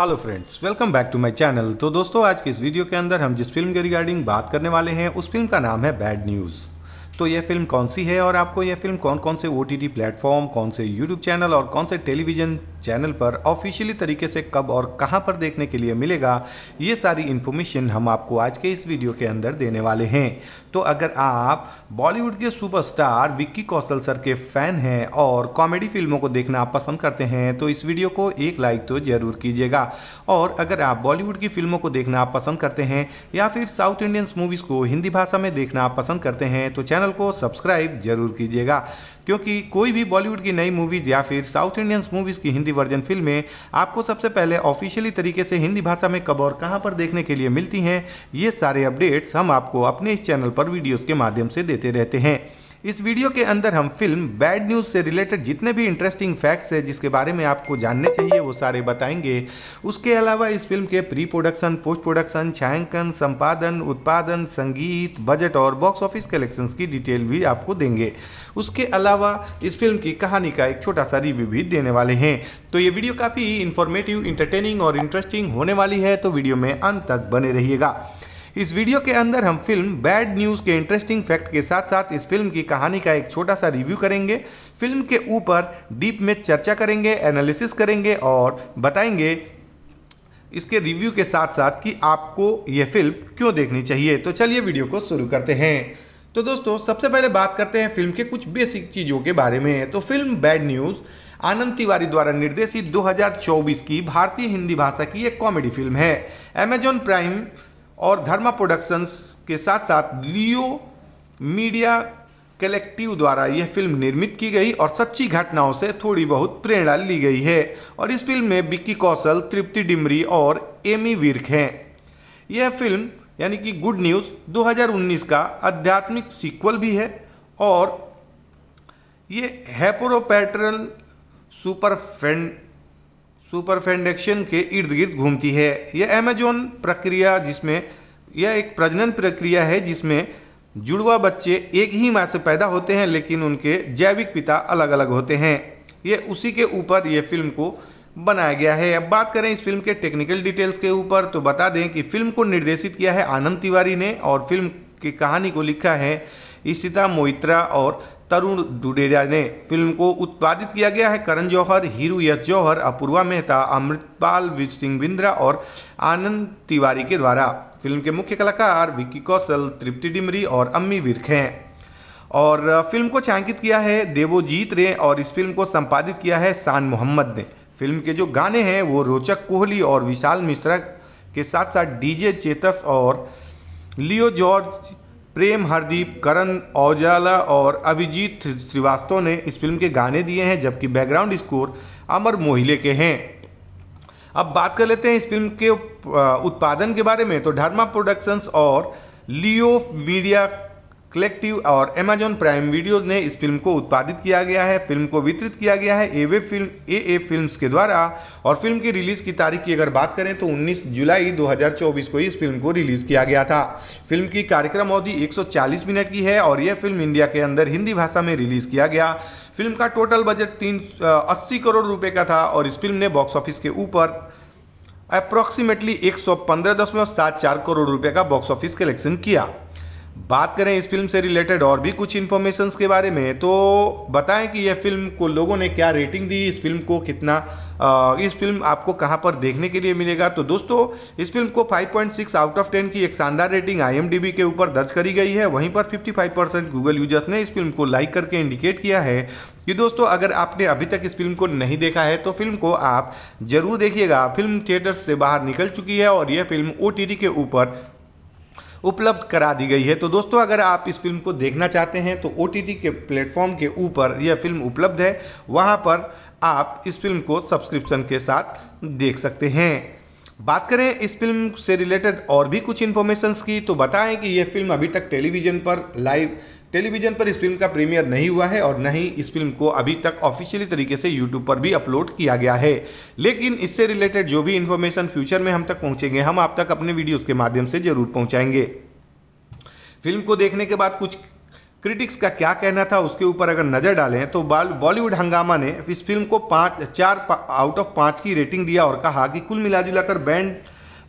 hello friends welcome back to my channel तो दोस्तों आज के इस वीडियो के अंदर हम जिस फिल्म के रिगार्डिंग बात करने वाले हैं उस फिल्म का नाम है बैड न्यूज़ तो यह फिल्म कौन सी है और आपको यह फिल्म कौन कौन से ओ टी प्लेटफॉर्म कौन से यूट्यूब चैनल और कौन से टेलीविज़न चैनल पर ऑफिशियली तरीके से कब और कहां पर देखने के लिए मिलेगा ये सारी इन्फॉर्मेशन हम आपको आज के इस वीडियो के अंदर देने वाले हैं तो अगर आप बॉलीवुड के सुपरस्टार विक्की कौशल सर के फ़ैन हैं और कॉमेडी फिल्मों को देखना आप पसंद करते हैं तो इस वीडियो को एक लाइक तो ज़रूर कीजिएगा और अगर आप बॉलीवुड की फिल्मों को देखना पसंद करते हैं या फिर साउथ इंडियंस मूवीज़ को हिंदी भाषा में देखना पसंद करते हैं तो चैनल चैनल को सब्सक्राइब जरूर कीजिएगा क्योंकि कोई भी बॉलीवुड की नई मूवीज़ या फिर साउथ इंडियंस मूवीज़ की हिंदी वर्जन फिल्में आपको सबसे पहले ऑफिशियली तरीके से हिंदी भाषा में कब और कहाँ पर देखने के लिए मिलती हैं ये सारे अपडेट्स हम आपको अपने इस चैनल पर वीडियोज़ के माध्यम से देते रहते हैं इस वीडियो के अंदर हम फिल्म बैड न्यूज़ से रिलेटेड जितने भी इंटरेस्टिंग फैक्ट्स है जिसके बारे में आपको जानने चाहिए वो सारे बताएंगे उसके अलावा इस फिल्म के प्री प्रोडक्शन पोस्ट प्रोडक्शन छायांकन संपादन उत्पादन संगीत बजट और बॉक्स ऑफिस कलेक्शंस की डिटेल भी आपको देंगे उसके अलावा इस फिल्म की कहानी का एक छोटा सा रिव्यू भी देने वाले हैं तो ये वीडियो काफ़ी इन्फॉर्मेटिव इंटरटेनिंग और इंटरेस्टिंग होने वाली है तो वीडियो में अंत तक बने रहिएगा इस वीडियो के अंदर हम फिल्म बैड न्यूज़ के इंटरेस्टिंग फैक्ट के साथ साथ इस फिल्म की कहानी का एक छोटा सा रिव्यू करेंगे फिल्म के ऊपर डीप में चर्चा करेंगे एनालिसिस करेंगे और बताएंगे इसके रिव्यू के साथ साथ कि आपको ये फिल्म क्यों देखनी चाहिए तो चलिए वीडियो को शुरू करते हैं तो दोस्तों सबसे पहले बात करते हैं फिल्म के कुछ बेसिक चीज़ों के बारे में तो film bad news Anand Tiwari द्वारा निर्देशित 2024 की भारतीय हिंदी भाषा की एक कॉमेडी फिल्म है अमेजॉन प्राइम और धर्मा प्रोडक्शंस के साथ साथ लियो मीडिया कलेक्टिव द्वारा यह फिल्म निर्मित की गई और सच्ची घटनाओं से थोड़ी बहुत प्रेरणा ली गई है और इस फिल्म में विक्की कौशल तृप्ति डिमरी और एमी विर्क हैं यह फिल्म यानी कि गुड न्यूज़ 2019 का आध्यात्मिक सीक्वल भी है और ये हैपोरोपैटरल सुपर सुपरफेंडेक्शन के इर्द गिर्द घूमती है यह अमेजोन प्रक्रिया जिसमें यह एक प्रजनन प्रक्रिया है जिसमें जुड़वा बच्चे एक ही माँ से पैदा होते हैं लेकिन उनके जैविक पिता अलग अलग होते हैं ये उसी के ऊपर ये फिल्म को बनाया गया है अब बात करें इस फिल्म के टेक्निकल डिटेल्स के ऊपर तो बता दें कि फिल्म को निर्देशित किया है आनंद तिवारी ने और फिल्म की कहानी को लिखा है इशिता मोइत्रा और तरुण डुडेरा ने फिल्म को उत्पादित किया गया है करण जौहर हीरू यश जौहर अपूर्वा मेहता अमृतपाल सिंह बिंद्रा और आनंद तिवारी के द्वारा फिल्म के मुख्य कलाकार विक्की कौशल तृप्ति डिमरी और अम्मी विर्क हैं और फिल्म को छायांकित किया है देवोजीत ने और इस फिल्म को संपादित किया है शान मोहम्मद ने फिल्म के जो गाने हैं वो रोचक कोहली और विशाल मिश्रा के साथ साथ डीजे चेतस और लियो जॉर्ज प्रेम हरदीप करण औजाला और अभिजीत श्रीवास्तव ने इस फिल्म के गाने दिए हैं जबकि बैकग्राउंड स्कोर अमर मोहिले के हैं अब बात कर लेते हैं इस फिल्म के उत्पादन के बारे में तो धर्मा प्रोडक्शंस और लियो मीडिया कलेक्टिव और अमेजॉन प्राइम वीडियोज ने इस फिल्म को उत्पादित किया गया है फिल्म को वितरित किया गया है एवे फिल्म ए ए फिल्म के द्वारा और फिल्म की रिलीज़ की तारीख की अगर बात करें तो 19 जुलाई 2024 को इस फिल्म को रिलीज़ किया गया था फिल्म की कार्यक्रम अवधि 140 मिनट की है और यह फिल्म इंडिया के अंदर हिंदी भाषा में रिलीज़ किया गया फिल्म का टोटल बजट तीन अस्सी करोड़ रुपये का था और इस फिल्म ने बॉक्स ऑफिस के ऊपर अप्रॉक्सीमेटली एक करोड़ रुपये का बॉक्स ऑफिस कलेक्शन किया बात करें इस फिल्म से रिलेटेड और भी कुछ इन्फॉर्मेशंस के बारे में तो बताएं कि यह फिल्म को लोगों ने क्या रेटिंग दी इस फिल्म को कितना आ, इस फिल्म आपको कहां पर देखने के लिए मिलेगा तो दोस्तों इस फिल्म को 5.6 आउट ऑफ 10 की एक शानदार रेटिंग आई के ऊपर दर्ज करी गई है वहीं पर 55 परसेंट गूगल यूजर्स ने इस फिल्म को लाइक करके इंडिकेट किया है कि दोस्तों अगर आपने अभी तक इस फिल्म को नहीं देखा है तो फिल्म को आप ज़रूर देखिएगा फिल्म थिएटर से बाहर निकल चुकी है और यह फिल्म ओ के ऊपर उपलब्ध करा दी गई है तो दोस्तों अगर आप इस फिल्म को देखना चाहते हैं तो ओ के प्लेटफॉर्म के ऊपर यह फिल्म उपलब्ध है वहाँ पर आप इस फिल्म को सब्सक्रिप्शन के साथ देख सकते हैं बात करें इस फिल्म से रिलेटेड और भी कुछ इन्फॉर्मेशंस की तो बताएं कि यह फिल्म अभी तक टेलीविज़न पर लाइव टेलीविजन पर इस फिल्म का प्रीमियर नहीं हुआ है और न ही इस फिल्म को अभी तक ऑफिशियली तरीके से यूट्यूब पर भी अपलोड किया गया है लेकिन इससे रिलेटेड जो भी इन्फॉर्मेशन फ्यूचर में हम तक पहुंचेंगे हम आप तक अपने वीडियोस के माध्यम से जरूर पहुंचाएंगे फिल्म को देखने के बाद कुछ क्रिटिक्स का क्या कहना था उसके ऊपर अगर नज़र डालें तो बॉलीवुड हंगामा ने इस फिल्म को पाँच चार पा, आउट ऑफ पाँच की रेटिंग दिया और कहा कि कुल मिलाजुलाकर बैंड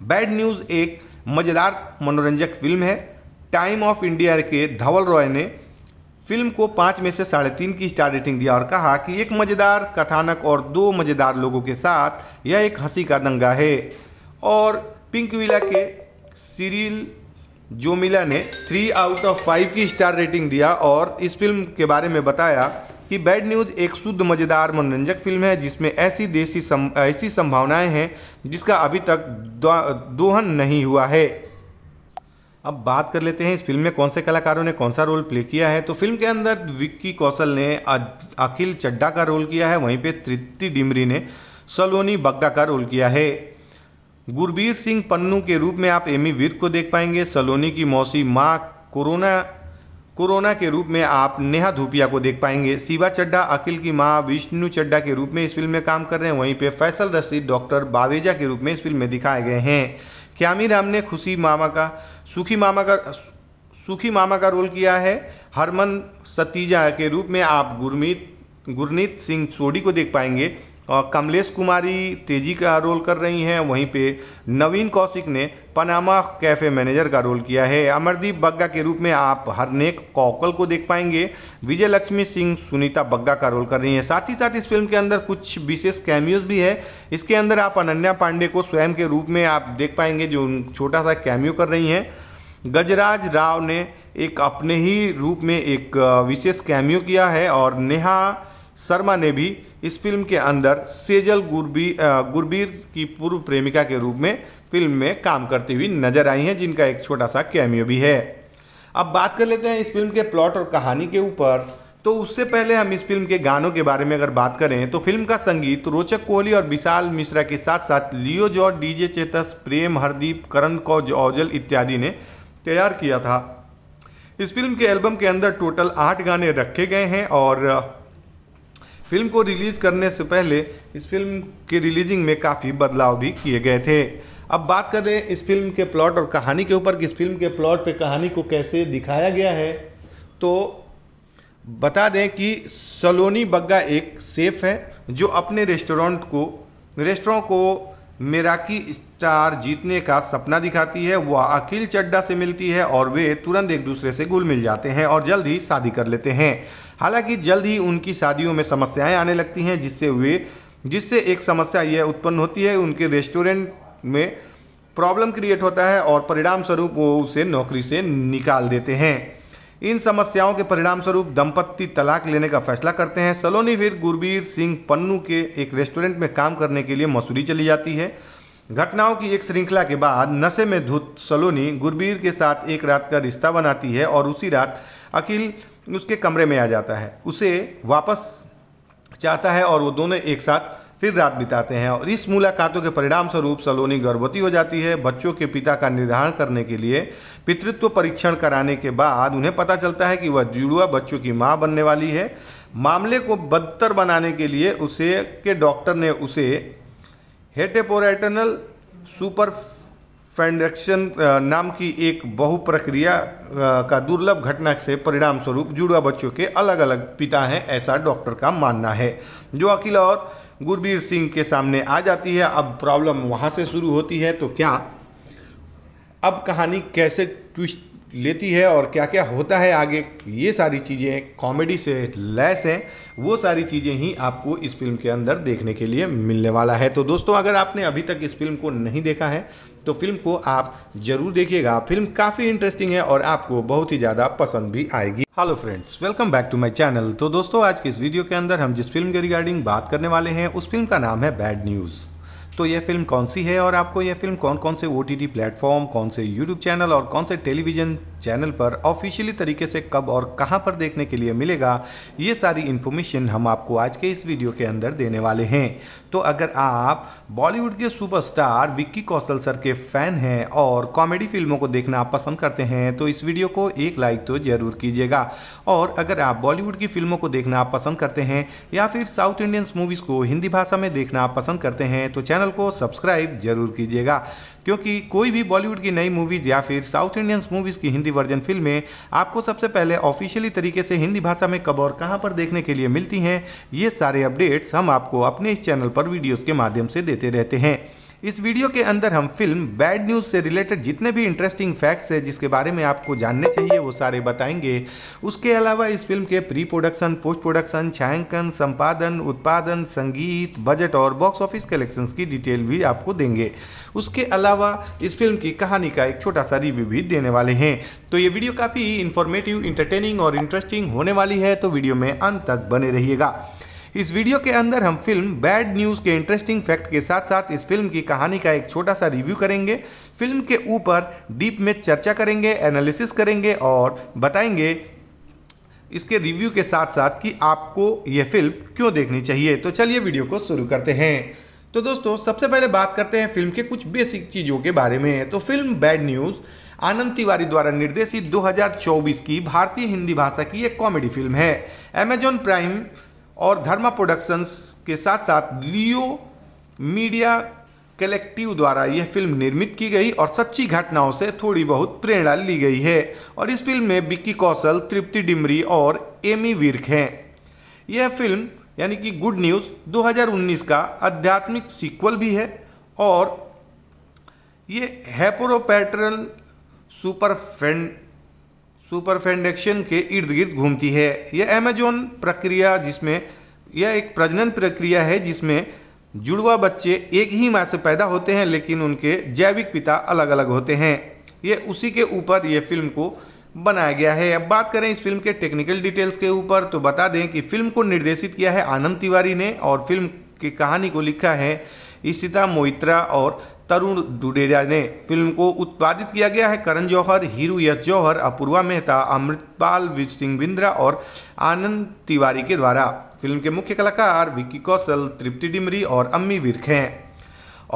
बैड न्यूज़ एक मज़ेदार मनोरंजक फिल्म है टाइम ऑफ इंडिया के धवल रॉय ने फिल्म को पाँच में से साढ़े तीन की स्टार रेटिंग दिया और कहा कि एक मज़ेदार कथानक और दो मज़ेदार लोगों के साथ यह एक हंसी का दंगा है और पिंक विला के सीरियल जोमिला ने थ्री आउट ऑफ फाइव की स्टार रेटिंग दिया और इस फिल्म के बारे में बताया कि बैड न्यूज़ एक शुद्ध मज़ेदार मनोरंजक फिल्म है जिसमें ऐसी देसी सम, ऐसी संभावनाएं हैं जिसका अभी तक दोहन नहीं हुआ है अब बात कर लेते हैं इस फिल्म में कौन से कलाकारों ने कौन सा रोल प्ले किया है तो फिल्म के अंदर विक्की कौशल ने अखिल चड्डा का रोल किया है वहीं पे तृप्ति डिमरी ने सलोनी बग्गा का रोल किया है गुरबीर सिंह पन्नू के रूप में आप एमी विर्क को देख पाएंगे सलोनी की मौसी माँ कोरोना कोरोना के रूप में आप नेहा धूपिया को देख पाएंगे शिवा चड्डा अखिल की माँ विष्णु चड्डा के रूप में इस फिल्म में काम कर रहे हैं वहीं पे फैसल रशीद डॉक्टर बावेजा के रूप में इस फिल्म में दिखाए गए हैं क्यामी राम ने खुशी मामा का सुखी मामा का सुखी मामा का रोल किया है हरमन सतीजा के रूप में आप गुरमीत गुरनीत सिंह सोडी को देख पाएंगे और कमलेश कुमारी तेजी का रोल कर रही हैं वहीं पे नवीन कौशिक ने पनामा कैफ़े मैनेजर का रोल किया है अमरदीप बग्गा के रूप में आप हरनेक कौकल को देख पाएंगे विजय लक्ष्मी सिंह सुनीता बग्गा का रोल कर रही हैं साथ ही साथ इस फिल्म के अंदर कुछ विशेष कैमियोज भी है इसके अंदर आप अनन्या पांडे को स्वयं के रूप में आप देख पाएंगे जो छोटा सा कैमियो कर रही हैं गजराज राव ने एक अपने ही रूप में एक विशेष कैमियो किया है और नेहा शर्मा ने भी इस फिल्म के अंदर सेजल गुरबी गुरबीर की पूर्व प्रेमिका के रूप में फिल्म में काम करती हुई नजर आई हैं जिनका एक छोटा सा कैमियो भी है अब बात कर लेते हैं इस फिल्म के प्लॉट और कहानी के ऊपर तो उससे पहले हम इस फिल्म के गानों के बारे में अगर बात करें तो फिल्म का संगीत रोचक कोहली और विशाल मिश्रा के साथ साथ लियो जॉर्ज डीजे चेतस प्रेम हरदीप करण कौज औजल इत्यादि ने तैयार किया था इस फिल्म के एल्बम के अंदर टोटल आठ गाने रखे गए हैं और फिल्म को रिलीज़ करने से पहले इस फिल्म के रिलीजिंग में काफ़ी बदलाव भी किए गए थे अब बात कर रहे हैं इस फिल्म के प्लॉट और कहानी के ऊपर कि इस फिल्म के प्लॉट पे कहानी को कैसे दिखाया गया है तो बता दें कि सलोनी बग्गा एक सेफ है जो अपने रेस्टोरेंट को रेस्टोरों को मेराकी स्टार जीतने का सपना दिखाती है वह अखिल चड्डा से मिलती है और वे तुरंत एक दूसरे से गुल मिल जाते हैं और जल्द ही शादी कर लेते हैं हालांकि जल्द ही उनकी शादियों में समस्याएं आने लगती हैं जिससे वे जिससे एक समस्या यह उत्पन्न होती है उनके रेस्टोरेंट में प्रॉब्लम क्रिएट होता है और परिणाम स्वरूप वो उसे नौकरी से निकाल देते हैं इन समस्याओं के परिणाम स्वरूप दंपत्ति तलाक लेने का फैसला करते हैं सलोनी फिर गुरबीर सिंह पन्नू के एक रेस्टोरेंट में काम करने के लिए मसूरी चली जाती है घटनाओं की एक श्रृंखला के बाद नशे में धुत सलोनी गुरबीर के साथ एक रात का रिश्ता बनाती है और उसी रात अखिल उसके कमरे में आ जाता है उसे वापस चाहता है और वो दोनों एक साथ फिर रात बिताते हैं और इस मुलाकातों के परिणाम स्वरूप सलोनी गर्भवती हो जाती है बच्चों के पिता का निर्धारण करने के लिए पितृत्व परीक्षण कराने के बाद उन्हें पता चलता है कि वह जुड़ुआ बच्चों की माँ बनने वाली है मामले को बदतर बनाने के लिए उसे के डॉक्टर ने उसे हेटेपोरेटनल सुपर फैंडक्शन नाम की एक बहुप्रक्रिया का दुर्लभ घटना से परिणाम स्वरूप जुड़वा बच्चों के अलग अलग पिता हैं ऐसा डॉक्टर का मानना है जो अखिल और गुरबीर सिंह के सामने आ जाती है अब प्रॉब्लम वहाँ से शुरू होती है तो क्या अब कहानी कैसे ट्विस्ट लेती है और क्या क्या होता है आगे ये सारी चीज़ें कॉमेडी से लैस हैं वो सारी चीज़ें ही आपको इस फिल्म के अंदर देखने के लिए मिलने वाला है तो दोस्तों अगर आपने अभी तक इस फिल्म को नहीं देखा है तो फिल्म को आप जरूर देखिएगा फिल्म काफ़ी इंटरेस्टिंग है और आपको बहुत ही ज़्यादा पसंद भी आएगी hello friends welcome back to my channel तो दोस्तों आज के इस वीडियो के अंदर हम जिस फिल्म के रिगार्डिंग बात करने वाले हैं उस फिल्म का नाम है बैड न्यूज़ तो यह फिल्म कौन सी है और आपको यह फिल्म कौन कौन से ओ टी प्लेटफॉर्म कौन से यूट्यूब चैनल और कौन से टेलीविजन चैनल पर ऑफिशियली तरीके से कब और कहां पर देखने के लिए मिलेगा ये सारी इन्फॉर्मेशन हम आपको आज के इस वीडियो के अंदर देने वाले हैं तो अगर आप बॉलीवुड के सुपरस्टार विक्की कौशल सर के फैन हैं और कॉमेडी फिल्मों को देखना पसंद करते हैं तो इस वीडियो को एक लाइक तो ज़रूर कीजिएगा और अगर आप बॉलीवुड की फिल्मों को देखना पसंद करते हैं या फिर साउथ इंडियंस मूवीज़ को हिंदी भाषा में देखना पसंद करते हैं तो चैनल को सब्सक्राइब जरूर कीजिएगा क्योंकि कोई भी बॉलीवुड की नई मूवीज़ या फिर साउथ इंडियंस मूवीज़ की हिंदी वर्जन फिल्में आपको सबसे पहले ऑफिशियली तरीके से हिंदी भाषा में कब और कहाँ पर देखने के लिए मिलती हैं ये सारे अपडेट्स हम आपको अपने इस चैनल पर वीडियोज़ के माध्यम से देते रहते हैं इस वीडियो के अंदर हम फिल्म बैड न्यूज़ से रिलेटेड जितने भी इंटरेस्टिंग फैक्ट्स है जिसके बारे में आपको जानने चाहिए वो सारे बताएंगे उसके अलावा इस फिल्म के प्री प्रोडक्शन पोस्ट प्रोडक्शन छायांकन संपादन उत्पादन संगीत बजट और बॉक्स ऑफिस कलेक्शंस की डिटेल भी आपको देंगे उसके अलावा इस फिल्म की कहानी का एक छोटा सा रिव्यू भी देने वाले हैं तो ये वीडियो काफ़ी इन्फॉर्मेटिव इंटरटेनिंग और इंटरेस्टिंग होने वाली है तो वीडियो में अंत तक बने रहिएगा इस वीडियो के अंदर हम फिल्म बैड न्यूज़ के इंटरेस्टिंग फैक्ट के साथ साथ इस फिल्म की कहानी का एक छोटा सा रिव्यू करेंगे फिल्म के ऊपर डीप में चर्चा करेंगे एनालिसिस करेंगे और बताएंगे इसके रिव्यू के साथ साथ कि आपको यह फिल्म क्यों देखनी चाहिए तो चलिए वीडियो को शुरू करते हैं तो दोस्तों सबसे पहले बात करते हैं फिल्म के कुछ बेसिक चीज़ों के बारे में तो film bad news Anand Tiwari द्वारा निर्देशित 2024 की भारतीय हिंदी भाषा की एक कॉमेडी फिल्म है अमेजॉन प्राइम और धर्मा प्रोडक्शंस के साथ साथ लियो मीडिया कलेक्टिव द्वारा यह फिल्म निर्मित की गई और सच्ची घटनाओं से थोड़ी बहुत प्रेरणा ली गई है और इस फिल्म में बिक्की कौशल तृप्ति डिमरी और एमी विर्क हैं यह फिल्म यानी कि गुड न्यूज़ 2019 का आध्यात्मिक सीक्वल भी है और ये हैपोरोपैटरल सुपरफेंड सुपरफेंडेक्शन के इर्द गिर्द घूमती है यह अमेजोन प्रक्रिया जिसमें यह एक प्रजनन प्रक्रिया है जिसमें जुड़वा बच्चे एक ही माँ से पैदा होते हैं लेकिन उनके जैविक पिता अलग अलग होते हैं ये उसी के ऊपर ये फिल्म को बनाया गया है अब बात करें इस फिल्म के टेक्निकल डिटेल्स के ऊपर तो बता दें कि फिल्म को निर्देशित किया है आनंद तिवारी ने और फिल्म की कहानी को लिखा है इशिता मोइत्रा और तरुण डुडेरिया ने फिल्म को उत्पादित किया गया है करण जौहर हीरू यश जौहर अपूर्वा मेहता अमृतपाल सिंह बिंद्रा और आनंद तिवारी के द्वारा फिल्म के मुख्य कलाकार विक्की कौशल तृप्ति डिमरी और अम्मी विर्क हैं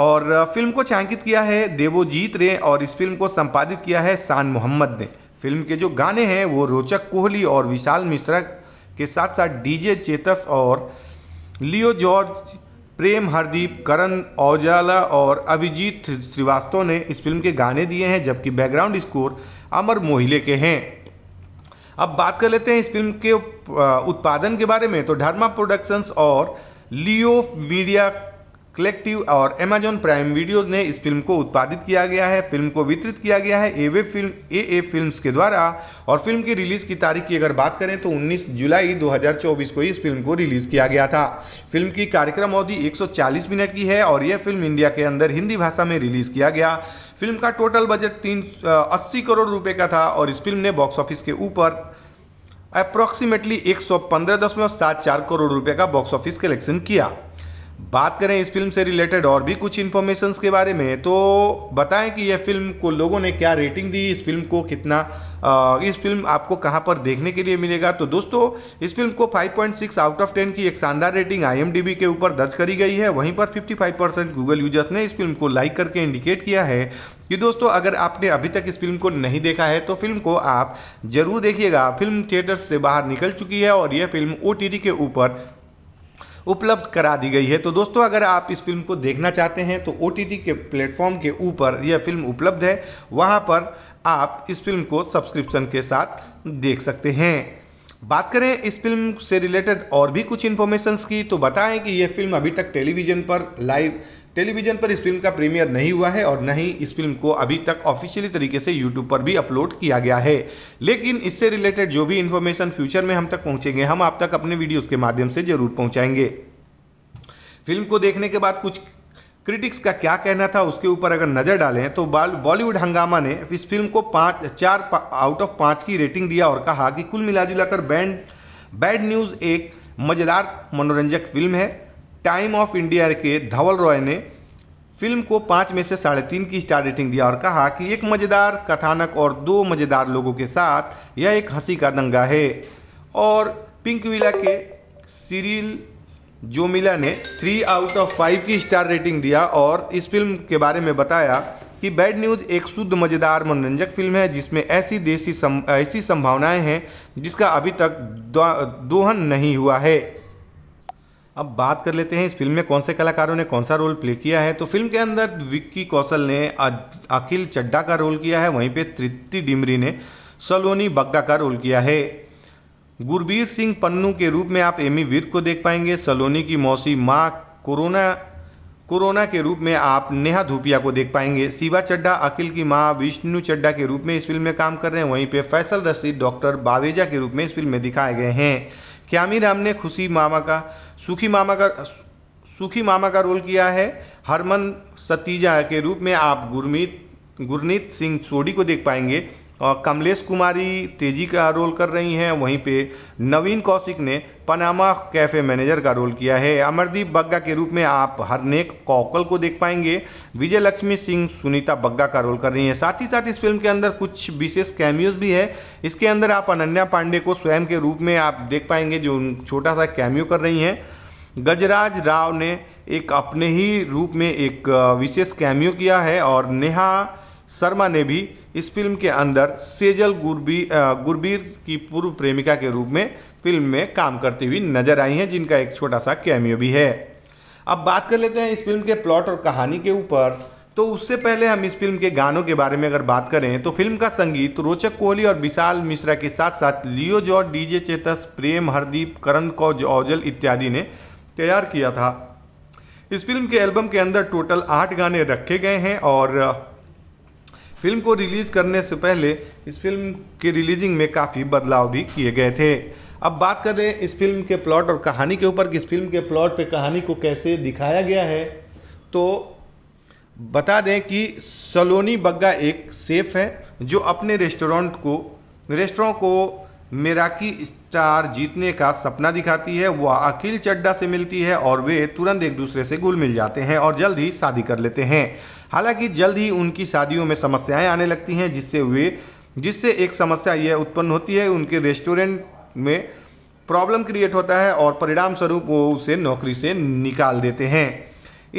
और फिल्म को छायांकित किया है देवोजीत ने और इस फिल्म को संपादित किया है शान मोहम्मद ने फिल्म के जो गाने हैं वो रोचक कोहली और विशाल मिश्रा के साथ साथ डीजे चेतस और लियो जॉर्ज प्रेम हरदीप करण औजाला और अभिजीत श्रीवास्तव ने इस फिल्म के गाने दिए हैं जबकि बैकग्राउंड स्कोर अमर मोहिले के हैं अब बात कर लेते हैं इस फिल्म के उत्पादन के बारे में तो धर्मा प्रोडक्शंस और लियो मीडिया कलेक्टिव और एमेजॉन प्राइम वीडियोज ने इस फिल्म को उत्पादित किया गया है फिल्म को वितरित किया गया है एवे फिल्म ए ए फिल्म के द्वारा और फिल्म की रिलीज़ की तारीख की अगर बात करें तो 19 जुलाई 2024 को इस फिल्म को रिलीज़ किया गया था फिल्म की कार्यक्रम अवधि 140 मिनट की है और यह फिल्म इंडिया के अंदर हिंदी भाषा में रिलीज़ किया गया फिल्म का टोटल बजट तीन अस्सी करोड़ रुपये का था और इस फिल्म ने बॉक्स ऑफिस के ऊपर अप्रॉक्सीमेटली एक करोड़ रुपये का बॉक्स ऑफिस कलेक्शन किया बात करें इस फिल्म से रिलेटेड और भी कुछ इन्फॉर्मेशन के बारे में तो बताएं कि यह फिल्म को लोगों ने क्या रेटिंग दी इस फिल्म को कितना आ, इस फिल्म आपको कहां पर देखने के लिए मिलेगा तो दोस्तों इस फिल्म को 5.6 आउट ऑफ 10 की एक शानदार रेटिंग आई के ऊपर दर्ज करी गई है वहीं पर 55 परसेंट गूगल यूजर्स ने इस फिल्म को लाइक करके इंडिकेट किया है कि दोस्तों अगर आपने अभी तक इस फिल्म को नहीं देखा है तो फिल्म को आप ज़रूर देखिएगा फिल्म थिएटर से बाहर निकल चुकी है और यह फिल्म ओ के ऊपर उपलब्ध करा दी गई है तो दोस्तों अगर आप इस फिल्म को देखना चाहते हैं तो ओ के प्लेटफॉर्म के ऊपर यह फिल्म उपलब्ध है वहाँ पर आप इस फिल्म को सब्सक्रिप्शन के साथ देख सकते हैं बात करें इस फिल्म से रिलेटेड और भी कुछ इन्फॉर्मेशंस की तो बताएं कि यह फिल्म अभी तक टेलीविज़न पर लाइव टेलीविजन पर इस फिल्म का प्रीमियर नहीं हुआ है और न ही इस फिल्म को अभी तक ऑफिशियली तरीके से यूट्यूब पर भी अपलोड किया गया है लेकिन इससे रिलेटेड जो भी इन्फॉर्मेशन फ्यूचर में हम तक पहुँचेंगे हम आप तक अपने वीडियोज़ के माध्यम से जरूर पहुँचाएंगे फिल्म को देखने के बाद कुछ क्रिटिक्स का क्या कहना था उसके ऊपर अगर नज़र डालें तो बॉलीवुड हंगामा ने इस फिल्म को पाँच चार पा, आउट ऑफ पाँच की रेटिंग दिया और कहा कि कुल मिला बैंड बैड न्यूज़ एक मज़ेदार मनोरंजक फिल्म है टाइम ऑफ इंडिया के धवल रॉय ने फिल्म को पाँच में से साढ़े तीन की स्टार रेटिंग दिया और कहा कि एक मज़ेदार कथानक और दो मज़ेदार लोगों के साथ यह एक हंसी का दंगा है और पिंक विला के सीरियल जोमिला ने थ्री आउट ऑफ फाइव की स्टार रेटिंग दिया और इस फिल्म के बारे में बताया कि बैड न्यूज़ एक शुद्ध मज़ेदार मनोरंजक फिल्म है जिसमें ऐसी देसी सम, ऐसी संभावनाएं हैं जिसका अभी तक दोहन नहीं हुआ है अब बात कर लेते हैं इस फिल्म में कौन से कलाकारों ने कौन सा रोल प्ले किया है तो फिल्म के अंदर विक्की कौशल ने अखिल चड्डा का रोल किया है वहीं पे तृप्ति डिमरी ने सलोनी बग्गा का रोल किया है गुरबीर सिंह पन्नू के रूप में आप एमी वीर को देख पाएंगे सलोनी की मौसी माँ कोरोना कोरोना के रूप में आप नेहा धूपिया को देख पाएंगे शिवा चड्डा अखिल की माँ विष्णु चड्डा के रूप में इस फिल्म में काम कर रहे हैं वहीं पे फैसल रशीद डॉक्टर बावेजा के रूप में इस फिल्म में दिखाए गए हैं क्यामी राम ने खुशी मामा का सुखी मामा का सुखी मामा का रोल किया है हरमन सतीजा के रूप में आप गुरमीत गुरनीत सिंह सोडी को देख पाएंगे और कमलेश कुमारी तेजी का रोल कर रही हैं वहीं पे नवीन कौशिक ने पनामा कैफ़े मैनेजर का रोल किया है अमरदीप बग्गा के रूप में आप हरनेक कौकल को देख पाएंगे विजय लक्ष्मी सिंह सुनीता बग्गा का रोल कर रही हैं साथ ही साथ इस फिल्म के अंदर कुछ विशेष कैमियोज भी है इसके अंदर आप अनन्या पांडे को स्वयं के रूप में आप देख पाएंगे जो छोटा सा कैमियो कर रही हैं गजराज राव ने एक अपने ही रूप में एक विशेष कैमियो किया है और नेहा शर्मा ने भी इस फिल्म के अंदर सेजल गुरबी गुरबीर की पूर्व प्रेमिका के रूप में फिल्म में काम करती हुई नजर आई हैं जिनका एक छोटा सा कैमियो भी है अब बात कर लेते हैं इस फिल्म के प्लॉट और कहानी के ऊपर तो उससे पहले हम इस फिल्म के गानों के बारे में अगर बात करें तो फिल्म का संगीत रोचक कोहली और विशाल मिश्रा के साथ साथ लियो जॉर्ज डीजे चेतस प्रेम हरदीप करण कौज औजल इत्यादि ने तैयार किया था इस फिल्म के एल्बम के अंदर टोटल आठ गाने रखे गए हैं और फिल्म को रिलीज करने से पहले इस फिल्म के रिलीजिंग में काफ़ी बदलाव भी किए गए थे अब बात कर रहे हैं इस फिल्म के प्लॉट और कहानी के ऊपर कि इस फिल्म के प्लॉट पे कहानी को कैसे दिखाया गया है तो बता दें कि सलोनी बग्गा एक सेफ है जो अपने रेस्टोरेंट को रेस्टोरों को मेराकी स्टार जीतने का सपना दिखाती है वह अखिल चड्डा से मिलती है और वे तुरंत एक दूसरे से घुल मिल जाते हैं और जल्द ही शादी कर लेते हैं हालांकि जल्द ही उनकी शादियों में समस्याएं आने लगती हैं जिससे वे जिससे एक समस्या यह उत्पन्न होती है उनके रेस्टोरेंट में प्रॉब्लम क्रिएट होता है और परिणाम स्वरूप वो उसे नौकरी से निकाल देते हैं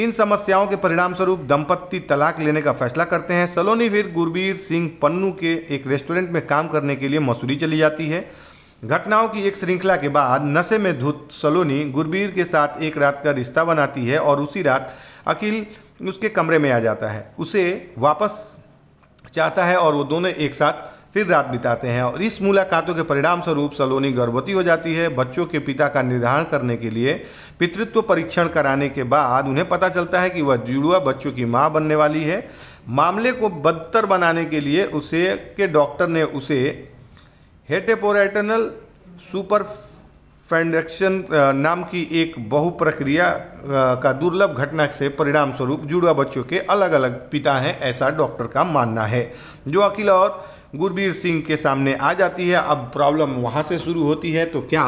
इन समस्याओं के परिणाम स्वरूप दंपत्ति तलाक लेने का फैसला करते हैं सलोनी फिर गुरबीर सिंह पन्नू के एक रेस्टोरेंट में काम करने के लिए मसूरी चली जाती है घटनाओं की एक श्रृंखला के बाद नशे में धुत सलोनी गुरबीर के साथ एक रात का रिश्ता बनाती है और उसी रात अखिल उसके कमरे में आ जाता है उसे वापस चाहता है और वो दोनों एक साथ फिर रात बिताते हैं और इस मुलाकातों के परिणाम स्वरूप सलोनी गर्भवती हो जाती है बच्चों के पिता का निर्धारण करने के लिए पितृत्व परीक्षण कराने के बाद उन्हें पता चलता है कि वह जुड़ुआ बच्चों की माँ बनने वाली है मामले को बदतर बनाने के लिए उसे के डॉक्टर ने उसे हेटेपोरेटनल सुपर फैंडक्शन नाम की एक बहुप्रक्रिया का दुर्लभ घटना से परिणाम स्वरूप जुड़वा बच्चों के अलग अलग पिता हैं ऐसा डॉक्टर का मानना है जो अखिल और गुरबीर सिंह के सामने आ जाती है अब प्रॉब्लम वहाँ से शुरू होती है तो क्या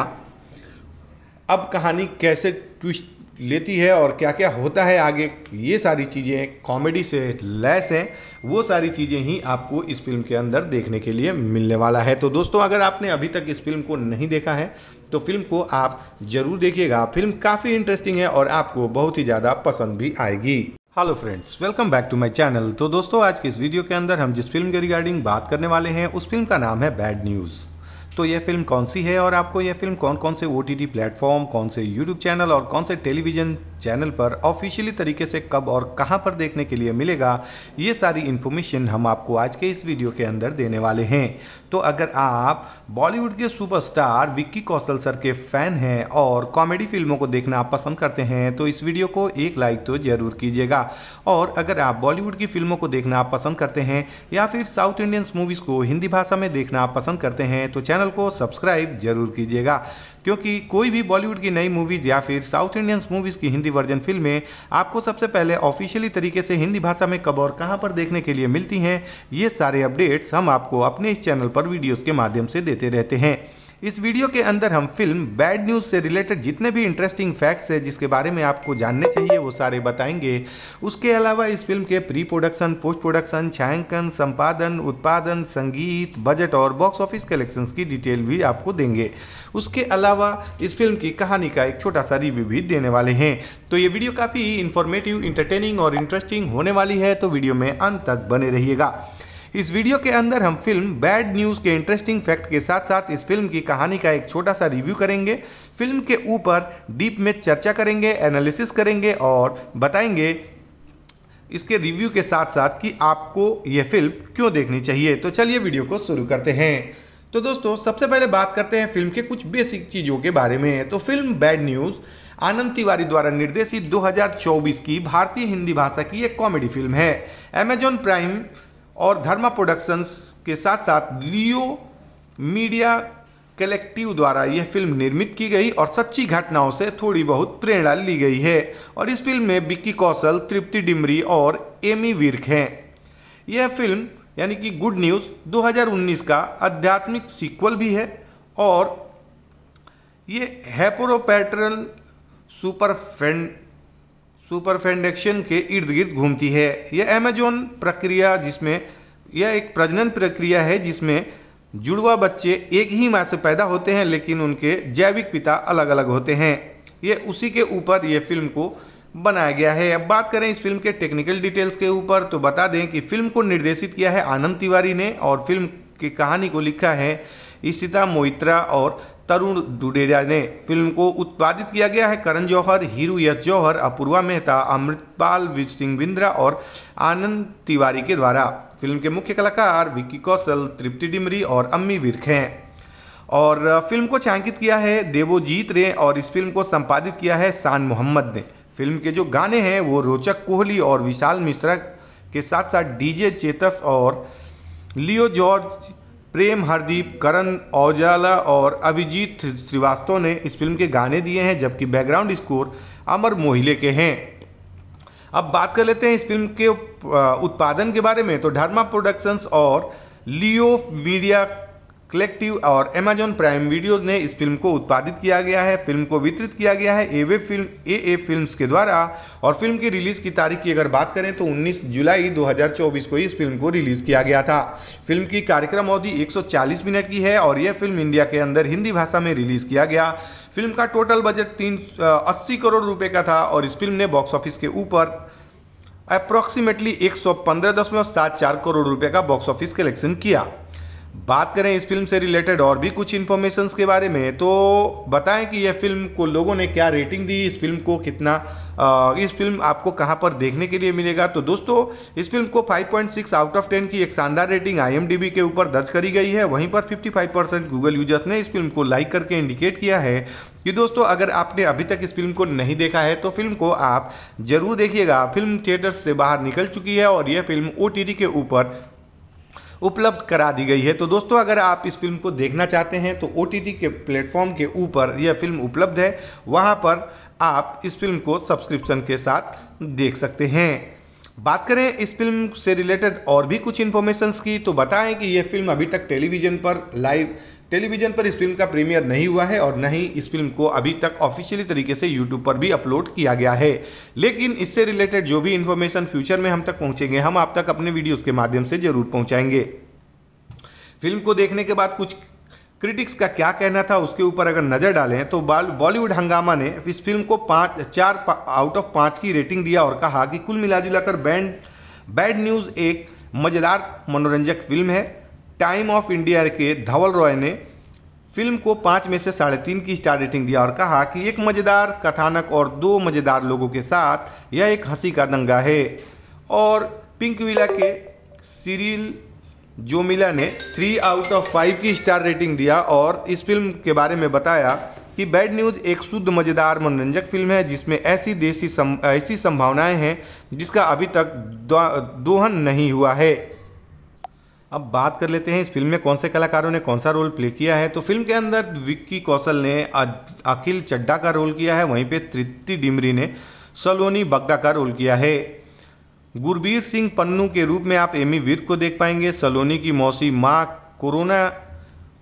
अब कहानी कैसे ट्विस्ट लेती है और क्या क्या होता है आगे ये सारी चीज़ें कॉमेडी से लैस हैं वो सारी चीज़ें ही आपको इस फिल्म के अंदर देखने के लिए मिलने वाला है तो दोस्तों अगर आपने अभी तक इस फिल्म को नहीं देखा है तो फिल्म को आप जरूर देखिएगा फिल्म काफ़ी इंटरेस्टिंग है और आपको बहुत ही ज़्यादा पसंद भी आएगी hello friends welcome back to my channel तो दोस्तों आज के इस वीडियो के अंदर हम जिस फिल्म के रिगार्डिंग बात करने वाले हैं उस फिल्म का नाम है बैड न्यूज़ तो यह फिल्म कौन सी है और आपको यह फिल्म कौन कौन से ओ टी प्लेटफॉर्म कौन से यूट्यूब चैनल और कौन से टेलीविजन चैनल पर ऑफिशियली तरीके से कब और कहां पर देखने के लिए मिलेगा ये सारी इन्फॉर्मेशन हम आपको आज के इस वीडियो के अंदर देने वाले हैं तो अगर आप बॉलीवुड के सुपरस्टार विक्की कौशल सर के फैन हैं और कॉमेडी फिल्मों को देखना आप पसंद करते हैं तो इस वीडियो को एक लाइक तो ज़रूर कीजिएगा और अगर आप बॉलीवुड की फिल्मों को देखना आप पसंद करते हैं या फिर साउथ इंडियंस मूवीज़ को हिंदी भाषा में देखना आप पसंद करते हैं तो चैनल को सब्सक्राइब जरूर कीजिएगा क्योंकि कोई भी बॉलीवुड की नई मूवीज़ या फिर साउथ इंडियंस मूवीज़ की हिंदी वर्जन फिल्में आपको सबसे पहले ऑफिशियली तरीके से हिंदी भाषा में कब और कहाँ पर देखने के लिए मिलती हैं ये सारे अपडेट्स हम आपको अपने इस चैनल पर वीडियोज़ के माध्यम से देते रहते हैं इस वीडियो के अंदर हम फिल्म बैड न्यूज़ से रिलेटेड जितने भी इंटरेस्टिंग फैक्ट्स है जिसके बारे में आपको जानने चाहिए वो सारे बताएंगे उसके अलावा इस फिल्म के प्री प्रोडक्शन पोस्ट प्रोडक्शन छायांकन संपादन उत्पादन संगीत बजट और बॉक्स ऑफिस कलेक्शंस की डिटेल भी आपको देंगे उसके अलावा इस फिल्म की कहानी का एक छोटा सा रिव्यू भी देने वाले हैं तो ये वीडियो काफ़ी इन्फॉर्मेटिव इंटरटेनिंग और इंटरेस्टिंग होने वाली है तो वीडियो में अंत तक बने रहिएगा इस वीडियो के अंदर हम फिल्म बैड न्यूज़ के इंटरेस्टिंग फैक्ट के साथ साथ इस फिल्म की कहानी का एक छोटा सा रिव्यू करेंगे फिल्म के ऊपर डीप में चर्चा करेंगे एनालिसिस करेंगे और बताएंगे इसके रिव्यू के साथ साथ कि आपको यह फिल्म क्यों देखनी चाहिए तो चलिए वीडियो को शुरू करते हैं तो दोस्तों सबसे पहले बात करते हैं फिल्म के कुछ बेसिक चीज़ों के बारे में तो film bad news Anand Tiwari द्वारा निर्देशित 2024 की भारतीय हिंदी भाषा की एक कॉमेडी फिल्म है अमेजॉन प्राइम और धर्मा प्रोडक्शंस के साथ साथ लियो मीडिया कलेक्टिव द्वारा यह फिल्म निर्मित की गई और सच्ची घटनाओं से थोड़ी बहुत प्रेरणा ली गई है और इस फिल्म में विक्की कौशल तृप्ति डिमरी और एमी विर्क हैं यह फिल्म यानी कि गुड न्यूज़ 2019 का आध्यात्मिक सीक्वल भी है और ये हैपोरोपैटरल सुपर सुपरफेंडेक्शन के इर्द गिर्द घूमती है यह अमेजोन प्रक्रिया जिसमें यह एक प्रजनन प्रक्रिया है जिसमें जुड़वा बच्चे एक ही माँ से पैदा होते हैं लेकिन उनके जैविक पिता अलग अलग होते हैं ये उसी के ऊपर ये फिल्म को बनाया गया है अब बात करें इस फिल्म के टेक्निकल डिटेल्स के ऊपर तो बता दें कि फिल्म को निर्देशित किया है आनंद तिवारी ने और फिल्म की कहानी को लिखा है इशिता मोइत्रा और तरुण डुडेरिया ने फिल्म को उत्पादित किया गया है करण जौहर हीरू यश जौहर अपूर्वा मेहता अमृतपाल सिंह बिंद्रा और आनंद तिवारी के द्वारा फिल्म के मुख्य कलाकार विक्की कौशल तृप्ति डिमरी और अम्मी विर्क हैं और फिल्म को छायांकित किया है देवोजीत ने और इस फिल्म को संपादित किया है शान मोहम्मद ने फिल्म के जो गाने हैं वो रोचक कोहली और विशाल मिश्रा के साथ साथ डीजे चेतस और लियो जॉर्ज प्रेम हरदीप करण औजाला और अभिजीत श्रीवास्तव ने इस फिल्म के गाने दिए हैं जबकि बैकग्राउंड स्कोर अमर मोहिले के हैं अब बात कर लेते हैं इस फिल्म के उत्पादन के बारे में तो धर्मा प्रोडक्शंस और लियो मीडिया कलेक्टिव और एमेजॉन प्राइम वीडियोज ने इस फिल्म को उत्पादित किया गया है फिल्म को वितरित किया गया है एवे फिल्म ए ए फिल्म के द्वारा और फिल्म की रिलीज़ की तारीख की अगर बात करें तो 19 जुलाई 2024 को इस फिल्म को रिलीज़ किया गया था फिल्म की कार्यक्रम अवधि 140 मिनट की है और यह फिल्म इंडिया के अंदर हिंदी भाषा में रिलीज़ किया गया फिल्म का टोटल बजट तीन अस्सी करोड़ रुपये का था और इस फिल्म ने बॉक्स ऑफिस के ऊपर अप्रॉक्सीमेटली एक करोड़ रुपये का बॉक्स ऑफिस कलेक्शन किया बात करें इस फिल्म से रिलेटेड और भी कुछ इन्फॉर्मेशंस के बारे में तो बताएं कि यह फिल्म को लोगों ने क्या रेटिंग दी इस फिल्म को कितना इस फिल्म आपको कहां पर देखने के लिए मिलेगा तो दोस्तों इस फिल्म को 5.6 आउट ऑफ 10 की एक शानदार रेटिंग आई के ऊपर दर्ज करी गई है वहीं पर 55 परसेंट गूगल यूजर्स ने इस फिल्म को लाइक करके इंडिकेट किया है कि दोस्तों अगर आपने अभी तक इस फिल्म को नहीं देखा है तो फिल्म को आप जरूर देखिएगा फिल्म थिएटर से बाहर निकल चुकी है और यह फिल्म ओ के ऊपर उपलब्ध करा दी गई है तो दोस्तों अगर आप इस फिल्म को देखना चाहते हैं तो ओ के प्लेटफॉर्म के ऊपर यह फिल्म उपलब्ध है वहाँ पर आप इस फिल्म को सब्सक्रिप्शन के साथ देख सकते हैं बात करें इस फिल्म से रिलेटेड और भी कुछ इन्फॉर्मेशंस की तो बताएं कि यह फिल्म अभी तक टेलीविज़न पर लाइव टेलीविजन पर इस फिल्म का प्रीमियर नहीं हुआ है और न ही इस फिल्म को अभी तक ऑफिशियली तरीके से यूट्यूब पर भी अपलोड किया गया है लेकिन इससे रिलेटेड जो भी इन्फॉर्मेशन फ्यूचर में हम तक पहुँचेंगे हम आप तक अपने वीडियोज़ के माध्यम से जरूर पहुँचाएंगे फिल्म को देखने के बाद कुछ क्रिटिक्स का क्या कहना था उसके ऊपर अगर नज़र डालें तो बॉलीवुड हंगामा ने इस फिल्म को पाँच चार पा, आउट ऑफ पाँच की रेटिंग दिया और कहा कि कुल मिला जुलाकर बैंड बैड न्यूज़ एक मज़ेदार मनोरंजक फिल्म है टाइम ऑफ इंडिया के धवल रॉय ने फिल्म को पाँच में से साढ़े तीन की स्टार रेटिंग दिया और कहा कि एक मज़ेदार कथानक और दो मज़ेदार लोगों के साथ यह एक हंसी का दंगा है और पिंक विला के सीरियल जोमिला ने थ्री आउट ऑफ फाइव की स्टार रेटिंग दिया और इस फिल्म के बारे में बताया कि बैड न्यूज़ एक शुद्ध मज़ेदार मनोरंजक फिल्म है जिसमें ऐसी देसी सम, ऐसी संभावनाएं हैं जिसका अभी तक दोहन नहीं हुआ है अब बात कर लेते हैं इस फिल्म में कौन से कलाकारों ने कौन सा रोल प्ले किया है तो फिल्म के अंदर विक्की कौशल ने अखिल चड्डा का रोल किया है वहीं पे तृप्ति डिमरी ने सलोनी बग्गा का रोल किया है गुरबीर सिंह पन्नू के रूप में आप एमी वीर को देख पाएंगे सलोनी की मौसी माँ कोरोना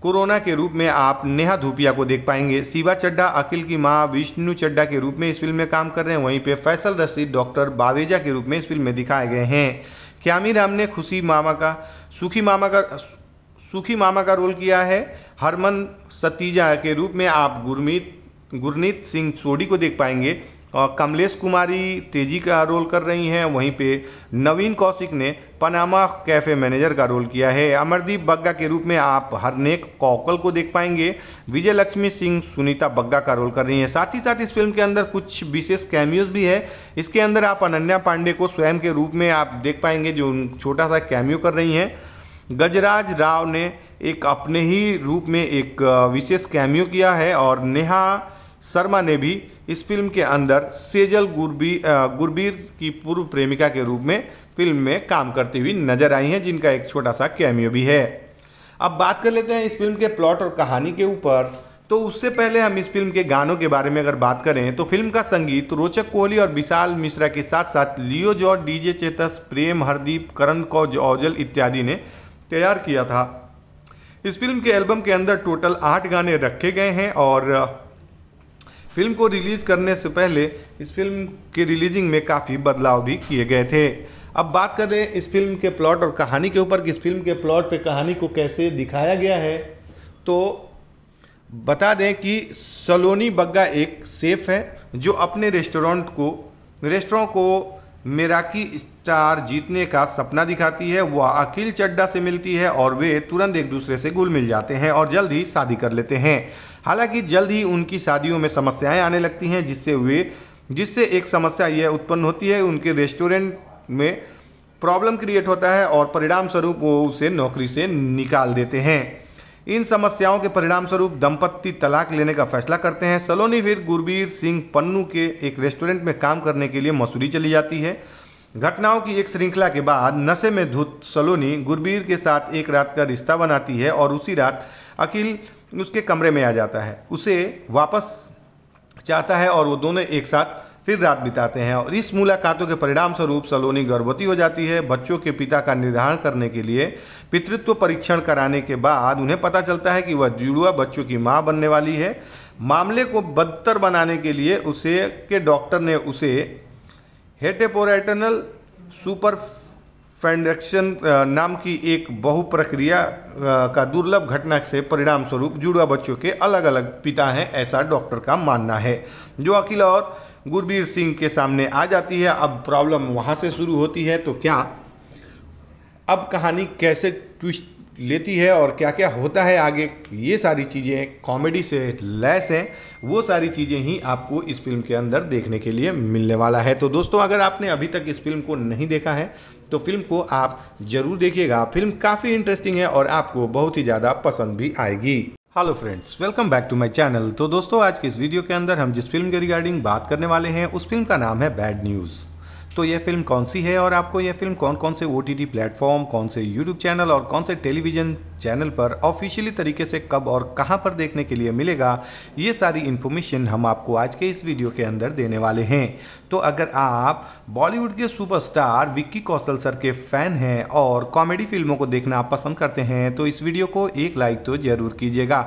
कोरोना के रूप में आप नेहा धूपिया को देख पाएंगे शिवा चड्डा अखिल की माँ विष्णु चड्डा के रूप में इस फिल्म में काम कर रहे हैं वहीं पे फैसल रशीद डॉक्टर बावेजा के रूप में इस फिल्म में दिखाए गए हैं ख्यामी राम ने खुशी मामा का सुखी मामा का सुखी मामा का रोल किया है हरमन सतीजा के रूप में आप गुरमीत गुरनीत सिंह सोडी को देख पाएंगे और कमलेश कुमारी तेजी का रोल कर रही हैं वहीं पे नवीन कौशिक ने पनामा कैफ़े मैनेजर का रोल किया है अमरदीप बग्गा के रूप में आप हरनेक कौकल को देख पाएंगे विजय लक्ष्मी सिंह सुनीता बग्गा का रोल कर रही हैं साथ ही साथ इस फिल्म के अंदर कुछ विशेष कैमियोज भी है इसके अंदर आप अनन्या पांडे को स्वयं के रूप में आप देख पाएंगे जो छोटा सा कैमियो कर रही हैं गजराज राव ने एक अपने ही रूप में एक विशेष कैमियो किया है और नेहा शर्मा ने भी इस फिल्म के अंदर सेजल गुरबी गुरबीर की पूर्व प्रेमिका के रूप में फिल्म में काम करती हुई नजर आई हैं जिनका एक छोटा सा कैमियो भी है अब बात कर लेते हैं इस फिल्म के प्लॉट और कहानी के ऊपर तो उससे पहले हम इस फिल्म के गानों के बारे में अगर बात करें तो फिल्म का संगीत रोचक कोहली और विशाल मिश्रा के साथ साथ लियो जॉर्ज डीजे चेतस प्रेम हरदीप करण कौज औजल इत्यादि ने तैयार किया था इस फिल्म के एल्बम के अंदर टोटल आठ गाने रखे गए हैं और फिल्म को रिलीज़ करने से पहले इस फिल्म के रिलीजिंग में काफ़ी बदलाव भी किए गए थे अब बात कर रहे हैं इस फिल्म के प्लॉट और कहानी के ऊपर कि इस फिल्म के प्लॉट पे कहानी को कैसे दिखाया गया है तो बता दें कि सलोनी बग्गा एक सेफ है जो अपने रेस्टोरेंट को रेस्टोरों को मेराकी स्टार जीतने का सपना दिखाती है वह अखिल चड्डा से मिलती है और वे तुरंत एक दूसरे से घुल मिल जाते हैं और जल्द ही शादी कर लेते हैं हालांकि जल्द ही उनकी शादियों में समस्याएं आने लगती हैं जिससे वे जिससे एक समस्या यह उत्पन्न होती है उनके रेस्टोरेंट में प्रॉब्लम क्रिएट होता है और परिणाम स्वरूप वो उसे नौकरी से निकाल देते हैं इन समस्याओं के परिणाम स्वरूप दंपत्ति तलाक लेने का फैसला करते हैं सलोनी फिर गुरबीर सिंह पन्नू के एक रेस्टोरेंट में काम करने के लिए मसूरी चली जाती है घटनाओं की एक श्रृंखला के बाद नशे में धुत सलोनी गुरबीर के साथ एक रात का रिश्ता बनाती है और उसी रात अखिल उसके कमरे में आ जाता है उसे वापस चाहता है और वो दोनों एक साथ फिर रात बिताते हैं और इस मुलाकातों के परिणाम स्वरूप सलोनी गर्भवती हो जाती है बच्चों के पिता का निर्धारण करने के लिए पितृत्व परीक्षण कराने के बाद उन्हें पता चलता है कि वह जुड़ुआ बच्चों की माँ बनने वाली है मामले को बदतर बनाने के लिए उसे के डॉक्टर ने उसे हेटेपोरेटनल सुपर फैंडक्शन नाम की एक बहुप्रक्रिया का दुर्लभ घटना से परिणाम स्वरूप जुड़वा बच्चों के अलग अलग पिता हैं ऐसा डॉक्टर का मानना है जो अखिल और गुरबीर सिंह के सामने आ जाती है अब प्रॉब्लम वहाँ से शुरू होती है तो क्या अब कहानी कैसे ट्विस्ट लेती है और क्या क्या होता है आगे ये सारी चीज़ें कॉमेडी से लैस हैं वो सारी चीज़ें ही आपको इस फिल्म के अंदर देखने के लिए मिलने वाला है तो दोस्तों अगर आपने अभी तक इस फिल्म को नहीं देखा है तो फिल्म को आप जरूर देखिएगा फिल्म काफ़ी इंटरेस्टिंग है और आपको बहुत ही ज़्यादा पसंद भी आएगी hello friends welcome back to my channel तो दोस्तों आज के इस वीडियो के अंदर हम जिस फिल्म के रिगार्डिंग बात करने वाले हैं उस फिल्म का नाम है बैड न्यूज़ तो यह फिल्म कौन सी है और आपको यह फिल्म कौन कौन से ओ टी प्लेटफॉर्म कौन से यूट्यूब चैनल और कौन से टेलीविजन चैनल पर ऑफिशियली तरीके से कब और कहां पर देखने के लिए मिलेगा ये सारी इन्फॉर्मेशन हम आपको आज के इस वीडियो के अंदर देने वाले हैं तो अगर आप बॉलीवुड के सुपरस्टार विक्की कौशल सर के फैन हैं और कॉमेडी फिल्मों को देखना आप पसंद करते हैं तो इस वीडियो को एक लाइक तो ज़रूर कीजिएगा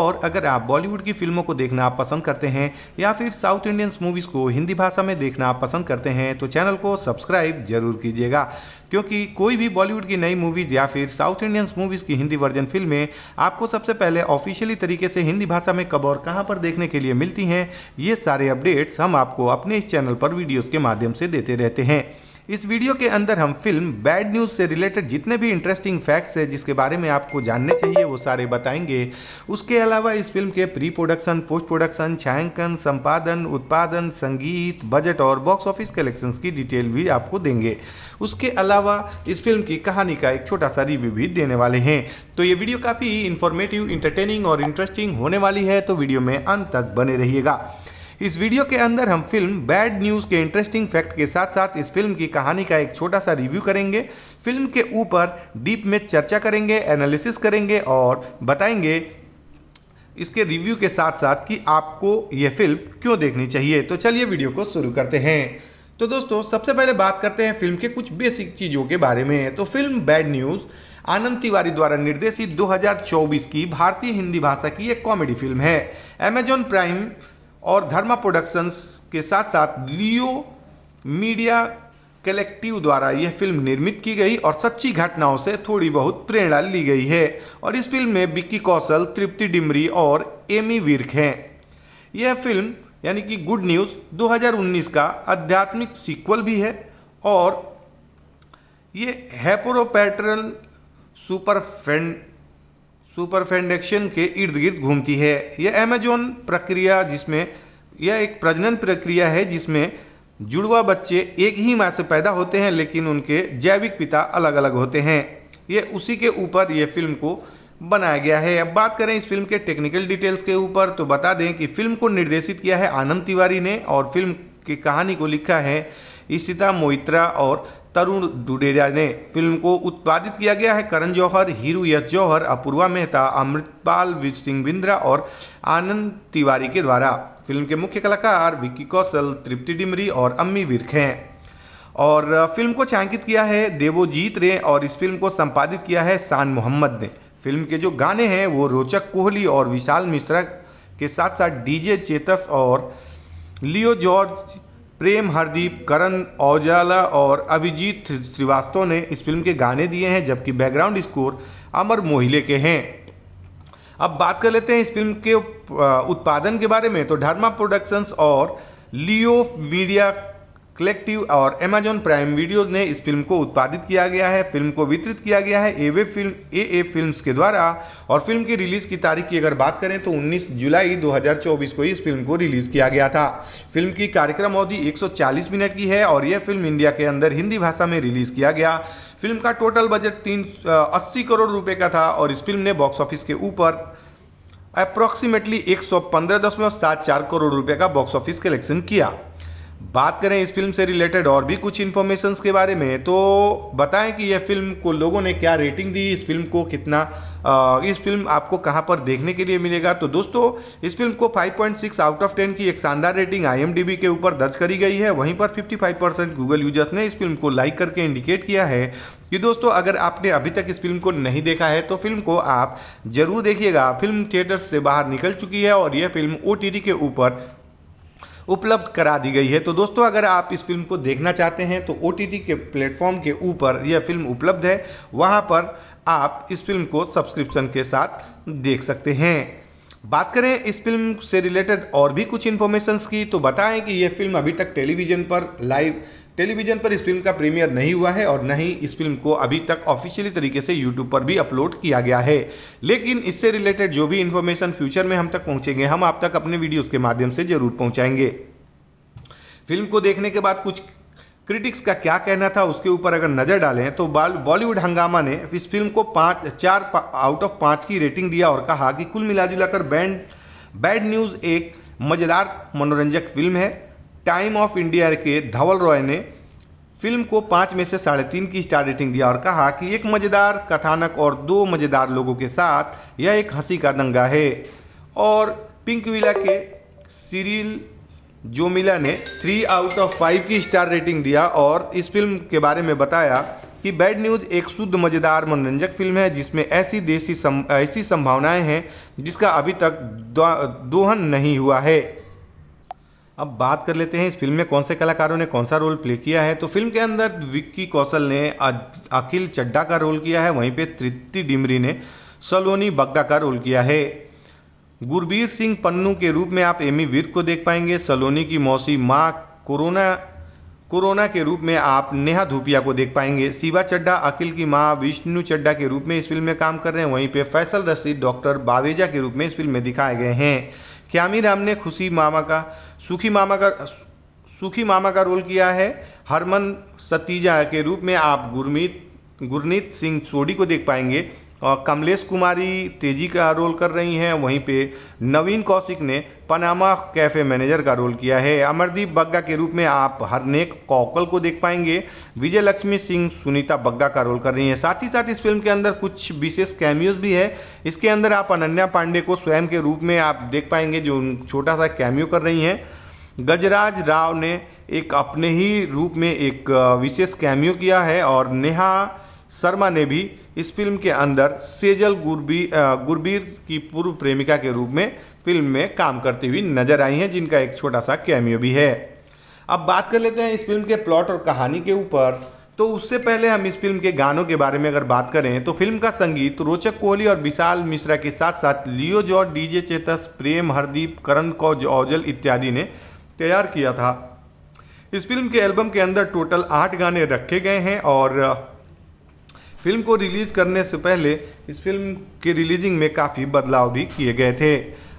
और अगर आप बॉलीवुड की फिल्मों को देखना आप पसंद करते हैं या फिर साउथ इंडियंस मूवीज़ को हिंदी भाषा में देखना आप पसंद करते हैं तो चैनल को सब्सक्राइब जरूर कीजिएगा क्योंकि कोई भी बॉलीवुड की नई मूवीज़ या फिर साउथ इंडियंस मूवीज़ की हिंदी वर्जन फिल्में आपको सबसे पहले ऑफिशियली तरीके से हिंदी भाषा में कब और कहाँ पर देखने के लिए मिलती हैं ये सारे अपडेट्स हम आपको अपने इस चैनल पर वीडियोज़ के माध्यम से देते रहते हैं इस वीडियो के अंदर हम फिल्म बैड न्यूज़ से रिलेटेड जितने भी इंटरेस्टिंग फैक्ट्स है जिसके बारे में आपको जानने चाहिए वो सारे बताएंगे उसके अलावा इस फिल्म के प्री प्रोडक्शन पोस्ट प्रोडक्शन छायांकन संपादन उत्पादन संगीत बजट और बॉक्स ऑफिस कलेक्शंस की डिटेल भी आपको देंगे उसके अलावा इस फिल्म की कहानी का एक छोटा सा रिव्यू भी देने वाले हैं तो ये वीडियो काफ़ी इन्फॉर्मेटिव इंटरटेनिंग और इंटरेस्टिंग होने वाली है तो वीडियो में अंत तक बने रहिएगा इस वीडियो के अंदर हम फिल्म बैड न्यूज़ के इंटरेस्टिंग फैक्ट के साथ साथ इस फिल्म की कहानी का एक छोटा सा रिव्यू करेंगे फिल्म के ऊपर डीप में चर्चा करेंगे एनालिसिस करेंगे और बताएंगे इसके रिव्यू के साथ साथ कि आपको ये फिल्म क्यों देखनी चाहिए तो चलिए वीडियो को शुरू करते हैं तो दोस्तों सबसे पहले बात करते हैं फिल्म के कुछ बेसिक चीज़ों के बारे में तो film bad news Anand Tiwari द्वारा निर्देशित 2024 की भारतीय हिंदी भाषा की एक कॉमेडी फिल्म है अमेजॉन प्राइम और धर्मा प्रोडक्शंस के साथ साथ लियो मीडिया कलेक्टिव द्वारा यह फिल्म निर्मित की गई और सच्ची घटनाओं से थोड़ी बहुत प्रेरणा ली गई है और इस फिल्म में विक्की कौशल तृप्ति डिमरी और एमी विर्क हैं यह फिल्म यानी कि गुड न्यूज़ 2019 का आध्यात्मिक सीक्वल भी है और ये हैपोरोपैटरल सुपर सुपरफेंडेक्शन के इर्द गिर्द घूमती है यह अमेजोन प्रक्रिया जिसमें यह एक प्रजनन प्रक्रिया है जिसमें जुड़वा बच्चे एक ही माँ से पैदा होते हैं लेकिन उनके जैविक पिता अलग अलग होते हैं ये उसी के ऊपर ये फिल्म को बनाया गया है अब बात करें इस फिल्म के टेक्निकल डिटेल्स के ऊपर तो बता दें कि फिल्म को निर्देशित किया है आनंद तिवारी ने और फिल्म की कहानी को लिखा है इशिता मोइत्रा और तरुण डुडेरा ने फिल्म को उत्पादित किया गया है करण जौहर हीरू यश जौहर अपूर्वा मेहता अमृतपाल सिंह बिंद्रा और आनंद तिवारी के द्वारा फिल्म के मुख्य कलाकार विक्की कौशल तृप्ति डिमरी और अम्मी विरख हैं और फिल्म को छायांकित किया है देवोजीत ने और इस फिल्म को संपादित किया है शान मोहम्मद ने फिल्म के जो गाने हैं वो रोचक कोहली और विशाल मिश्रा के साथ साथ डीजे चेतस और लियो जॉर्ज प्रेम हरदीप करण औजाला और अभिजीत श्रीवास्तव ने इस फिल्म के गाने दिए हैं जबकि बैकग्राउंड स्कोर अमर मोहिले के हैं अब बात कर लेते हैं इस फिल्म के उत्पादन के बारे में तो धर्मा प्रोडक्शंस और लियो मीडिया कलेक्टिव और अमेजॉन प्राइम वीडियोज ने इस फिल्म को उत्पादित किया गया है फिल्म को वितरित किया गया है एवे फिल्म ए ए फिल्म के द्वारा और फिल्म की रिलीज़ की तारीख की अगर बात करें तो 19 जुलाई 2024 को इस फिल्म को रिलीज़ किया गया था फिल्म की कार्यक्रम अवधि 140 मिनट की है और यह फिल्म इंडिया के अंदर हिंदी भाषा में रिलीज़ किया गया फिल्म का टोटल बजट तीन अस्सी करोड़ रुपये का था और इस फिल्म ने बॉक्स ऑफिस के ऊपर अप्रॉक्सीमेटली एक करोड़ रुपये का बॉक्स ऑफिस कलेक्शन किया बात करें इस फिल्म से रिलेटेड और भी कुछ इन्फॉर्मेशंस के बारे में तो बताएं कि यह फिल्म को लोगों ने क्या रेटिंग दी इस फिल्म को कितना आ, इस फिल्म आपको कहां पर देखने के लिए मिलेगा तो दोस्तों इस फिल्म को 5.6 आउट ऑफ 10 की एक शानदार रेटिंग आई के ऊपर दर्ज करी गई है वहीं पर 55 परसेंट गूगल यूजर्स ने इस फिल्म को लाइक करके इंडिकेट किया है कि दोस्तों अगर आपने अभी तक इस फिल्म को नहीं देखा है तो फिल्म को आप ज़रूर देखिएगा फिल्म थिएटर से बाहर निकल चुकी है और यह फिल्म ओ के ऊपर उपलब्ध करा दी गई है तो दोस्तों अगर आप इस फिल्म को देखना चाहते हैं तो ओ के प्लेटफॉर्म के ऊपर यह फिल्म उपलब्ध है वहाँ पर आप इस फिल्म को सब्सक्रिप्शन के साथ देख सकते हैं बात करें इस फिल्म से रिलेटेड और भी कुछ इन्फॉर्मेशंस की तो बताएं कि यह फिल्म अभी तक टेलीविज़न पर लाइव टेलीविजन पर इस फिल्म का प्रीमियर नहीं हुआ है और न ही इस फिल्म को अभी तक ऑफिशियली तरीके से यूट्यूब पर भी अपलोड किया गया है लेकिन इससे रिलेटेड जो भी इन्फॉर्मेशन फ्यूचर में हम तक पहुंचेंगे हम आप तक अपने वीडियोस के माध्यम से जरूर पहुंचाएंगे फिल्म को देखने के बाद कुछ क्रिटिक्स का क्या कहना था उसके ऊपर अगर नज़र डालें तो बॉलीवुड हंगामा ने इस फिल्म को पाँच चार पा, आउट ऑफ पाँच की रेटिंग दिया और कहा कि कुल मिलाजुलाकर बैंड बैड न्यूज़ एक मज़ेदार मनोरंजक फिल्म है टाइम ऑफ इंडिया के धवल रॉय ने फिल्म को पाँच में से साढ़े तीन की स्टार रेटिंग दिया और कहा कि एक मज़ेदार कथानक और दो मज़ेदार लोगों के साथ यह एक हंसी का दंगा है और पिंक विला के सीरियल जोमिला ने थ्री आउट ऑफ फाइव की स्टार रेटिंग दिया और इस फिल्म के बारे में बताया कि बैड न्यूज़ एक शुद्ध मज़ेदार मनोरंजक फिल्म है जिसमें ऐसी देसी सम, ऐसी संभावनाएं हैं जिसका अभी तक दोहन नहीं हुआ है अब बात कर लेते हैं इस फिल्म में कौन से कलाकारों ने कौन सा रोल प्ले किया है तो फिल्म के अंदर विक्की कौशल ने अखिल चड्डा का रोल किया है वहीं पे तृप्ति डिमरी ने सलोनी बग्गा का रोल किया है गुरबीर सिंह पन्नू के रूप में आप एमी विर्क को देख पाएंगे सलोनी की मौसी माँ कोरोना कोरोना के रूप में आप नेहा धूपिया को देख पाएंगे शिवा चड्डा अखिल की माँ विष्णु चड्डा के रूप में इस फिल्म में काम कर रहे हैं वहीं पे फैसल रशीद डॉक्टर बावेजा के रूप में इस फिल्म में दिखाए गए हैं क्यामी राम ने खुशी मामा का सुखी मामा का सुखी मामा का रोल किया है हरमन सतीजा के रूप में आप गुरमीत गुरनीत सिंह सोड़ी को देख पाएंगे और कमलेश कुमारी तेजी का रोल कर रही हैं वहीं पे नवीन कौशिक ने पनामा कैफ़े मैनेजर का रोल किया है अमरदीप बग्गा के रूप में आप हरनेक कौकल को देख पाएंगे विजय लक्ष्मी सिंह सुनीता बग्गा का रोल कर रही हैं साथ ही साथ इस फिल्म के अंदर कुछ विशेष कैमियोज भी है इसके अंदर आप अनन्या पांडे को स्वयं के रूप में आप देख पाएंगे जो छोटा सा कैमियो कर रही हैं गजराज राव ने एक अपने ही रूप में एक विशेष कैमियो किया है और नेहा शर्मा ने भी इस फिल्म के अंदर सेजल गुरबी गुरबीर की पूर्व प्रेमिका के रूप में फिल्म में काम करती हुई नजर आई हैं जिनका एक छोटा सा कैमियो भी है अब बात कर लेते हैं इस फिल्म के प्लॉट और कहानी के ऊपर तो उससे पहले हम इस फिल्म के गानों के बारे में अगर बात करें तो फिल्म का संगीत रोचक कोहली और विशाल मिश्रा के साथ साथ लियो जॉर्ज डीजे चेतस प्रेम हरदीप करण कौज औजल इत्यादि ने तैयार किया था इस फिल्म के एल्बम के अंदर टोटल आठ गाने रखे गए हैं और फिल्म को रिलीज़ करने से पहले इस फिल्म के रिलीजिंग में काफ़ी बदलाव भी किए गए थे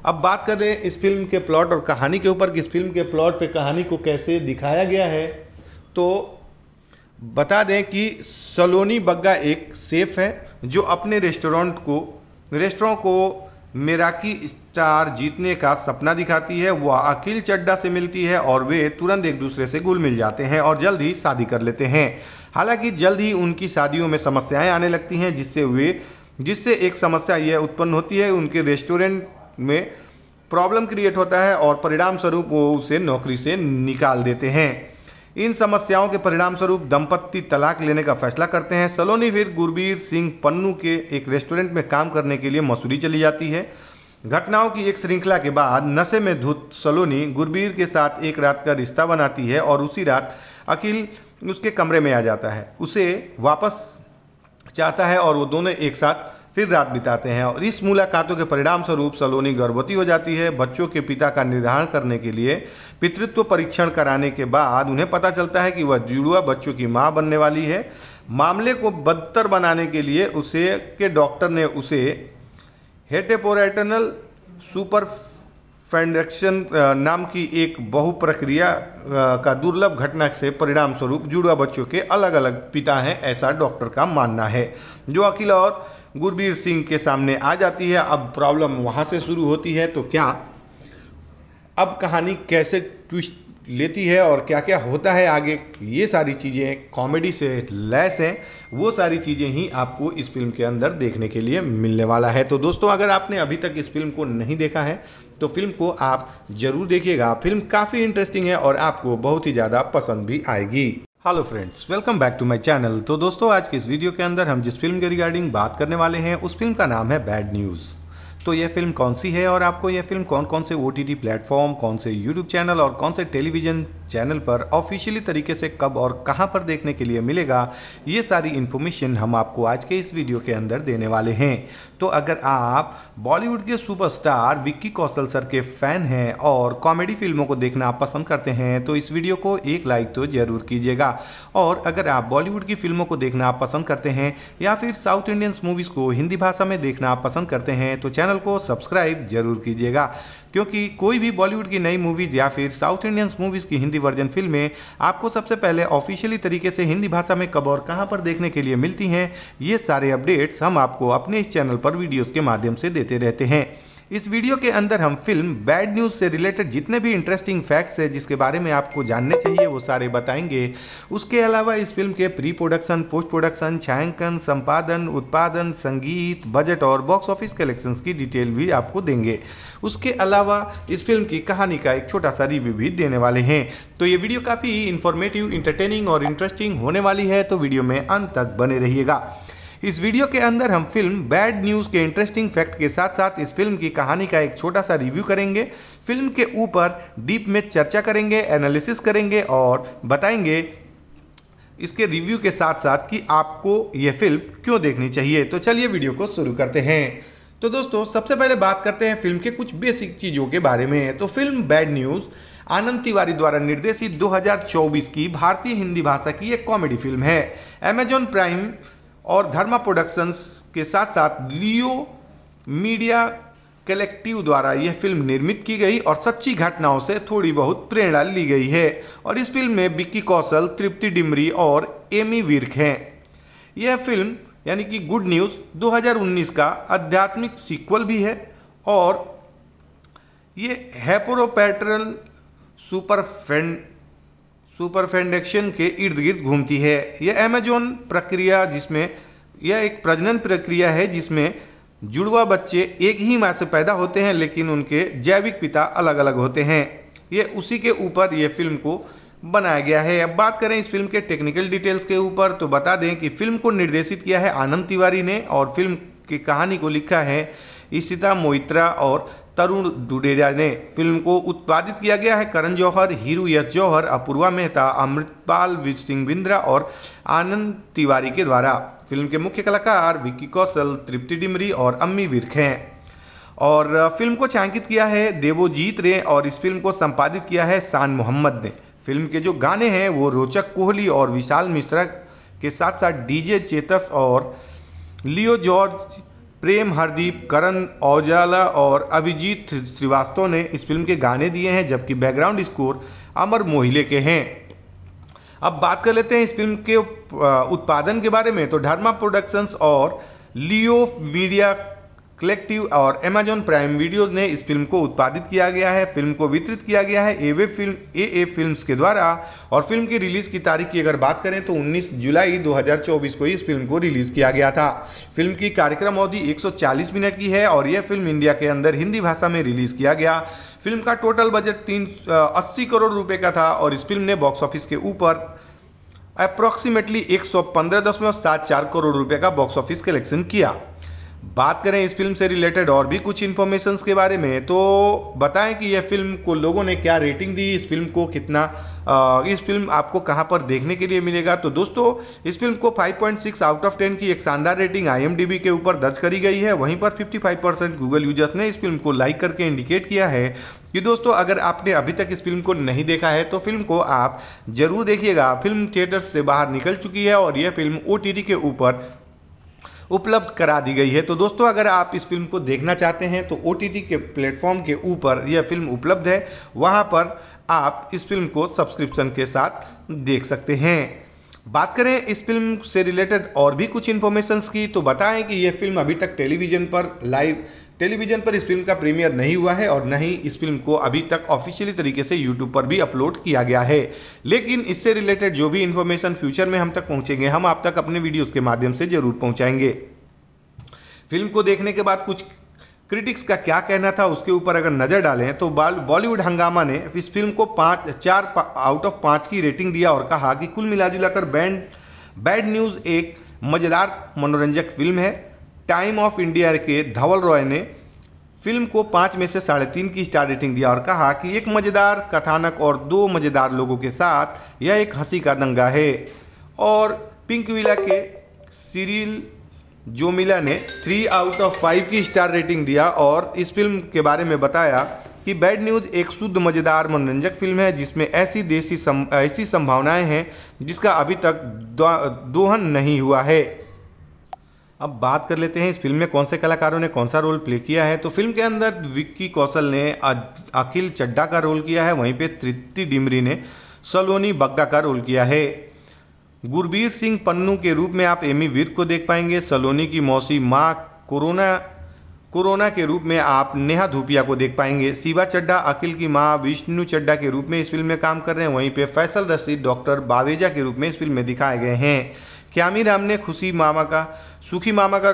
अब बात कर रहे हैं इस फिल्म के प्लॉट और कहानी के ऊपर कि इस फिल्म के प्लॉट पे कहानी को कैसे दिखाया गया है तो बता दें कि सलोनी बग्गा एक सेफ है जो अपने रेस्टोरेंट को रेस्टोरों को मेराकी स्टार जीतने का सपना दिखाती है वह अखिल चड्डा से मिलती है और वे तुरंत एक दूसरे से गुल मिल जाते हैं और जल्द ही शादी कर लेते हैं हालांकि जल्द ही उनकी शादियों में समस्याएं आने लगती हैं जिससे वे जिससे एक समस्या यह उत्पन्न होती है उनके रेस्टोरेंट में प्रॉब्लम क्रिएट होता है और परिणाम स्वरूप वो उसे नौकरी से निकाल देते हैं इन समस्याओं के परिणाम स्वरूप दंपत्ति तलाक लेने का फैसला करते हैं सलोनी फिर गुरबीर सिंह पन्नू के एक रेस्टोरेंट में काम करने के लिए मसूरी चली जाती है घटनाओं की एक श्रृंखला के बाद नशे में धुत सलोनी गुरबीर के साथ एक रात का रिश्ता बनाती है और उसी रात अखिल उसके कमरे में आ जाता है उसे वापस चाहता है और वो दोनों एक साथ फिर रात बिताते हैं और इस मुलाकातों के परिणाम स्वरूप सलोनी गर्भवती हो जाती है बच्चों के पिता का निर्धारण करने के लिए पितृत्व परीक्षण कराने के बाद उन्हें पता चलता है कि वह जुड़ुआ बच्चों की माँ बनने वाली है मामले को बदतर बनाने के लिए उसे के डॉक्टर ने उसे हेटेपोरेटनल सुपर फैंडक्शन नाम की एक बहुप्रक्रिया का दुर्लभ घटना से परिणाम स्वरूप जुड़वा बच्चों के अलग अलग पिता हैं ऐसा डॉक्टर का मानना है जो अखिल और गुरबीर सिंह के सामने आ जाती है अब प्रॉब्लम वहाँ से शुरू होती है तो क्या अब कहानी कैसे ट्विस्ट लेती है और क्या क्या होता है आगे ये सारी चीज़ें कॉमेडी से लैस हैं वो सारी चीज़ें ही आपको इस फिल्म के अंदर देखने के लिए मिलने वाला है तो दोस्तों अगर आपने अभी तक इस फिल्म को नहीं देखा है तो फिल्म को आप ज़रूर देखिएगा फिल्म काफ़ी इंटरेस्टिंग है और आपको बहुत ही ज़्यादा पसंद भी आएगी hello friends welcome back to my channel तो दोस्तों आज के इस वीडियो के अंदर हम जिस फिल्म के रिगार्डिंग बात करने वाले हैं उस फिल्म का नाम है बैड न्यूज़ तो यह फिल्म कौन सी है और आपको यह फिल्म कौन कौन से ओ टी प्लेटफॉर्म कौन से यूट्यूब चैनल और कौन से टेलीविजन चैनल पर ऑफिशियली तरीके से कब और कहां पर देखने के लिए मिलेगा ये सारी इन्फॉर्मेशन हम आपको आज के इस वीडियो के अंदर देने वाले हैं तो अगर आप बॉलीवुड के सुपरस्टार विक्की कौशल सर के फैन हैं और कॉमेडी फिल्मों को देखना आप पसंद करते हैं तो इस वीडियो को एक लाइक तो ज़रूर कीजिएगा और अगर आप बॉलीवुड की फिल्मों को देखना आप पसंद करते हैं या फिर साउथ इंडियंस मूवीज़ को हिंदी भाषा में देखना पसंद करते हैं तो चैनल को सब्सक्राइब जरूर कीजिएगा क्योंकि कोई भी बॉलीवुड की नई मूवीज़ या फिर साउथ इंडियंस मूवीज़ की हिंदी वर्जन फिल्में आपको सबसे पहले ऑफिशियली तरीके से हिंदी भाषा में कब और कहाँ पर देखने के लिए मिलती हैं ये सारे अपडेट्स हम आपको अपने इस चैनल पर वीडियोज़ के माध्यम से देते रहते हैं इस वीडियो के अंदर हम फिल्म बैड न्यूज़ से रिलेटेड जितने भी इंटरेस्टिंग फैक्ट्स है जिसके बारे में आपको जानने चाहिए वो सारे बताएंगे उसके अलावा इस फिल्म के प्री प्रोडक्शन पोस्ट प्रोडक्शन छायांकन संपादन उत्पादन संगीत बजट और बॉक्स ऑफिस कलेक्शंस की डिटेल भी आपको देंगे उसके अलावा इस फिल्म की कहानी का एक छोटा सा रिव्यू भी देने वाले हैं तो ये वीडियो काफ़ी इन्फॉर्मेटिव इंटरटेनिंग और इंटरेस्टिंग होने वाली है तो वीडियो में अंत तक बने रहिएगा इस वीडियो के अंदर हम फिल्म बैड न्यूज़ के इंटरेस्टिंग फैक्ट के साथ साथ इस फिल्म की कहानी का एक छोटा सा रिव्यू करेंगे फिल्म के ऊपर डीप में चर्चा करेंगे एनालिसिस करेंगे और बताएंगे इसके रिव्यू के साथ साथ कि आपको यह फिल्म क्यों देखनी चाहिए तो चलिए वीडियो को शुरू करते हैं तो दोस्तों सबसे पहले बात करते हैं फिल्म के कुछ बेसिक चीज़ों के बारे में तो film bad news Anand Tiwari द्वारा निर्देशित 2024 की भारतीय हिंदी भाषा की एक कॉमेडी फिल्म है अमेजॉन प्राइम और धर्मा प्रोडक्शंस के साथ साथ लियो मीडिया कलेक्टिव द्वारा यह फिल्म निर्मित की गई और सच्ची घटनाओं से थोड़ी बहुत प्रेरणा ली गई है और इस फिल्म में विक्की कौशल तृप्ति डिमरी और एमी विर्क हैं यह फिल्म यानी कि गुड न्यूज़ 2019 का आध्यात्मिक सीक्वल भी है और ये हैपोरोपैटरल सुपर फ्रेंड सुपरफेंडेक्शन के इर्द गिर्द घूमती है यह अमेजोन प्रक्रिया जिसमें यह एक प्रजनन प्रक्रिया है जिसमें जुड़वा बच्चे एक ही माँ से पैदा होते हैं लेकिन उनके जैविक पिता अलग अलग होते हैं ये उसी के ऊपर ये फिल्म को बनाया गया है अब बात करें इस फिल्म के टेक्निकल डिटेल्स के ऊपर तो बता दें कि फिल्म को निर्देशित किया है आनंद तिवारी ने और फिल्म की कहानी को लिखा है इसिता मोइत्रा और तरुण डुडेरिया ने फिल्म को उत्पादित किया गया है करण जौहर हीरू यश जौहर अपूर्वा मेहता अमृतपाल सिंह बिंद्रा और आनंद तिवारी के द्वारा फिल्म के मुख्य कलाकार विक्की कौशल तृप्ति डिमरी और अम्मी विर्क हैं और फिल्म को छायांकित किया है देवोजीत रे और इस फिल्म को संपादित किया है शान मोहम्मद ने फिल्म के जो गाने हैं वो रोचक कोहली और विशाल मिश्रा के साथ साथ डीजे चेतस और लियो जॉर्ज प्रेम हरदीप करण औजाला और अभिजीत श्रीवास्तव ने इस फिल्म के गाने दिए हैं जबकि बैकग्राउंड स्कोर अमर मोहिले के हैं अब बात कर लेते हैं इस फिल्म के उत्पादन के बारे में तो धर्मा प्रोडक्शंस और लियो मीडिया कलेक्टिव और अमेजॉन प्राइम वीडियोज ने इस फिल्म को उत्पादित किया गया है फिल्म को वितरित किया गया है एवे फिल्म ए ए फिल्म के द्वारा और फिल्म की रिलीज़ की तारीख की अगर बात करें तो 19 जुलाई 2024 को इस फिल्म को रिलीज़ किया गया था फिल्म की कार्यक्रम अवधि 140 मिनट की है और यह फिल्म इंडिया के अंदर हिंदी भाषा में रिलीज़ किया गया फिल्म का टोटल बजट तीन अस्सी करोड़ रुपये का था और इस फिल्म ने बॉक्स ऑफिस के ऊपर अप्रॉक्सीमेटली एक करोड़ रुपये का बॉक्स ऑफिस कलेक्शन किया बात करें इस फिल्म से रिलेटेड और भी कुछ इन्फॉर्मेशन के बारे में तो बताएं कि यह फिल्म को लोगों ने क्या रेटिंग दी इस फिल्म को कितना आ, इस फिल्म आपको कहां पर देखने के लिए मिलेगा तो दोस्तों इस फिल्म को 5.6 आउट ऑफ 10 की एक शानदार रेटिंग आई के ऊपर दर्ज करी गई है वहीं पर 55% गूगल यूजर्स ने इस फिल्म को लाइक करके इंडिकेट किया है कि दोस्तों अगर आपने अभी तक इस फिल्म को नहीं देखा है तो फिल्म को आप ज़रूर देखिएगा फिल्म थिएटर से बाहर निकल चुकी है और यह फिल्म ओ के ऊपर उपलब्ध करा दी गई है तो दोस्तों अगर आप इस फिल्म को देखना चाहते हैं तो ओ के प्लेटफॉर्म के ऊपर यह फिल्म उपलब्ध है वहाँ पर आप इस फिल्म को सब्सक्रिप्शन के साथ देख सकते हैं बात करें इस फिल्म से रिलेटेड और भी कुछ इन्फॉर्मेशंस की तो बताएं कि यह फिल्म अभी तक टेलीविज़न पर लाइव टेलीविजन पर इस फिल्म का प्रीमियर नहीं हुआ है और न ही इस फिल्म को अभी तक ऑफिशियली तरीके से यूट्यूब पर भी अपलोड किया गया है लेकिन इससे रिलेटेड जो भी इन्फॉर्मेशन फ्यूचर में हम तक पहुँचेंगे हम आप तक अपने वीडियोज़ के माध्यम से जरूर पहुँचाएंगे फिल्म को देखने के बाद कुछ क्रिटिक्स का क्या कहना था उसके ऊपर अगर नज़र डालें तो बॉलीवुड हंगामा ने इस फिल्म को पाँच चार पा, आउट ऑफ पाँच की रेटिंग दिया और कहा कि कुल मिलाजुला कर बैंड बैड न्यूज़ एक मज़ेदार मनोरंजक फिल्म है टाइम ऑफ इंडिया के धवल रॉय ने फिल्म को पाँच में से साढ़े तीन की स्टार रेटिंग दिया और कहा कि एक मज़ेदार कथानक और दो मज़ेदार लोगों के साथ यह एक हंसी का दंगा है और पिंक विला के सीरियल जोमिला ने थ्री आउट ऑफ फाइव की स्टार रेटिंग दिया और इस फिल्म के बारे में बताया कि बैड न्यूज़ एक शुद्ध मज़ेदार मनोरंजक फिल्म है जिसमें ऐसी देसी सम, ऐसी संभावनाएं हैं जिसका अभी तक दोहन नहीं हुआ है अब बात कर लेते हैं इस फिल्म में कौन से कलाकारों ने कौन सा रोल प्ले किया है तो फिल्म के अंदर विक्की कौशल ने अखिल चड्डा का रोल किया है वहीं पे तृप्ति डिमरी ने सलोनी बग्गा का रोल किया है गुरबीर सिंह पन्नू के रूप में आप एमी विर्क को देख पाएंगे सलोनी की मौसी माँ कोरोना कोरोना के रूप में आप नेहा धूपिया को देख पाएंगे शिवा चड्डा अखिल की माँ विष्णु चड्डा के रूप में इस फिल्म में काम कर रहे हैं वहीं पे फैसल रशीद डॉक्टर बावेजा के रूप में इस फिल्म में दिखाए गए हैं क्यामी राम ने खुशी मामा का सुखी मामा का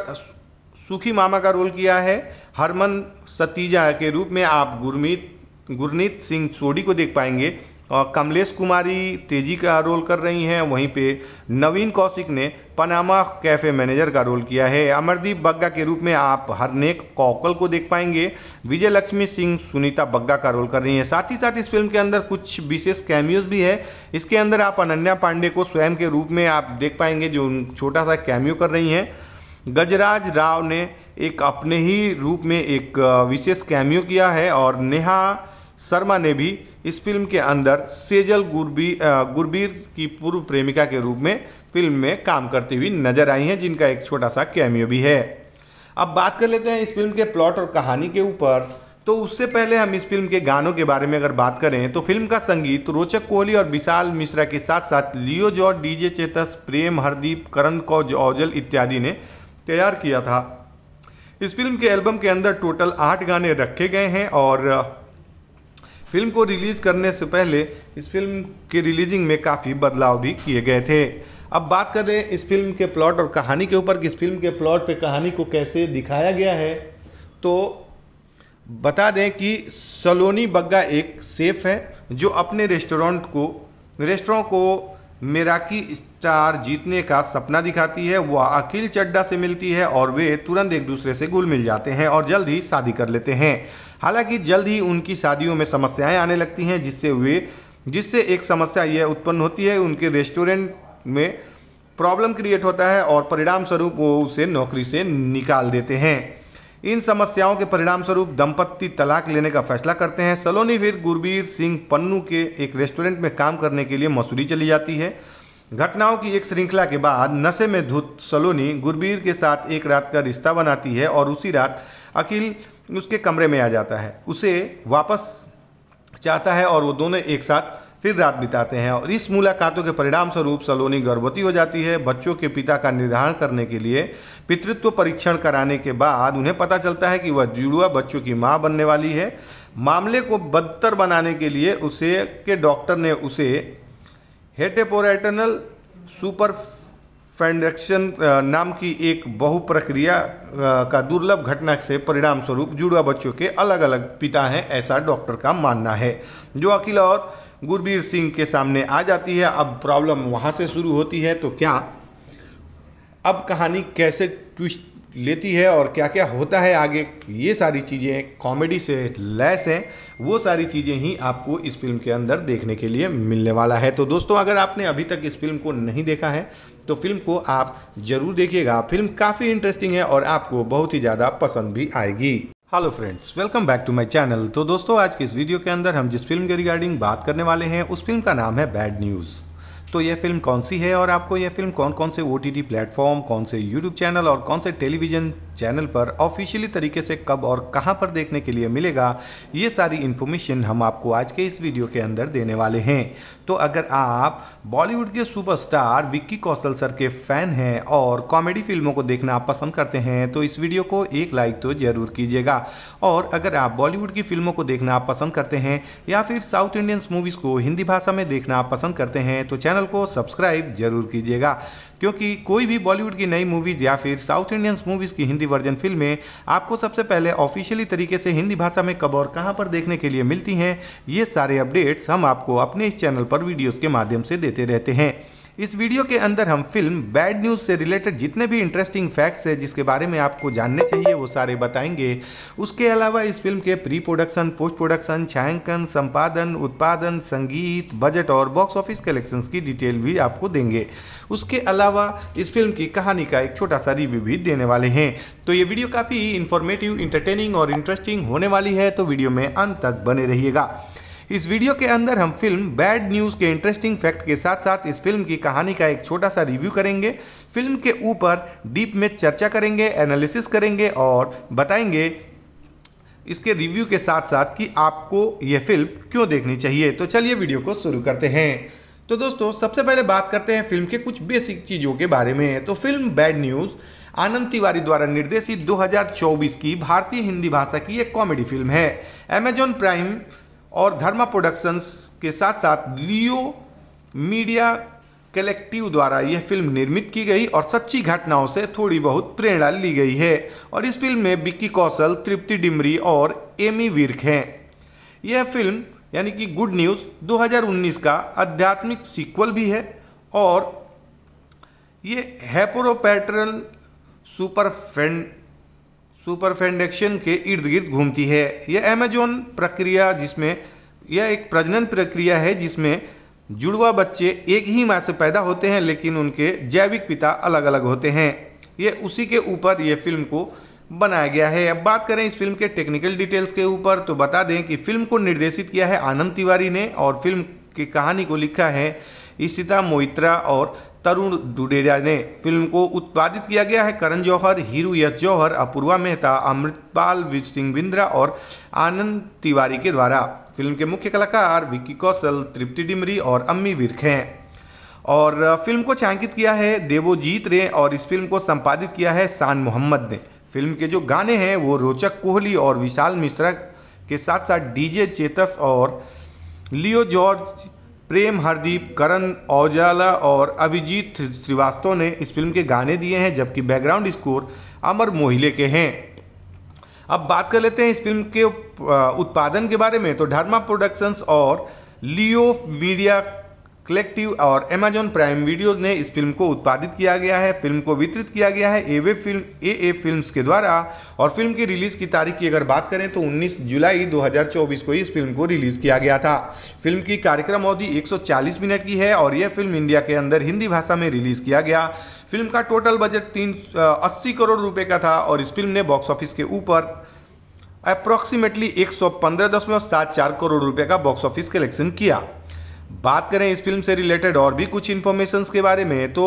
सुखी मामा का रोल किया है हरमन सतीजा के रूप में आप गुरमीत गुरनीत सिंह सोडी को देख पाएंगे और कमलेश कुमारी तेजी का रोल कर रही हैं वहीं पे नवीन कौशिक ने पनामा कैफ़े मैनेजर का रोल किया है अमरदीप बग्गा के रूप में आप हरनेक कौकल को देख पाएंगे विजय लक्ष्मी सिंह सुनीता बग्गा का रोल कर रही हैं साथ ही साथ इस फिल्म के अंदर कुछ विशेष कैमियोज भी है इसके अंदर आप अनन्या पांडे को स्वयं के रूप में आप देख पाएंगे जो छोटा सा कैमियो कर रही हैं गजराज राव ने एक अपने ही रूप में एक विशेष कैमियो किया है और नेहा शर्मा ने भी इस फिल्म के अंदर सेजल गुरबी गुरबीर की पूर्व प्रेमिका के रूप में फिल्म में काम करती हुई नजर आई हैं जिनका एक छोटा सा कैमियो भी है अब बात कर लेते हैं इस फिल्म के प्लॉट और कहानी के ऊपर तो उससे पहले हम इस फिल्म के गानों के बारे में अगर बात करें तो फिल्म का संगीत रोचक कोहली और विशाल मिश्रा के साथ साथ लियो जॉर्ज डीजे चेतस प्रेम हरदीप करण कौज औजल इत्यादि ने तैयार किया था इस फिल्म के एल्बम के अंदर टोटल आठ गाने रखे गए हैं और फिल्म को रिलीज़ करने से पहले इस फिल्म के रिलीजिंग में काफ़ी बदलाव भी किए गए थे अब बात कर रहे हैं इस फिल्म के प्लॉट और कहानी के ऊपर कि इस फिल्म के प्लॉट पे कहानी को कैसे दिखाया गया है तो बता दें कि सलोनी बग्गा एक सेफ है जो अपने रेस्टोरेंट को रेस्टोरों को मेराकी स्टार जीतने का सपना दिखाती है वह अखिल चड्डा से मिलती है और वे तुरंत एक दूसरे से घुल मिल जाते हैं और जल्द ही शादी कर लेते हैं हालांकि जल्द ही उनकी शादियों में समस्याएं आने लगती हैं जिससे वे जिससे एक समस्या यह उत्पन्न होती है उनके रेस्टोरेंट में प्रॉब्लम क्रिएट होता है और परिणाम स्वरूप वो उसे नौकरी से निकाल देते हैं इन समस्याओं के परिणाम स्वरूप दंपत्ति तलाक लेने का फैसला करते हैं सलोनी फिर गुरबीर सिंह पन्नू के एक रेस्टोरेंट में काम करने के लिए मसूरी चली जाती है घटनाओं की एक श्रृंखला के बाद नशे में धुत सलोनी गुरबीर के साथ एक रात का रिश्ता बनाती है और उसी रात अखिल उसके कमरे में आ जाता है उसे वापस चाहता है और वो दोनों एक साथ फिर रात बिताते हैं और इस मुलाकातों के परिणाम स्वरूप सलोनी गर्भवती हो जाती है बच्चों के पिता का निर्धारण करने के लिए पितृत्व परीक्षण कराने के बाद उन्हें पता चलता है कि वह जुड़ुआ बच्चों की माँ बनने वाली है मामले को बदतर बनाने के लिए उसे के डॉक्टर ने उसे हेटेपोरेटनल सुपर फेंडक्शन नाम की एक बहु प्रक्रिया का दुर्लभ घटना से परिणाम स्वरूप जुड़वा बच्चों के अलग अलग पिता हैं ऐसा डॉक्टर का मानना है जो अखिल और गुरबीर सिंह के सामने आ जाती है अब प्रॉब्लम वहाँ से शुरू होती है तो क्या अब कहानी कैसे ट्विस्ट लेती है और क्या क्या होता है आगे ये सारी चीज़ें कॉमेडी से लैस हैं वो सारी चीज़ें ही आपको इस फिल्म के अंदर देखने के लिए मिलने वाला है तो दोस्तों अगर आपने अभी तक इस फिल्म को नहीं देखा है तो फिल्म को आप ज़रूर देखिएगा फिल्म काफ़ी इंटरेस्टिंग है और आपको बहुत ही ज़्यादा पसंद भी आएगी hello friends welcome back to my channel तो दोस्तों आज के इस वीडियो के अंदर हम जिस फिल्म के रिगार्डिंग बात करने वाले हैं उस फिल्म का नाम है बैड न्यूज़ तो यह फिल्म कौन सी है और आपको यह फिल्म कौन कौन से ओ टी प्लेटफॉर्म कौन से यूट्यूब चैनल और कौन से टेलीविज़न चैनल पर ऑफिशियली तरीके से कब और कहां पर देखने के लिए मिलेगा ये सारी इन्फॉर्मेशन हम आपको आज के इस वीडियो के अंदर देने वाले हैं तो अगर आप बॉलीवुड के सुपरस्टार विक्की कौशल सर के फैन हैं और कॉमेडी फिल्मों को देखना आप पसंद करते हैं तो इस वीडियो को एक लाइक तो ज़रूर कीजिएगा और अगर आप बॉलीवुड की फिल्मों को देखना आप पसंद करते हैं या फिर साउथ इंडियंस मूवीज़ को हिंदी भाषा में देखना आप पसंद करते हैं तो चैनल को सब्सक्राइब जरूर कीजिएगा क्योंकि कोई भी बॉलीवुड की नई मूवीज़ या फिर साउथ इंडियंस मूवीज़ की हिंदी वर्जन फिल्में आपको सबसे पहले ऑफिशियली तरीके से हिंदी भाषा में कब और कहाँ पर देखने के लिए मिलती हैं ये सारे अपडेट्स हम आपको अपने इस चैनल पर वीडियोज़ के माध्यम से देते रहते हैं इस वीडियो के अंदर हम फिल्म बैड न्यूज़ से रिलेटेड जितने भी इंटरेस्टिंग फैक्ट्स है जिसके बारे में आपको जानने चाहिए वो सारे बताएंगे उसके अलावा इस फिल्म के प्री प्रोडक्शन पोस्ट प्रोडक्शन छायांकन संपादन उत्पादन संगीत बजट और बॉक्स ऑफिस कलेक्शन की डिटेल भी आपको देंगे उसके अलावा इस फिल्म की कहानी का एक छोटा सा रिव्यू भी देने वाले हैं तो ये वीडियो काफ़ी इन्फॉर्मेटिव इंटरटेनिंग और इंटरेस्टिंग होने वाली है तो वीडियो में अंत तक बने रहिएगा इस वीडियो के अंदर हम फिल्म बैड न्यूज़ के इंटरेस्टिंग फैक्ट के साथ साथ इस फिल्म की कहानी का एक छोटा सा रिव्यू करेंगे फिल्म के ऊपर डीप में चर्चा करेंगे एनालिसिस करेंगे और बताएंगे इसके रिव्यू के साथ साथ कि आपको यह फिल्म क्यों देखनी चाहिए तो चलिए वीडियो को शुरू करते हैं तो दोस्तों सबसे पहले बात करते हैं फिल्म के कुछ बेसिक चीज़ों के बारे में तो film bad news Anand Tiwari द्वारा निर्देशित 2024 की भारतीय हिंदी भाषा की एक कॉमेडी फिल्म है अमेजॉन प्राइम और धर्मा प्रोडक्शंस के साथ साथ लियो मीडिया कलेक्टिव द्वारा यह फिल्म निर्मित की गई और सच्ची घटनाओं से थोड़ी बहुत प्रेरणा ली गई है और इस फिल्म में विक्की कौशल तृप्ति डिमरी और एमी विर्क हैं यह फिल्म यानी कि गुड न्यूज़ 2019 का आध्यात्मिक सीक्वल भी है और ये हैपोरोपैटर्न सुपर फ्रेंड सुपरफेंडेक्शन के इर्द गिर्द घूमती है यह एमेजोन प्रक्रिया जिसमें यह एक प्रजनन प्रक्रिया है जिसमें जुड़वा बच्चे एक ही माँ से पैदा होते हैं लेकिन उनके जैविक पिता अलग अलग होते हैं ये उसी के ऊपर ये फिल्म को बनाया गया है अब बात करें इस फिल्म के टेक्निकल डिटेल्स के ऊपर तो बता दें कि फिल्म को निर्देशित किया है आनंद तिवारी ने और फिल्म की कहानी को लिखा है इशिता मोइत्रा और तरुण डुडेरा ने फिल्म को उत्पादित किया गया है करण जौहर हीरू यश जौहर अपूर्वा मेहता अमृतपाल सिंह बिंद्रा और आनंद तिवारी के द्वारा फिल्म के मुख्य कलाकार विक्की कौशल तृप्ति डिमरी और अम्मी विर्क हैं और फिल्म को छायांकित किया है देवोजीत रे और इस फिल्म को संपादित किया है शान मोहम्मद ने फिल्म के जो गाने हैं वो रोचक कोहली और विशाल मिश्रा के साथ साथ डीजे चेतस और लियो जॉर्ज प्रेम हरदीप करण औजाला और अभिजीत श्रीवास्तव ने इस फिल्म के गाने दिए हैं जबकि बैकग्राउंड स्कोर अमर मोहिले के हैं अब बात कर लेते हैं इस फिल्म के उत्पादन के बारे में तो धर्मा प्रोडक्शंस और लियो मीडिया कलेक्टिव और अमेजॉन प्राइम वीडियो ने इस फिल्म को उत्पादित किया गया है फिल्म को वितरित किया गया है एवे फिल्म ए ए फिल्म के द्वारा और फिल्म की रिलीज़ की तारीख की अगर बात करें तो 19 जुलाई 2024 को इस फिल्म को रिलीज़ किया गया था फिल्म की कार्यक्रम अवधि 140 मिनट की है और यह फिल्म इंडिया के अंदर हिंदी भाषा में रिलीज़ किया गया फिल्म का टोटल बजट तीन अस्सी करोड़ रुपये का था और इस फिल्म ने बॉक्स ऑफिस के ऊपर अप्रॉक्सीमेटली एक करोड़ रुपये का बॉक्स ऑफिस कलेक्शन किया बात करें इस फिल्म से रिलेटेड और भी कुछ इन्फॉर्मेशन के बारे में तो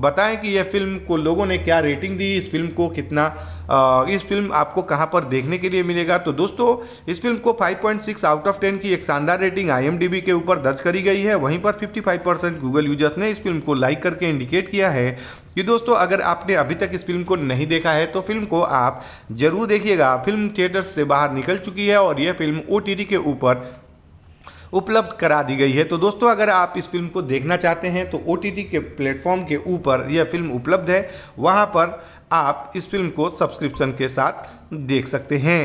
बताएं कि यह फिल्म को लोगों ने क्या रेटिंग दी इस फिल्म को कितना आ, इस फिल्म आपको कहां पर देखने के लिए मिलेगा तो दोस्तों इस फिल्म को 5.6 आउट ऑफ 10 की एक शानदार रेटिंग आई के ऊपर दर्ज करी गई है वहीं पर 55 परसेंट गूगल यूजर्स ने इस फिल्म को लाइक करके इंडिकेट किया है कि दोस्तों अगर आपने अभी तक इस फिल्म को नहीं देखा है तो फिल्म को आप जरूर देखिएगा फिल्म थिएटर से बाहर निकल चुकी है और यह फिल्म ओ के ऊपर उपलब्ध करा दी गई है तो दोस्तों अगर आप इस फिल्म को देखना चाहते हैं तो ओ के प्लेटफॉर्म के ऊपर यह फिल्म उपलब्ध है वहाँ पर आप इस फिल्म को सब्सक्रिप्शन के साथ देख सकते हैं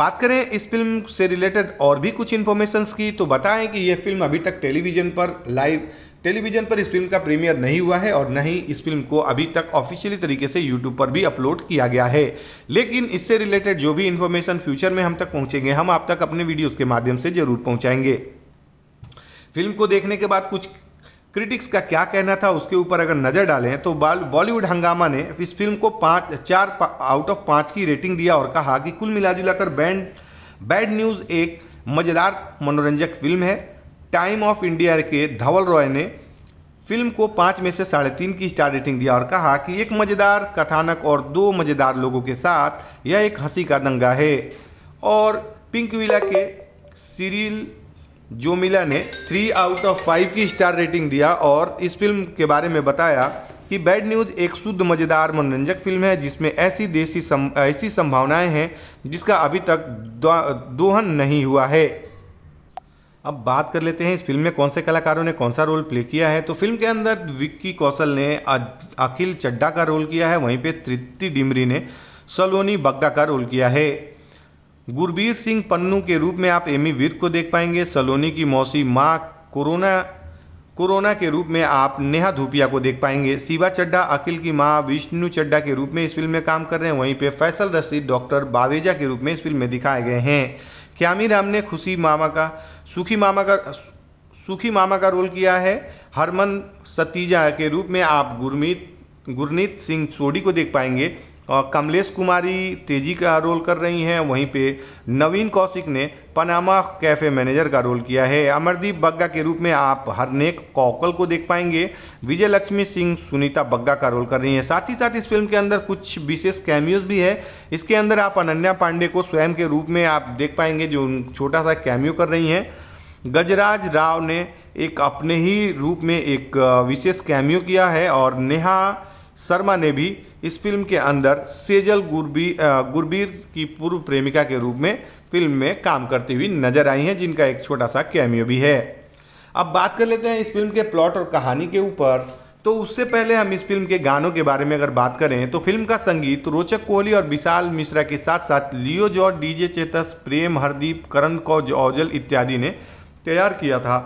बात करें इस फिल्म से रिलेटेड और भी कुछ इन्फॉर्मेशंस की तो बताएं कि यह फिल्म अभी तक टेलीविज़न पर लाइव टेलीविजन पर इस फिल्म का प्रीमियर नहीं हुआ है और न ही इस फिल्म को अभी तक ऑफिशियली तरीके से यूट्यूब पर भी अपलोड किया गया है लेकिन इससे रिलेटेड जो भी इन्फॉर्मेशन फ्यूचर में हम तक पहुँचेंगे हम आप तक अपने वीडियोज के माध्यम से जरूर पहुँचाएंगे फिल्म को देखने के बाद कुछ क्रिटिक्स का क्या कहना था उसके ऊपर अगर नज़र डालें तो बॉलीवुड हंगामा ने इस फिल्म को पाँच चार पा, आउट ऑफ पाँच की रेटिंग दिया और कहा कि कुल मिला जुलाकर बैंड बैड न्यूज़ एक मज़ेदार मनोरंजक फिल्म है टाइम ऑफ इंडिया के धवल रॉय ने फिल्म को पाँच में से साढ़े तीन की स्टार रेटिंग दिया और कहा कि एक मज़ेदार कथानक और दो मज़ेदार लोगों के साथ यह एक हंसी का दंगा है और पिंक विला के सीरियल जोमिला ने थ्री आउट ऑफ फाइव की स्टार रेटिंग दिया और इस फिल्म के बारे में बताया कि बैड न्यूज़ एक शुद्ध मज़ेदार मनोरंजक फिल्म है जिसमें ऐसी देसी सम, ऐसी संभावनाएं हैं जिसका अभी तक दोहन नहीं हुआ है अब बात कर लेते हैं इस फिल्म में कौन से कलाकारों ने कौन सा रोल प्ले किया है तो फिल्म के अंदर विक्की कौशल ने अखिल चड्डा का रोल किया है वहीं पे तृप्ति डिमरी ने सलोनी बग्गा का रोल किया है गुरबीर सिंह पन्नू के रूप में आप एमी विर्क को देख पाएंगे सलोनी की मौसी माँ कोरोना कोरोना के रूप में आप नेहा धूपिया को देख पाएंगे शिवा चड्डा अखिल की माँ विष्णु चड्डा के रूप में इस फिल्म में काम कर रहे हैं वहीं पे फैसल रशीद डॉक्टर बावेजा के रूप में इस फिल्म में दिखाए गए हैं क्यामी राम ने खुशी मामा का सुखी मामा का सुखी मामा का रोल किया है हरमन सतीजा के रूप में आप गुरमीत गुरनीत सिंह सोडी को देख पाएंगे और कमलेश कुमारी तेजी का रोल कर रही हैं वहीं पे नवीन कौशिक ने पनामा कैफ़े मैनेजर का रोल किया है अमरदीप बग्गा के रूप में आप हरनेक कौकल को देख पाएंगे विजय लक्ष्मी सिंह सुनीता बग्गा का रोल कर रही हैं साथ ही साथ इस फिल्म के अंदर कुछ विशेष कैमियोज भी है इसके अंदर आप अनन्या पांडे को स्वयं के रूप में आप देख पाएंगे जो छोटा सा कैमियो कर रही हैं गजराज राव ने एक अपने ही रूप में एक विशेष कैमियो किया है और नेहा शर्मा ने भी इस फिल्म के अंदर सेजल गुरबी गुरबीर की पूर्व प्रेमिका के रूप में फिल्म में काम करती हुई नजर आई हैं जिनका एक छोटा सा कैमियो भी है अब बात कर लेते हैं इस फिल्म के प्लॉट और कहानी के ऊपर तो उससे पहले हम इस फिल्म के गानों के बारे में अगर बात करें तो फिल्म का संगीत रोचक कोहली और विशाल मिश्रा के साथ साथ लियो जॉर्ज डीजे चेतस प्रेम हरदीप करण कौज औजल इत्यादि ने तैयार किया था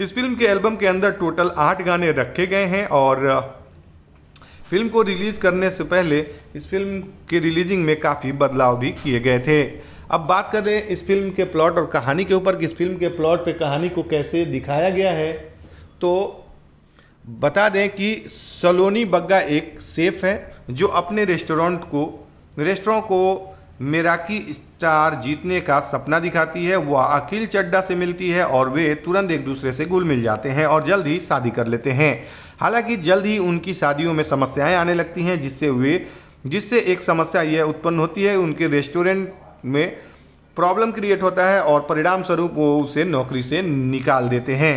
इस फिल्म के एल्बम के अंदर टोटल आठ गाने रखे गए हैं और फिल्म को रिलीज करने से पहले इस फिल्म के रिलीजिंग में काफ़ी बदलाव भी किए गए थे अब बात करें इस फिल्म के प्लॉट और कहानी के ऊपर कि इस फिल्म के प्लॉट पे कहानी को कैसे दिखाया गया है तो बता दें कि सलोनी बग्गा एक सेफ है जो अपने रेस्टोरेंट को रेस्टोरों को मेराकी स्टार जीतने का सपना दिखाती है वह अखिल चड्डा से मिलती है और वे तुरंत एक दूसरे से गुल मिल जाते हैं और जल्द ही शादी कर लेते हैं हालांकि जल्द ही उनकी शादियों में समस्याएं आने लगती हैं जिससे वे जिससे एक समस्या यह उत्पन्न होती है उनके रेस्टोरेंट में प्रॉब्लम क्रिएट होता है और परिणाम स्वरूप वो उसे नौकरी से निकाल देते हैं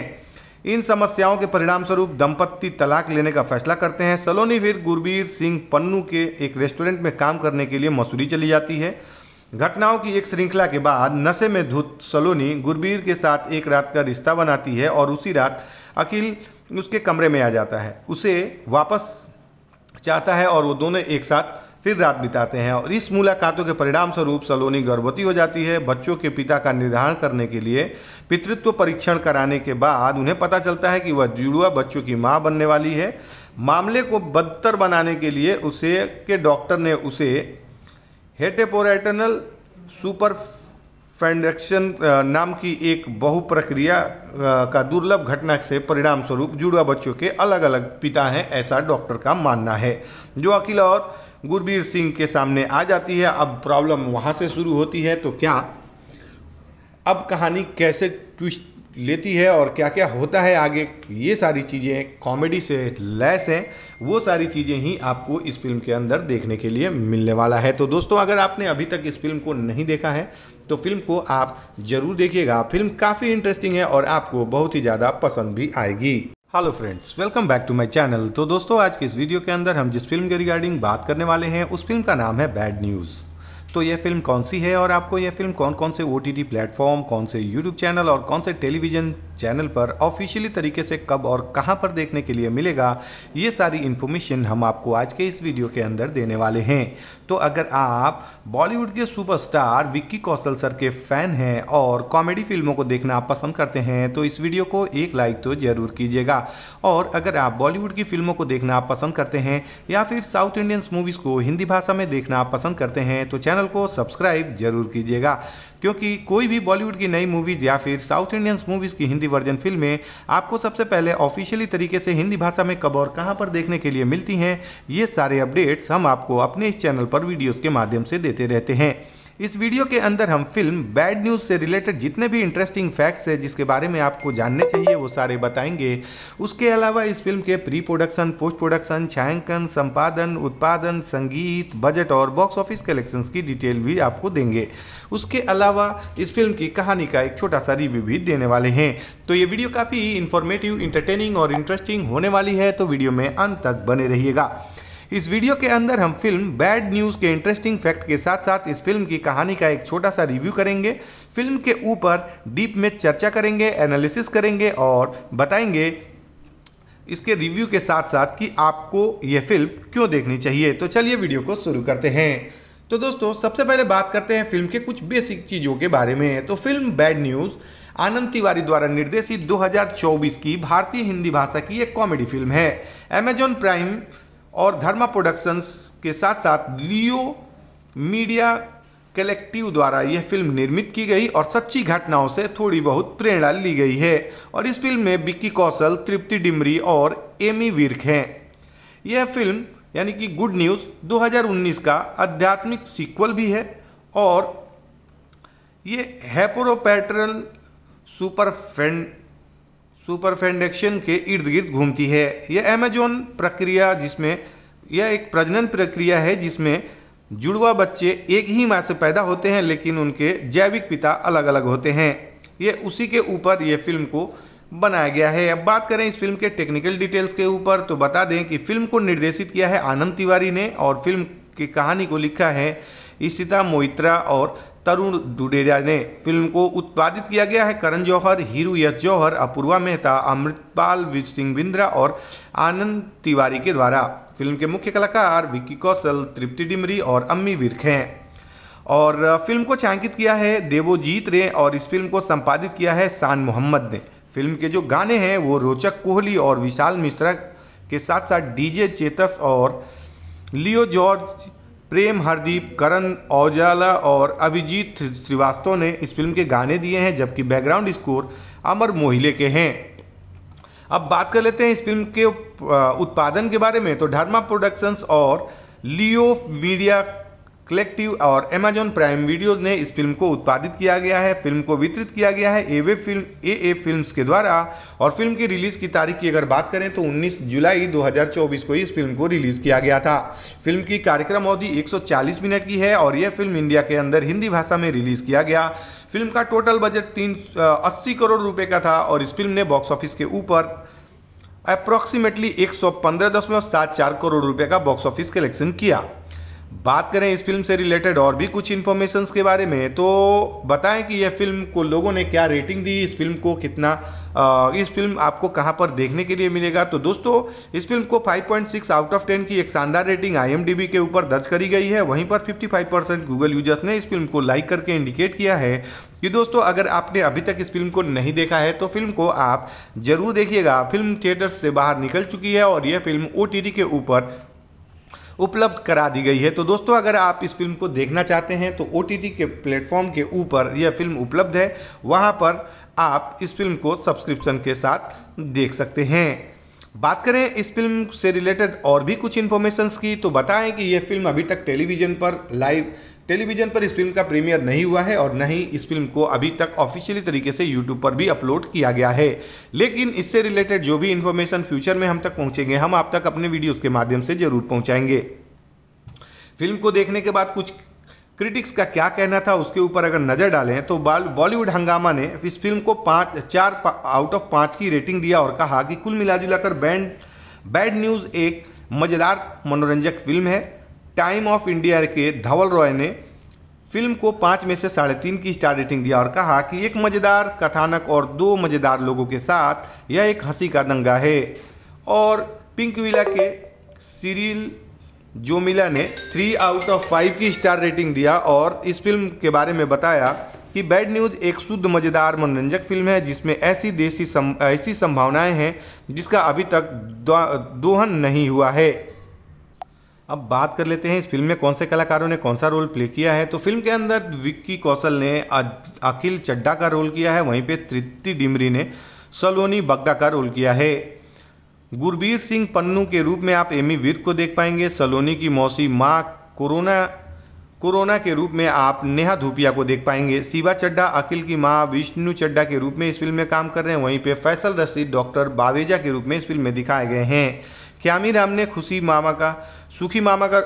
इन समस्याओं के परिणाम स्वरूप दंपत्ति तलाक लेने का फैसला करते हैं सलोनी फिर गुरबीर सिंह पन्नू के एक रेस्टोरेंट में काम करने के लिए मसूरी चली जाती है घटनाओं की एक श्रृंखला के बाद नशे में धुत सलोनी गुरबीर के साथ एक रात का रिश्ता बनाती है और उसी रात अखिल उसके कमरे में आ जाता है उसे वापस चाहता है और वो दोनों एक साथ फिर रात बिताते हैं और इस मुलाकातों के परिणाम स्वरूप सलोनी गर्भवती हो जाती है बच्चों के पिता का निर्धारण करने के लिए पितृत्व परीक्षण कराने के बाद उन्हें पता चलता है कि वह जुड़ुआ बच्चों की माँ बनने वाली है मामले को बदतर बनाने के लिए उसे के डॉक्टर ने उसे हेटेपोरेटनल सुपर फैंडक्शन नाम की एक बहुप्रक्रिया का दुर्लभ घटना से परिणाम स्वरूप जुड़वा बच्चों के अलग अलग पिता हैं ऐसा डॉक्टर का मानना है जो अखिल और गुरबीर सिंह के सामने आ जाती है अब प्रॉब्लम वहाँ से शुरू होती है तो क्या अब कहानी कैसे ट्विस्ट लेती है और क्या क्या होता है आगे ये सारी चीज़ें कॉमेडी से लैस हैं वो सारी चीज़ें ही आपको इस फिल्म के अंदर देखने के लिए मिलने वाला है तो दोस्तों अगर आपने अभी तक इस फिल्म को नहीं देखा है तो फिल्म को आप ज़रूर देखिएगा फिल्म काफ़ी इंटरेस्टिंग है और आपको बहुत ही ज़्यादा पसंद भी आएगी hello friends welcome back to my channel तो दोस्तों आज के इस वीडियो के अंदर हम जिस फिल्म के रिगार्डिंग बात करने वाले हैं उस फिल्म का नाम है बैड न्यूज़ तो यह फिल्म कौन सी है और आपको यह फिल्म कौन कौन से ओ टी प्लेटफॉर्म कौन से यूट्यूब चैनल और कौन से टेलीविजन चैनल पर ऑफिशियली तरीके से कब और कहां पर देखने के लिए मिलेगा ये सारी इन्फॉर्मेशन हम आपको आज के इस वीडियो के अंदर देने वाले हैं तो अगर आप बॉलीवुड के सुपरस्टार विक्की कौशल सर के फैन हैं और कॉमेडी फिल्मों को देखना पसंद करते हैं तो इस वीडियो को एक लाइक तो ज़रूर कीजिएगा और अगर आप बॉलीवुड की फिल्मों को देखना पसंद करते हैं या फिर साउथ इंडियंस मूवीज़ को हिंदी भाषा में देखना पसंद करते हैं तो चैनल को सब्सक्राइब जरूर कीजिएगा क्योंकि कोई भी बॉलीवुड की नई मूवीज़ या फिर साउथ इंडियंस मूवीज़ की हिंदी वर्जन फिल्में आपको सबसे पहले ऑफिशियली तरीके से हिंदी भाषा में कब और कहाँ पर देखने के लिए मिलती हैं ये सारे अपडेट्स हम आपको अपने इस चैनल पर वीडियोज़ के माध्यम से देते रहते हैं इस वीडियो के अंदर हम फिल्म बैड न्यूज़ से रिलेटेड जितने भी इंटरेस्टिंग फैक्ट्स हैं जिसके बारे में आपको जानने चाहिए वो सारे बताएंगे उसके अलावा इस फिल्म के प्री प्रोडक्शन पोस्ट प्रोडक्शन छायांकन संपादन उत्पादन संगीत बजट और बॉक्स ऑफिस कलेक्शन की डिटेल भी आपको देंगे उसके अलावा इस फिल्म की कहानी का एक छोटा सा रिव्यू भी देने वाले हैं तो ये वीडियो काफ़ी इन्फॉर्मेटिव इंटरटेनिंग और इंटरेस्टिंग होने वाली है तो वीडियो में अंत तक बने रहिएगा इस वीडियो के अंदर हम फिल्म बैड न्यूज़ के इंटरेस्टिंग फैक्ट के साथ साथ इस फिल्म की कहानी का एक छोटा सा रिव्यू करेंगे फिल्म के ऊपर डीप में चर्चा करेंगे एनालिसिस करेंगे और बताएंगे इसके रिव्यू के साथ साथ कि आपको यह फिल्म क्यों देखनी चाहिए तो चलिए वीडियो को शुरू करते हैं तो दोस्तों सबसे पहले बात करते हैं फिल्म के कुछ बेसिक चीज़ों के बारे में तो film bad news Anand Tiwari द्वारा निर्देशित 2024 की भारतीय हिंदी भाषा की एक कॉमेडी फिल्म है अमेजॉन प्राइम और धर्मा प्रोडक्शंस के साथ साथ लियो मीडिया कलेक्टिव द्वारा यह फिल्म निर्मित की गई और सच्ची घटनाओं से थोड़ी बहुत प्रेरणा ली गई है और इस फिल्म में विक्की कौशल तृप्ति डिमरी और एमी विर्क हैं यह फिल्म यानी कि गुड न्यूज़ 2019 का आध्यात्मिक सीक्वल भी है और ये हैपोरोपैटर्न सुपर फेंड सुपरफेंडेक्शन के इर्द गिर्द घूमती है यह एमेजोन प्रक्रिया जिसमें यह एक प्रजनन प्रक्रिया है जिसमें जुड़वा बच्चे एक ही माँ से पैदा होते हैं लेकिन उनके जैविक पिता अलग अलग होते हैं ये उसी के ऊपर ये फिल्म को बनाया गया है अब बात करें इस फिल्म के टेक्निकल डिटेल्स के ऊपर तो बता दें कि फिल्म को निर्देशित किया है आनंद तिवारी ने और फिल्म की कहानी को लिखा है इशिता मोइत्रा और तरुण डुडेरा ने फिल्म को उत्पादित किया गया है करण जौहर हीरो यश जौहर अपूर्वा मेहता अमृतपाल सिंह बिंद्रा और आनंद तिवारी के द्वारा फिल्म के मुख्य कलाकार विक्की कौशल तृप्ति डिमरी और अम्मी विर्क हैं और फिल्म को छायांकित किया है देवोजीत ने और इस फिल्म को संपादित किया है शान मोहम्मद ने फिल्म के जो गाने हैं वो रोचक कोहली और विशाल मिश्रा के साथ साथ डीजे चेतस और लियो जॉर्ज प्रेम हरदीप करण औजाला और अभिजीत श्रीवास्तव ने इस फिल्म के गाने दिए हैं जबकि बैकग्राउंड स्कोर अमर मोहिले के हैं अब बात कर लेते हैं इस फिल्म के उत्पादन के बारे में तो धर्मा प्रोडक्शंस और लियो मीडिया कलेक्टिव और अमेजॉन प्राइम वीडियोज ने इस फिल्म को उत्पादित किया गया है फिल्म को वितरित किया गया है एवे फिल्म ए ए फिल्म के द्वारा और फिल्म की रिलीज़ की तारीख की अगर बात करें तो 19 जुलाई 2024 को इस फिल्म को रिलीज़ किया गया था फिल्म की कार्यक्रम अवधि 140 मिनट की है और यह फिल्म इंडिया के अंदर हिंदी भाषा में रिलीज़ किया गया फिल्म का टोटल बजट तीन अस्सी करोड़ रुपये का था और इस फिल्म ने बॉक्स ऑफिस के ऊपर अप्रॉक्सीमेटली एक करोड़ रुपये का बॉक्स ऑफिस कलेक्शन किया बात करें इस फिल्म से रिलेटेड और भी कुछ इन्फॉर्मेशंस के बारे में तो बताएं कि यह फिल्म को लोगों ने क्या रेटिंग दी इस फिल्म को कितना आ, इस फिल्म आपको कहां पर देखने के लिए मिलेगा तो दोस्तों इस फिल्म को 5.6 आउट ऑफ 10 की एक शानदार रेटिंग आई के ऊपर दर्ज करी गई है वहीं पर 55 परसेंट गूगल यूजर्स ने इस फिल्म को लाइक करके इंडिकेट किया है कि दोस्तों अगर आपने अभी तक इस फिल्म को नहीं देखा है तो फिल्म को आप ज़रूर देखिएगा फिल्म थिएटर से बाहर निकल चुकी है और यह फिल्म ओ के ऊपर उपलब्ध करा दी गई है तो दोस्तों अगर आप इस फिल्म को देखना चाहते हैं तो ओ के प्लेटफॉर्म के ऊपर यह फिल्म उपलब्ध है वहाँ पर आप इस फिल्म को सब्सक्रिप्शन के साथ देख सकते हैं बात करें इस फिल्म से रिलेटेड और भी कुछ इन्फॉर्मेशंस की तो बताएं कि यह फिल्म अभी तक टेलीविज़न पर लाइव टेलीविज़न पर इस फिल्म का प्रीमियर नहीं हुआ है और न ही इस फिल्म को अभी तक ऑफिशियली तरीके से यूट्यूब पर भी अपलोड किया गया है लेकिन इससे रिलेटेड जो भी इन्फॉर्मेशन फ्यूचर में हम तक पहुँचेंगे हम आप तक अपने वीडियोज़ के माध्यम से जरूर पहुँचाएंगे फिल्म को देखने के बाद कुछ क्रिटिक्स का क्या कहना था उसके ऊपर अगर नज़र डालें तो बॉलीवुड हंगामा ने इस फिल्म को पाँच चार पा, आउट ऑफ पाँच की रेटिंग दिया और कहा कि कुल मिलाजुला कर बैंड बैड न्यूज़ एक मज़ेदार मनोरंजक फिल्म है टाइम ऑफ इंडिया के धवल रॉय ने फिल्म को पाँच में से साढ़े तीन की स्टार रेटिंग दिया और कहा कि एक मज़ेदार कथानक और दो मज़ेदार लोगों के साथ यह एक हंसी का दंगा है और पिंक विला के सीरियल जोमिला ने थ्री आउट ऑफ फाइव की स्टार रेटिंग दिया और इस फिल्म के बारे में बताया कि बैड न्यूज़ एक शुद्ध मज़ेदार मनोरंजक फिल्म है जिसमें ऐसी देसी सम, ऐसी संभावनाएं हैं जिसका अभी तक दोहन नहीं हुआ है अब बात कर लेते हैं इस फिल्म में कौन से कलाकारों ने कौन सा रोल प्ले किया है तो फिल्म के अंदर विक्की कौशल ने अखिल चड्डा का रोल किया है वहीं पे तृप्ति डिमरी ने सलोनी बग्गा का रोल किया है गुरबीर सिंह पन्नू के रूप में आप एमी वीर को देख पाएंगे सलोनी की मौसी माँ कोरोना कोरोना के रूप में आप नेहा धूपिया को देख पाएंगे शिवा चड्डा अखिल की माँ विष्णु चड्डा के रूप में इस फिल्म में काम कर रहे हैं वहीं पे फैसल रशीद डॉक्टर बावेजा के रूप में इस फिल्म में दिखाए गए हैं क्यामी राम ने खुशी मामा का सुखी मामा का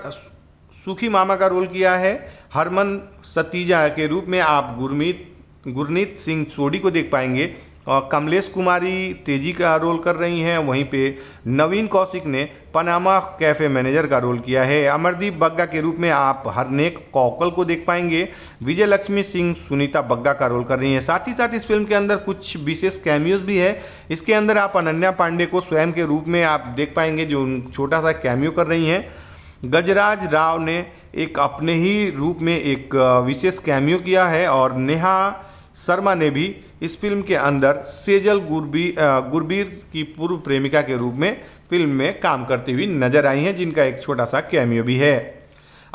सुखी मामा का रोल किया है हरमन सतीजा के रूप में आप गुरमीत गुरनीत सिंह सोढ़ी को देख पाएंगे और कमलेश कुमारी तेजी का रोल कर रही हैं वहीं पे नवीन कौशिक ने पनामा कैफ़े मैनेजर का रोल किया है अमरदीप बग्गा के रूप में आप हरनेक कौकल को देख पाएंगे विजय लक्ष्मी सिंह सुनीता बग्गा का रोल कर रही हैं साथ ही साथ इस फिल्म के अंदर कुछ विशेष कैमियोज भी है इसके अंदर आप अनन्या पांडे को स्वयं के रूप में आप देख पाएंगे जो छोटा सा कैमियो कर रही हैं गजराज राव ने एक अपने ही रूप में एक विशेष कैमियो किया है और नेहा शर्मा ने भी इस फिल्म के अंदर सेजल गुरबी गुरबीर की पूर्व प्रेमिका के रूप में फिल्म में काम करती हुई नजर आई हैं जिनका एक छोटा सा कैमियो भी है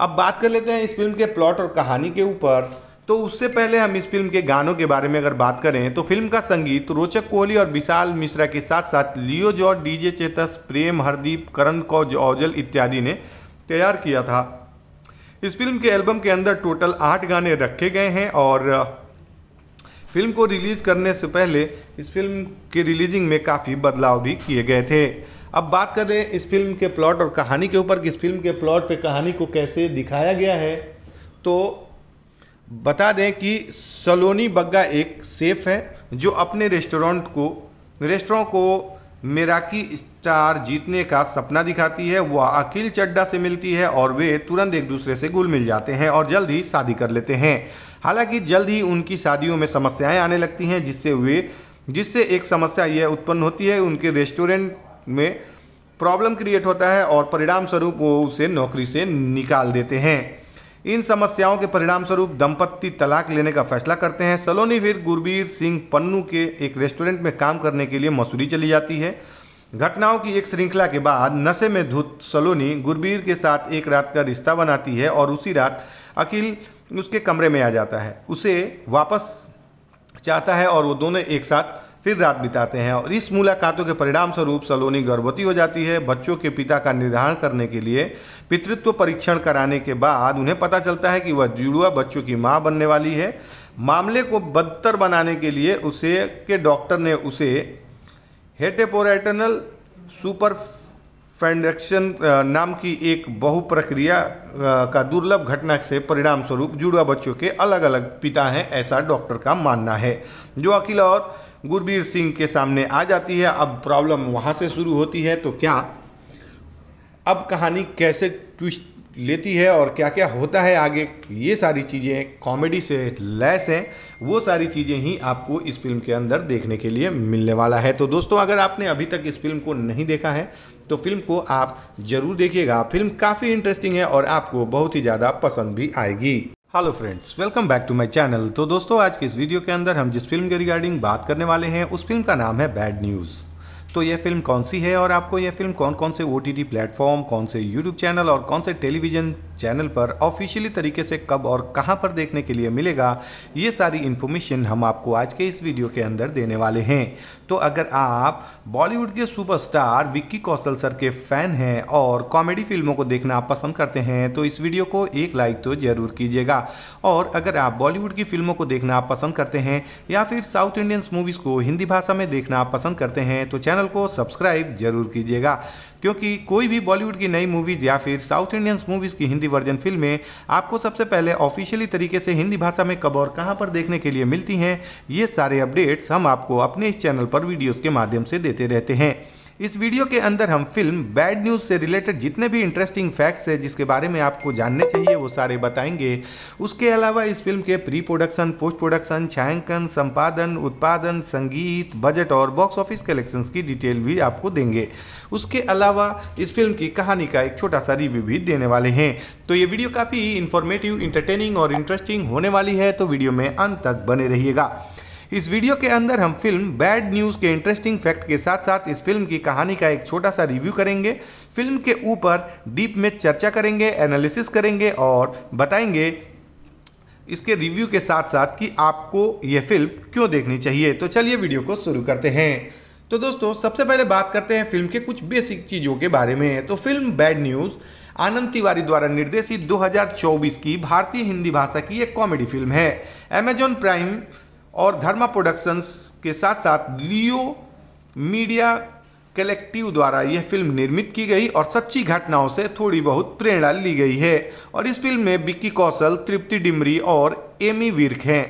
अब बात कर लेते हैं इस फिल्म के प्लॉट और कहानी के ऊपर तो उससे पहले हम इस फिल्म के गानों के बारे में अगर बात करें तो फिल्म का संगीत रोचक कोहली और विशाल मिश्रा के साथ साथ लियो जॉर्ज डीजे चेतस प्रेम हरदीप करण कौज औजल इत्यादि ने तैयार किया था इस फिल्म के एल्बम के अंदर टोटल आठ गाने रखे गए हैं और फिल्म को रिलीज करने से पहले इस फिल्म के रिलीजिंग में काफ़ी बदलाव भी किए गए थे अब बात करें इस फिल्म के प्लॉट और कहानी के ऊपर कि इस फिल्म के प्लॉट पे कहानी को कैसे दिखाया गया है तो बता दें कि सलोनी बग्गा एक सेफ है जो अपने रेस्टोरेंट को रेस्टोरों को मेराकी स्टार जीतने का सपना दिखाती है वह अखिल चड्डा से मिलती है और वे तुरंत एक दूसरे से गुल मिल जाते हैं और जल्द ही शादी कर लेते हैं हालांकि जल्द ही उनकी शादियों में समस्याएं आने लगती हैं जिससे वे जिससे एक समस्या यह उत्पन्न होती है उनके रेस्टोरेंट में प्रॉब्लम क्रिएट होता है और परिणाम स्वरूप वो उसे नौकरी से निकाल देते हैं इन समस्याओं के परिणाम स्वरूप दंपत्ति तलाक लेने का फैसला करते हैं सलोनी फिर गुरबीर सिंह पन्नू के एक रेस्टोरेंट में काम करने के लिए मसूरी चली जाती है घटनाओं की एक श्रृंखला के बाद नशे में धुत सलोनी गुरबीर के साथ एक रात का रिश्ता बनाती है और उसी रात अखिल उसके कमरे में आ जाता है उसे वापस चाहता है और वो दोनों एक साथ फिर रात बिताते हैं और इस मुलाकातों के परिणाम स्वरूप सलोनी गर्भवती हो जाती है बच्चों के पिता का निर्धारण करने के लिए पितृत्व परीक्षण कराने के बाद उन्हें पता चलता है कि वह जुड़ुआ बच्चों की माँ बनने वाली है मामले को बदतर बनाने के लिए उसे के डॉक्टर ने उसे हेटेपोरेटनल सुपर फैंडक्शन नाम की एक बहुप्रक्रिया का दुर्लभ घटना से परिणाम स्वरूप जुड़वा बच्चों के अलग अलग पिता हैं ऐसा डॉक्टर का मानना है जो अखिल और गुरबीर सिंह के सामने आ जाती है अब प्रॉब्लम वहाँ से शुरू होती है तो क्या अब कहानी कैसे ट्विस्ट लेती है और क्या क्या होता है आगे ये सारी चीज़ें कॉमेडी से लैस हैं वो सारी चीज़ें ही आपको इस फिल्म के अंदर देखने के लिए मिलने वाला है तो दोस्तों अगर आपने अभी तक इस फिल्म को नहीं देखा है तो फिल्म को आप जरूर देखिएगा फिल्म काफ़ी इंटरेस्टिंग है और आपको बहुत ही ज़्यादा पसंद भी आएगी hello friends welcome back to my channel तो दोस्तों आज के इस वीडियो के अंदर हम जिस फिल्म के रिगार्डिंग बात करने वाले हैं उस फिल्म का नाम है बैड न्यूज़ तो यह फिल्म कौन सी है और आपको यह फिल्म कौन कौन से ओ टी प्लेटफॉर्म कौन से यूट्यूब चैनल और कौन से टेलीविजन चैनल पर ऑफिशियली तरीके से कब और कहां पर देखने के लिए मिलेगा ये सारी इन्फॉर्मेशन हम आपको आज के इस वीडियो के अंदर देने वाले हैं तो अगर आप बॉलीवुड के सुपरस्टार विक्की कौशल सर के फैन हैं और कॉमेडी फिल्मों को देखना आप पसंद करते हैं तो इस वीडियो को एक लाइक तो ज़रूर कीजिएगा और अगर आप बॉलीवुड की फिल्मों को देखना आप पसंद करते हैं या फिर साउथ इंडियंस मूवीज़ को हिंदी भाषा में देखना आप पसंद करते हैं तो चैनल को सब्सक्राइब जरूर कीजिएगा क्योंकि कोई भी बॉलीवुड की नई मूवीज़ या फिर साउथ इंडियंस मूवीज़ की हिंदी वर्जन फिल्में आपको सबसे पहले ऑफिशियली तरीके से हिंदी भाषा में कब और कहाँ पर देखने के लिए मिलती हैं ये सारे अपडेट्स हम आपको अपने इस चैनल पर वीडियोज़ के माध्यम से देते रहते हैं इस वीडियो के अंदर हम फिल्म बैड न्यूज़ से रिलेटेड जितने भी इंटरेस्टिंग फैक्ट्स है जिसके बारे में आपको जानने चाहिए वो सारे बताएंगे उसके अलावा इस फिल्म के प्री प्रोडक्शन पोस्ट प्रोडक्शन छायांकन संपादन उत्पादन संगीत बजट और बॉक्स ऑफिस कलेक्शन की डिटेल भी आपको देंगे उसके अलावा इस फिल्म की कहानी का एक छोटा सा रिव्यू भी देने वाले हैं तो ये वीडियो काफ़ी इन्फॉर्मेटिव इंटरटेनिंग और इंटरेस्टिंग होने वाली है तो वीडियो में अंत तक बने रहिएगा इस वीडियो के अंदर हम फिल्म बैड न्यूज़ के इंटरेस्टिंग फैक्ट के साथ साथ इस फिल्म की कहानी का एक छोटा सा रिव्यू करेंगे फिल्म के ऊपर डीप में चर्चा करेंगे एनालिसिस करेंगे और बताएंगे इसके रिव्यू के साथ साथ कि आपको यह फिल्म क्यों देखनी चाहिए तो चलिए वीडियो को शुरू करते हैं तो दोस्तों सबसे पहले बात करते हैं फिल्म के कुछ बेसिक चीज़ों के बारे में तो film bad news Anand Tiwari द्वारा निर्देशित 2024 की भारतीय हिंदी भाषा की एक कॉमेडी फिल्म है अमेजॉन प्राइम और धर्मा प्रोडक्शंस के साथ साथ लियो मीडिया कलेक्टिव द्वारा यह फिल्म निर्मित की गई और सच्ची घटनाओं से थोड़ी बहुत प्रेरणा ली गई है और इस फिल्म में विक्की कौशल तृप्ति डिमरी और एमी विर्क हैं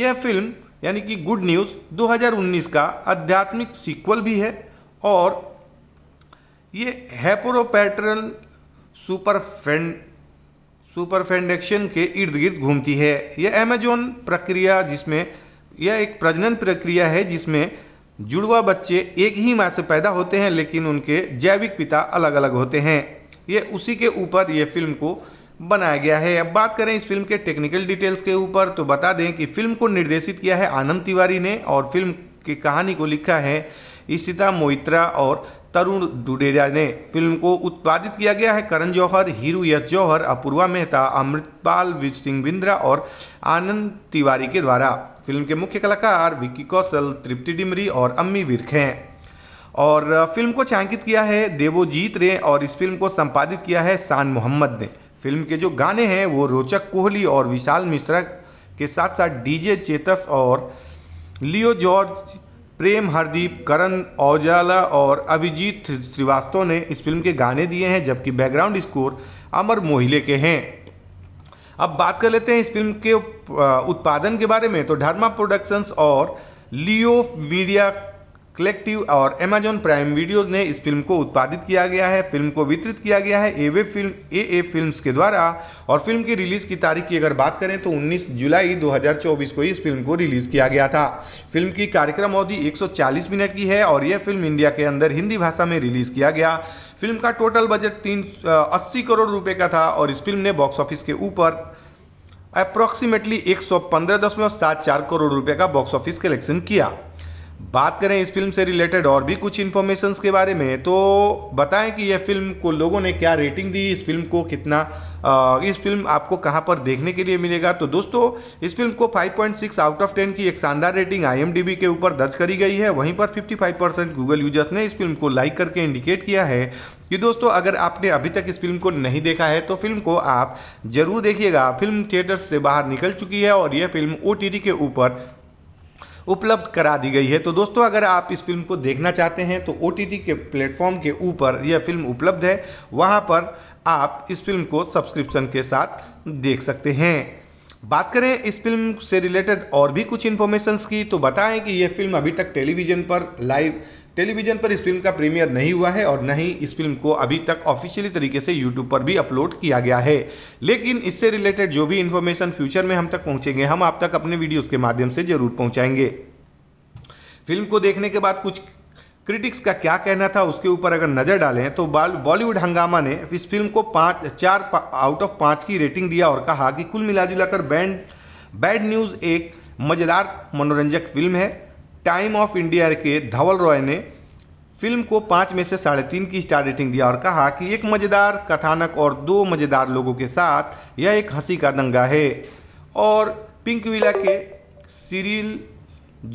यह फिल्म यानी कि गुड न्यूज़ 2019 का आध्यात्मिक सीक्वल भी है और ये हैपोरोपैटर्न सुपर सुपरफेंडेक्शन के इर्द गिर्द घूमती है यह अमेजोन प्रक्रिया जिसमें यह एक प्रजनन प्रक्रिया है जिसमें जुड़वा बच्चे एक ही माँ से पैदा होते हैं लेकिन उनके जैविक पिता अलग अलग होते हैं ये उसी के ऊपर ये फिल्म को बनाया गया है अब बात करें इस फिल्म के टेक्निकल डिटेल्स के ऊपर तो बता दें कि फिल्म को निर्देशित किया है आनंद तिवारी ने और फिल्म की कहानी को लिखा है इशिता मोइत्रा और तरुण डुडेरा ने फिल्म को उत्पादित किया गया है करण जौहर हीरू यश जौहर अपूर्वा मेहता अमृतपाल सिंह बिंद्रा और आनंद तिवारी के द्वारा फिल्म के मुख्य कलाकार विक्की कौशल तृप्ति डिमरी और अम्मी विर्क हैं और फिल्म को छायांकित किया है देवोजीत रे और इस फिल्म को संपादित किया है शान मोहम्मद ने फिल्म के जो गाने हैं वो रोचक कोहली और विशाल मिश्रा के साथ साथ डीजे चेतस और लियो जॉर्ज प्रेम हरदीप करण औजाला और अभिजीत श्रीवास्तव ने इस फिल्म के गाने दिए हैं जबकि बैकग्राउंड स्कोर अमर मोहिले के हैं अब बात कर लेते हैं इस फिल्म के उत्पादन के बारे में तो धर्मा प्रोडक्शंस और लियो मीडिया कलेक्टिव और अमेजॉन प्राइम वीडियोज ने इस फिल्म को उत्पादित किया गया है फिल्म को वितरित किया गया है एवे फिल्म ए ए फिल्म्स के द्वारा और फिल्म की रिलीज़ की तारीख की अगर बात करें तो 19 जुलाई 2024 को इस फिल्म को रिलीज़ किया गया था फिल्म की कार्यक्रम अवधि 140 मिनट की है और यह फिल्म इंडिया के अंदर हिंदी भाषा में रिलीज़ किया गया फिल्म का टोटल बजट तीन अस्सी करोड़ रुपये का था और इस फिल्म ने बॉक्स ऑफिस के ऊपर अप्रॉक्सीमेटली एक करोड़ रुपये का बॉक्स ऑफिस कलेक्शन किया बात करें इस फिल्म से रिलेटेड और भी कुछ इन्फॉर्मेशंस के बारे में तो बताएं कि यह फिल्म को लोगों ने क्या रेटिंग दी इस फिल्म को कितना आ, इस फिल्म आपको कहां पर देखने के लिए मिलेगा तो दोस्तों इस फिल्म को 5.6 आउट ऑफ 10 की एक शानदार रेटिंग आई के ऊपर दर्ज करी गई है वहीं पर 55 परसेंट गूगल यूजर्स ने इस फिल्म को लाइक करके इंडिकेट किया है कि दोस्तों अगर आपने अभी तक इस फिल्म को नहीं देखा है तो फिल्म को आप जरूर देखिएगा फिल्म थिएटर से बाहर निकल चुकी है और यह फिल्म ओ के ऊपर उपलब्ध करा दी गई है तो दोस्तों अगर आप इस फिल्म को देखना चाहते हैं तो ओ के प्लेटफॉर्म के ऊपर यह फिल्म उपलब्ध है वहाँ पर आप इस फिल्म को सब्सक्रिप्शन के साथ देख सकते हैं बात करें इस फिल्म से रिलेटेड और भी कुछ इन्फॉर्मेशंस की तो बताएं कि यह फिल्म अभी तक टेलीविज़न पर लाइव टेलीविज़न पर इस फिल्म का प्रीमियर नहीं हुआ है और न ही इस फिल्म को अभी तक ऑफिशियली तरीके से यूट्यूब पर भी अपलोड किया गया है लेकिन इससे रिलेटेड जो भी इन्फॉर्मेशन फ्यूचर में हम तक पहुंचेंगे हम आप तक अपने वीडियोस के माध्यम से जरूर पहुंचाएंगे फिल्म को देखने के बाद कुछ क्रिटिक्स का क्या कहना था उसके ऊपर अगर नज़र डालें तो बॉलीवुड हंगामा ने इस फिल्म को पाँच चार पा, आउट ऑफ पाँच की रेटिंग दिया और कहा कि कुल मिला कर बैंड बैड न्यूज़ एक मज़ेदार मनोरंजक फिल्म है टाइम ऑफ इंडिया के धवल रॉय ने फिल्म को पाँच में से साढ़े तीन की स्टार रेटिंग दिया और कहा कि एक मज़ेदार कथानक और दो मज़ेदार लोगों के साथ यह एक हंसी का दंगा है और पिंक विला के सीरियल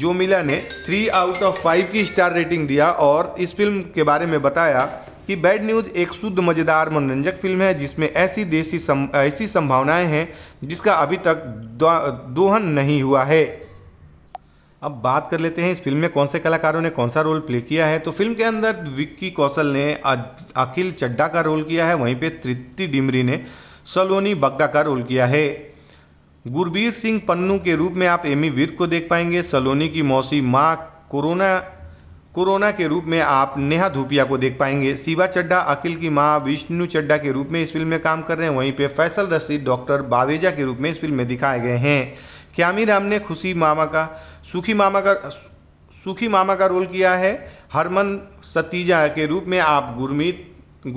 जोमिला ने थ्री आउट ऑफ फाइव की स्टार रेटिंग दिया और इस फिल्म के बारे में बताया कि बैड न्यूज़ एक शुद्ध मज़ेदार मनोरंजक फिल्म है जिसमें ऐसी देसी सम, ऐसी संभावनाएं हैं जिसका अभी तक दोहन नहीं हुआ है अब बात कर लेते हैं इस फिल्म में कौन से कलाकारों ने कौन सा रोल प्ले किया है तो फिल्म के अंदर विक्की कौशल ने अखिल चड्डा का रोल किया है वहीं पे तृप्ति डिमरी ने सलोनी बग्गा का रोल किया है गुरबीर सिंह पन्नू के रूप में आप एमी वीर को देख पाएंगे सलोनी की मौसी माँ कोरोना कोरोना के रूप में आप नेहा धूपिया को देख पाएंगे शिवा चड्डा अखिल की माँ विष्णु चड्डा के रूप में इस फिल्म में काम कर रहे हैं वहीं पे फैसल रशीद डॉक्टर बावेजा के रूप में इस फिल्म में दिखाए गए हैं राम ने खुशी मामा का सुखी मामा का सुखी मामा का रोल किया है हरमन सतीजा के रूप में आप गुरमीत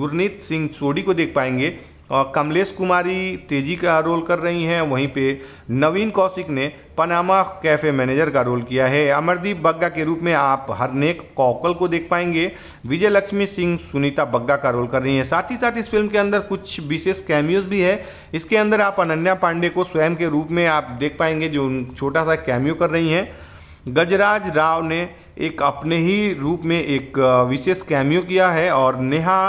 गुरनीत सिंह सोडी को देख पाएंगे और कमलेश कुमारी तेजी का रोल कर रही हैं वहीं पे नवीन कौशिक ने पनामा कैफ़े मैनेजर का रोल किया है अमरदीप बग्गा के रूप में आप हरनेक कौकल को देख पाएंगे विजय लक्ष्मी सिंह सुनीता बग्गा का रोल कर रही हैं साथ ही साथ इस फिल्म के अंदर कुछ विशेष कैमियोज भी है इसके अंदर आप अनन्या पांडे को स्वयं के रूप में आप देख पाएंगे जो छोटा सा कैमियो कर रही हैं गजराज राव ने एक अपने ही रूप में एक विशेष कैमियो किया है और नेहा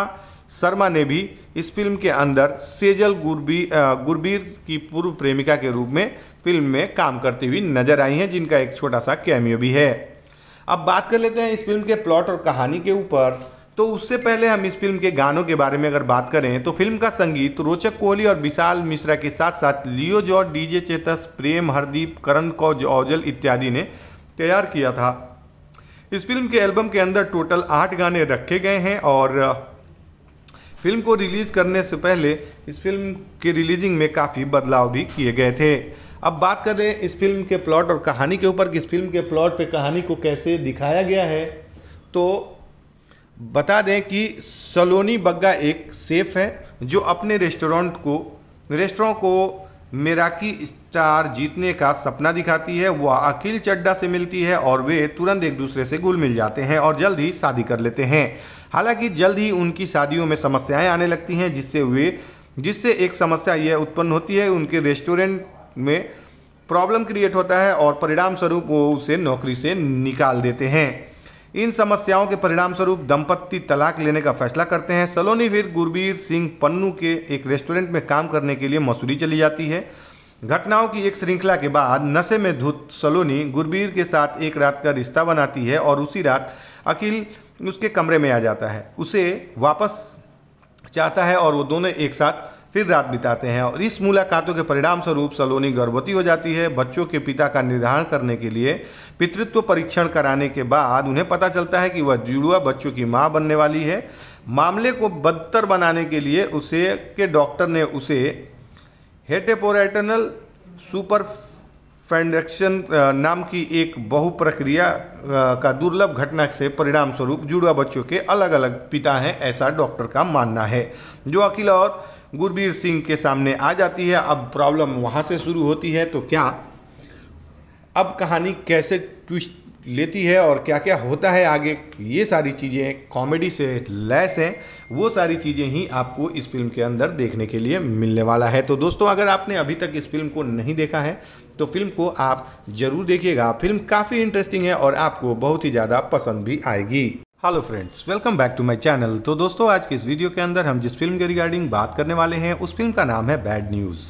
शर्मा ने भी इस फिल्म के अंदर सेजल गुरबी गुरबीर की पूर्व प्रेमिका के रूप में फिल्म में काम करती हुई नजर आई हैं जिनका एक छोटा सा कैमियो भी है अब बात कर लेते हैं इस फिल्म के प्लॉट और कहानी के ऊपर तो उससे पहले हम इस फिल्म के गानों के बारे में अगर बात करें तो फिल्म का संगीत रोचक कोहली और विशाल मिश्रा के साथ साथ लियो जॉर्ज डीजे चेतस प्रेम हरदीप करण कौज औजल इत्यादि ने तैयार किया था इस फिल्म के एल्बम के अंदर टोटल आठ गाने रखे गए हैं और फिल्म को रिलीज़ करने से पहले इस फिल्म के रिलीजिंग में काफ़ी बदलाव भी किए गए थे अब बात कर रहे हैं इस फिल्म के प्लॉट और कहानी के ऊपर कि इस फिल्म के प्लॉट पे कहानी को कैसे दिखाया गया है तो बता दें कि सलोनी बग्गा एक सेफ है जो अपने रेस्टोरेंट को रेस्टोरों को मेराकी स्टार जीतने का सपना दिखाती है वह अखिल चड्डा से मिलती है और वे तुरंत एक दूसरे से गुल मिल जाते हैं और जल्द ही शादी कर लेते हैं हालांकि जल्द ही उनकी शादियों में समस्याएं आने लगती हैं जिससे वे जिससे एक समस्या यह उत्पन्न होती है उनके रेस्टोरेंट में प्रॉब्लम क्रिएट होता है और परिणाम स्वरूप वो उसे नौकरी से निकाल देते हैं इन समस्याओं के परिणाम स्वरूप दंपत्ति तलाक लेने का फैसला करते हैं सलोनी फिर गुरबीर सिंह पन्नू के एक रेस्टोरेंट में काम करने के लिए मसूरी चली जाती है घटनाओं की एक श्रृंखला के बाद नशे में धुत सलोनी गुरबीर के साथ एक रात का रिश्ता बनाती है और उसी रात अखिल उसके कमरे में आ जाता है उसे वापस चाहता है और वो दोनों एक साथ फिर रात बिताते हैं और इस मुलाकातों के परिणाम स्वरूप सलोनी गर्भवती हो जाती है बच्चों के पिता का निर्धारण करने के लिए पितृत्व परीक्षण कराने के बाद उन्हें पता चलता है कि वह जुड़ुआ बच्चों की माँ बनने वाली है मामले को बदतर बनाने के लिए उसे के डॉक्टर ने उसे हेटेपोरेटनल सुपर फेंडक्शन नाम की एक बहुप्रक्रिया का दुर्लभ घटना से परिणाम स्वरूप जुड़वा बच्चों के अलग अलग पिता हैं ऐसा डॉक्टर का मानना है जो अखिल और गुरबीर सिंह के सामने आ जाती है अब प्रॉब्लम वहाँ से शुरू होती है तो क्या अब कहानी कैसे ट्विस्ट लेती है और क्या क्या होता है आगे ये सारी चीज़ें कॉमेडी से लैस हैं वो सारी चीज़ें ही आपको इस फिल्म के अंदर देखने के लिए मिलने वाला है तो दोस्तों अगर आपने अभी तक इस फिल्म को नहीं देखा है तो फिल्म को आप ज़रूर देखिएगा फिल्म काफ़ी इंटरेस्टिंग है और आपको बहुत ही ज़्यादा पसंद भी आएगी hello friends welcome back to my channel तो दोस्तों आज के इस वीडियो के अंदर हम जिस फिल्म के रिगार्डिंग बात करने वाले हैं उस फिल्म का नाम है बैड न्यूज़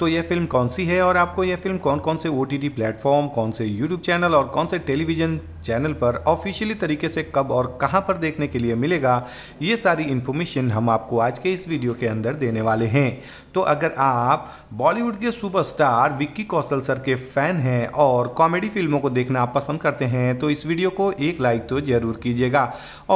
तो यह फिल्म कौन सी है और आपको यह फिल्म कौन कौन से ओ टी टी प्लेटफॉर्म कौन से यूट्यूब चैनल और कौन से टेलीविजन चैनल पर ऑफिशियली तरीके से कब और कहां पर देखने के लिए मिलेगा ये सारी इन्फॉर्मेशन हम आपको आज के इस वीडियो के अंदर देने वाले हैं तो अगर आप बॉलीवुड के सुपरस्टार विक्की कौशल सर के फैन हैं और कॉमेडी फिल्मों को देखना आप पसंद करते हैं तो इस वीडियो को एक लाइक तो ज़रूर कीजिएगा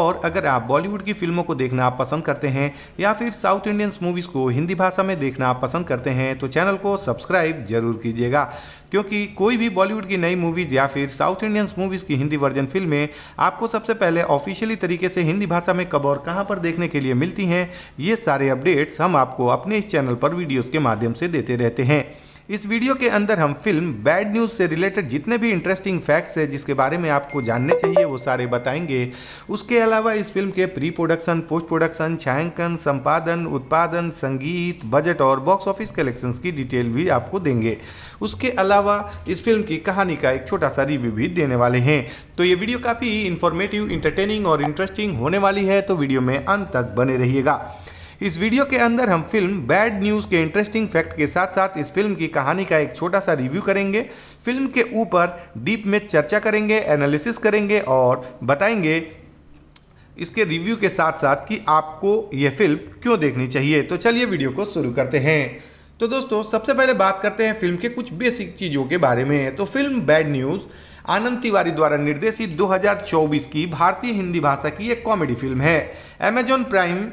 और अगर आप बॉलीवुड की फिल्मों को देखना आप पसंद करते हैं या फिर साउथ इंडियंस मूवीज़ को हिंदी भाषा में देखना आप पसंद करते हैं तो चैनल चैनल को सब्सक्राइब जरूर कीजिएगा क्योंकि कोई भी बॉलीवुड की नई मूवीज़ या फिर साउथ इंडियंस मूवीज़ की हिंदी वर्जन फिल्में आपको सबसे पहले ऑफिशियली तरीके से हिंदी भाषा में कब और कहाँ पर देखने के लिए मिलती हैं ये सारे अपडेट्स हम आपको अपने इस चैनल पर वीडियोज़ के माध्यम से देते रहते हैं इस वीडियो के अंदर हम फिल्म बैड न्यूज़ से रिलेटेड जितने भी इंटरेस्टिंग फैक्ट्स है जिसके बारे में आपको जानने चाहिए वो सारे बताएंगे उसके अलावा इस फिल्म के प्री प्रोडक्शन पोस्ट प्रोडक्शन छायांकन संपादन उत्पादन संगीत बजट और बॉक्स ऑफिस कलेक्शन की डिटेल भी आपको देंगे उसके अलावा इस फिल्म की कहानी का एक छोटा सा रिव्यू भी देने वाले हैं तो ये वीडियो काफ़ी इन्फॉर्मेटिव इंटरटेनिंग और इंटरेस्टिंग होने वाली है तो वीडियो में अंत तक बने रहिएगा इस वीडियो के अंदर हम फिल्म बैड न्यूज़ के इंटरेस्टिंग फैक्ट के साथ साथ इस फिल्म की कहानी का एक छोटा सा रिव्यू करेंगे फिल्म के ऊपर डीप में चर्चा करेंगे एनालिसिस करेंगे और बताएंगे इसके रिव्यू के साथ साथ कि आपको यह फिल्म क्यों देखनी चाहिए तो चलिए वीडियो को शुरू करते हैं तो दोस्तों सबसे पहले बात करते हैं फिल्म के कुछ बेसिक चीज़ों के बारे में तो film bad news Anand Tiwari द्वारा निर्देशित 2024 की भारतीय हिंदी भाषा की एक कॉमेडी फिल्म है अमेजॉन प्राइम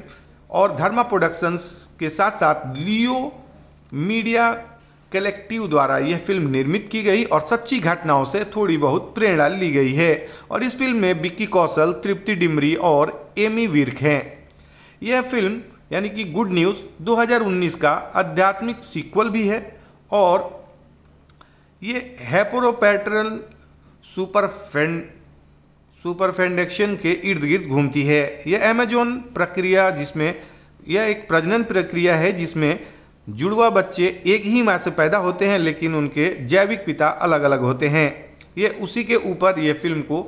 और धर्मा प्रोडक्शंस के साथ साथ लियो मीडिया कलेक्टिव द्वारा यह फिल्म निर्मित की गई और सच्ची घटनाओं से थोड़ी बहुत प्रेरणा ली गई है और इस फिल्म में विक्की कौशल तृप्ति डिमरी और एमी विर्क हैं यह फिल्म यानी कि गुड न्यूज़ 2019 का आध्यात्मिक सीक्वल भी है और ये हैपोरोपैटरल सुपरफेंड सुपरफेंडेक्शन के इर्द गिर्द घूमती है यह अमेजोन प्रक्रिया जिसमें यह एक प्रजनन प्रक्रिया है जिसमें जुड़वा बच्चे एक ही माँ से पैदा होते हैं लेकिन उनके जैविक पिता अलग अलग होते हैं ये उसी के ऊपर ये फिल्म को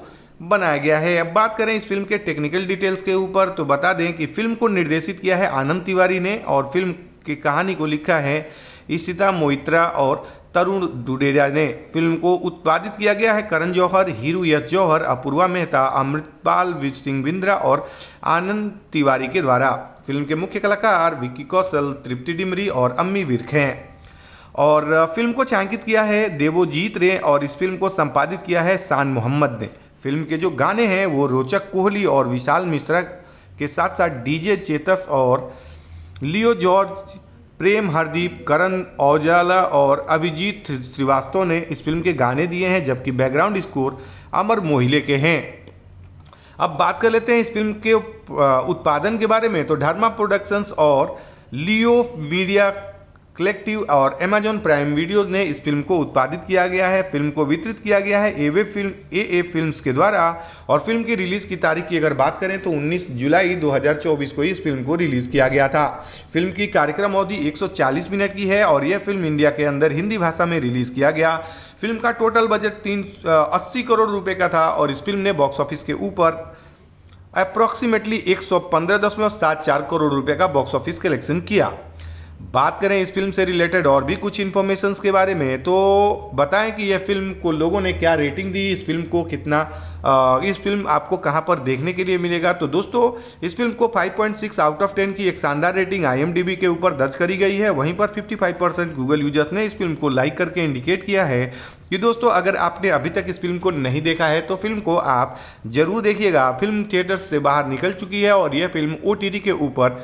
बनाया गया है अब बात करें इस फिल्म के टेक्निकल डिटेल्स के ऊपर तो बता दें कि फिल्म को निर्देशित किया है आनंद तिवारी ने और फिल्म की कहानी को लिखा है इशिता मोइत्रा और तरुण डुडेरिया ने फिल्म को उत्पादित किया गया है करण जौहर हीरू यश जौहर अपूर्वा मेहता अमृतपाल सिंह बिंद्रा और आनंद तिवारी के द्वारा फिल्म के मुख्य कलाकार विक्की कौशल तृप्ति डिमरी और अम्मी विर्क हैं और फिल्म को छायांकित किया है देवोजीत रे और इस फिल्म को संपादित किया है शान मोहम्मद ने फिल्म के जो गाने हैं वो रोचक कोहली और विशाल मिश्रा के साथ साथ डीजे चेतस और लियो जॉर्ज प्रेम हरदीप करण औजाला और अभिजीत श्रीवास्तव ने इस फिल्म के गाने दिए हैं जबकि बैकग्राउंड स्कोर अमर मोहिले के हैं अब बात कर लेते हैं इस फिल्म के उत्पादन के बारे में तो धर्मा प्रोडक्शंस और लियो मीडिया कलेक्टिव और अमेजॉन प्राइम वीडियोज ने इस फिल्म को उत्पादित किया गया है फिल्म को वितरित किया गया है एवे फिल्म ए ए फिल्म्स के द्वारा और फिल्म की रिलीज़ की तारीख की अगर बात करें तो 19 जुलाई 2024 को इस फिल्म को रिलीज़ किया गया था फिल्म की कार्यक्रम अवधि 140 मिनट की है और यह फिल्म इंडिया के अंदर हिंदी भाषा में रिलीज़ किया गया फिल्म का टोटल बजट तीन अस्सी करोड़ रुपये का था और इस फिल्म ने बॉक्स ऑफिस के ऊपर अप्रॉक्सीमेटली एक करोड़ रुपये का बॉक्स ऑफिस कलेक्शन किया बात करें इस फिल्म से रिलेटेड और भी कुछ इन्फॉर्मेशंस के बारे में तो बताएं कि यह फिल्म को लोगों ने क्या रेटिंग दी इस फिल्म को कितना आ, इस फिल्म आपको कहां पर देखने के लिए मिलेगा तो दोस्तों इस फिल्म को 5.6 आउट ऑफ 10 की एक शानदार रेटिंग आई के ऊपर दर्ज करी गई है वहीं पर 55 परसेंट गूगल यूजर्स ने इस फिल्म को लाइक करके इंडिकेट किया है कि दोस्तों अगर आपने अभी तक इस फिल्म को नहीं देखा है तो फिल्म को आप ज़रूर देखिएगा फिल्म थिएटर से बाहर निकल चुकी है और यह फिल्म ओ के ऊपर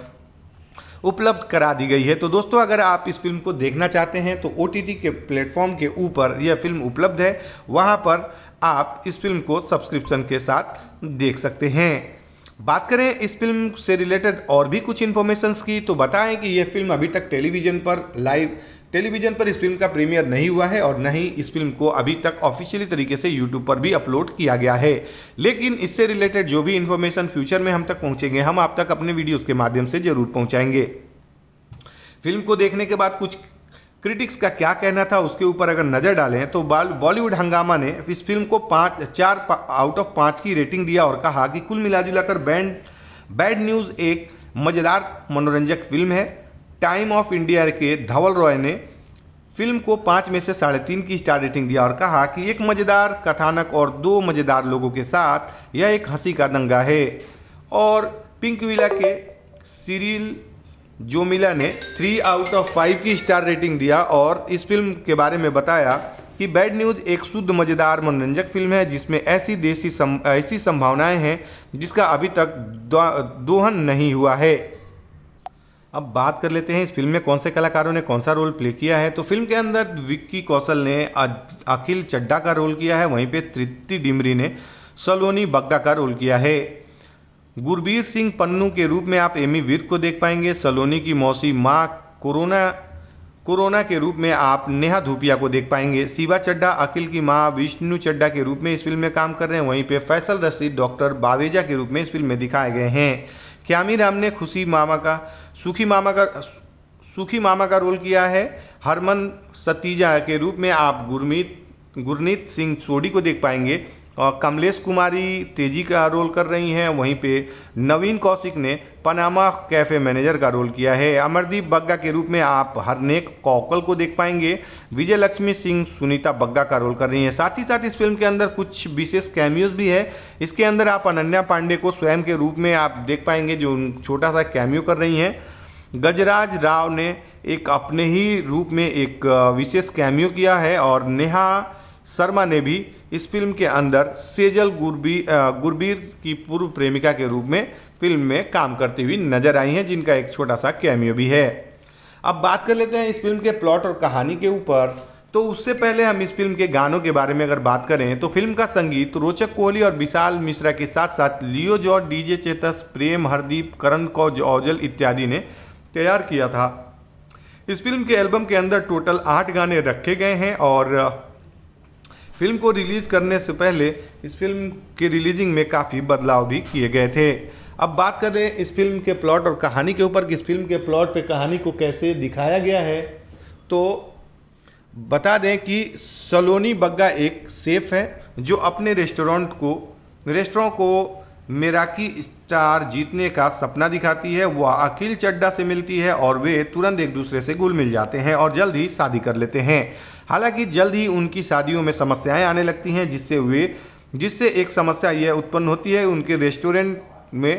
उपलब्ध करा दी गई है तो दोस्तों अगर आप इस फिल्म को देखना चाहते हैं तो ओ के प्लेटफॉर्म के ऊपर यह फिल्म उपलब्ध है वहाँ पर आप इस फिल्म को सब्सक्रिप्शन के साथ देख सकते हैं बात करें इस फिल्म से रिलेटेड और भी कुछ इन्फॉर्मेशंस की तो बताएं कि यह फिल्म अभी तक टेलीविज़न पर लाइव टेलीविजन पर इस फिल्म का प्रीमियर नहीं हुआ है और न ही इस फिल्म को अभी तक ऑफिशियली तरीके से यूट्यूब पर भी अपलोड किया गया है लेकिन इससे रिलेटेड जो भी इन्फॉर्मेशन फ्यूचर में हम तक पहुंचेंगे हम आप तक अपने वीडियोस के माध्यम से जरूर पहुंचाएंगे फिल्म को देखने के बाद कुछ क्रिटिक्स का क्या कहना था उसके ऊपर अगर नज़र डालें तो बॉलीवुड हंगामा ने इस फिल्म को पाँच चार पा, आउट ऑफ पाँच की रेटिंग दिया और कहा कि कुल मिला बैंड बैड न्यूज़ एक मज़ेदार मनोरंजक फिल्म है टाइम ऑफ इंडिया के धवल रॉय ने फिल्म को पाँच में से साढ़े तीन की स्टार रेटिंग दिया और कहा कि एक मज़ेदार कथानक और दो मज़ेदार लोगों के साथ यह एक हंसी का दंगा है और पिंक विला के सीरियल जोमिला ने थ्री आउट ऑफ फाइव की स्टार रेटिंग दिया और इस फिल्म के बारे में बताया कि बैड न्यूज़ एक शुद्ध मज़ेदार मनोरंजक फिल्म है जिसमें ऐसी देसी सम, ऐसी संभावनाएं हैं जिसका अभी तक दोहन नहीं हुआ है अब बात कर लेते हैं इस फिल्म में कौन से कलाकारों ने कौन सा रोल प्ले किया है तो फिल्म के अंदर विक्की कौशल ने अखिल चड्डा का रोल किया है वहीं पे तृप्ति डिमरी ने सलोनी बग्गा का रोल किया है गुरबीर सिंह पन्नू के रूप में आप एमी वीर को देख पाएंगे सलोनी की मौसी माँ कोरोना कोरोना के रूप में आप नेहा धूपिया को देख पाएंगे शिवा चड्डा अखिल की माँ विष्णु चड्डा के रूप में इस फिल्म में काम कर रहे हैं वहीं पे फैसल रशीद डॉक्टर बावेजा के रूप में इस फिल्म में दिखाए गए हैं क्यामी राम ने खुशी मामा का सुखी मामा का सुखी मामा का रोल किया है हरमन सतीजा के रूप में आप गुरमीत गुरनीत सिंह सोढ़ी को देख पाएंगे कमलेश कुमारी तेजी का रोल कर रही हैं वहीं पे नवीन कौशिक ने पनामा कैफ़े मैनेजर का रोल किया है अमरदीप बग्गा के रूप में आप हरनेक कौकल को देख पाएंगे विजय लक्ष्मी सिंह सुनीता बग्गा का रोल कर रही हैं साथ ही साथ इस फिल्म के अंदर कुछ विशेष कैमियोज भी है इसके अंदर आप अनन्या पांडे को स्वयं के रूप में आप देख पाएंगे जो छोटा सा कैमियो कर रही हैं गजराज राव ने एक अपने ही रूप में एक विशेष कैमियो किया है और नेहा शर्मा ने भी इस फिल्म के अंदर सेजल गुरबी गुरबीर की पूर्व प्रेमिका के रूप में फिल्म में काम करती हुई नजर आई हैं जिनका एक छोटा सा कैमियो भी है अब बात कर लेते हैं इस फिल्म के प्लॉट और कहानी के ऊपर तो उससे पहले हम इस फिल्म के गानों के बारे में अगर बात करें तो फिल्म का संगीत रोचक कोहली और विशाल मिश्रा के साथ साथ लियो जॉर्ज डीजे चेतस प्रेम हरदीप करण कौज औजल इत्यादि ने तैयार किया था इस फिल्म के एल्बम के अंदर टोटल आठ गाने रखे गए हैं और फिल्म को रिलीज करने से पहले इस फिल्म के रिलीजिंग में काफ़ी बदलाव भी किए गए थे अब बात कर रहे हैं इस फिल्म के प्लॉट और कहानी के ऊपर कि इस फिल्म के प्लॉट पे कहानी को कैसे दिखाया गया है तो बता दें कि सलोनी बग्गा एक सेफ है जो अपने रेस्टोरेंट को रेस्टोरों को मेराकी स्टार जीतने का सपना दिखाती है वह अखिल चड्डा से मिलती है और वे तुरंत एक दूसरे से घुल मिल जाते हैं और जल्द ही शादी कर लेते हैं हालांकि जल्द ही उनकी शादियों में समस्याएं आने लगती हैं जिससे वे जिससे एक समस्या यह उत्पन्न होती है उनके रेस्टोरेंट में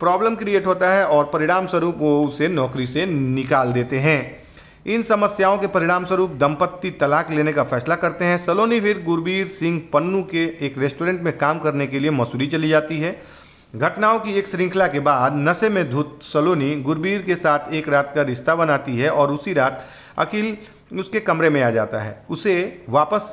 प्रॉब्लम क्रिएट होता है और परिणाम स्वरूप वो उसे नौकरी से निकाल देते हैं इन समस्याओं के परिणाम स्वरूप दंपत्ति तलाक लेने का फैसला करते हैं सलोनी फिर गुरबीर सिंह पन्नू के एक रेस्टोरेंट में काम करने के लिए मसूरी चली जाती है घटनाओं की एक श्रृंखला के बाद नशे में धुत सलोनी गुरबीर के साथ एक रात का रिश्ता बनाती है और उसी रात अखिल उसके कमरे में आ जाता है उसे वापस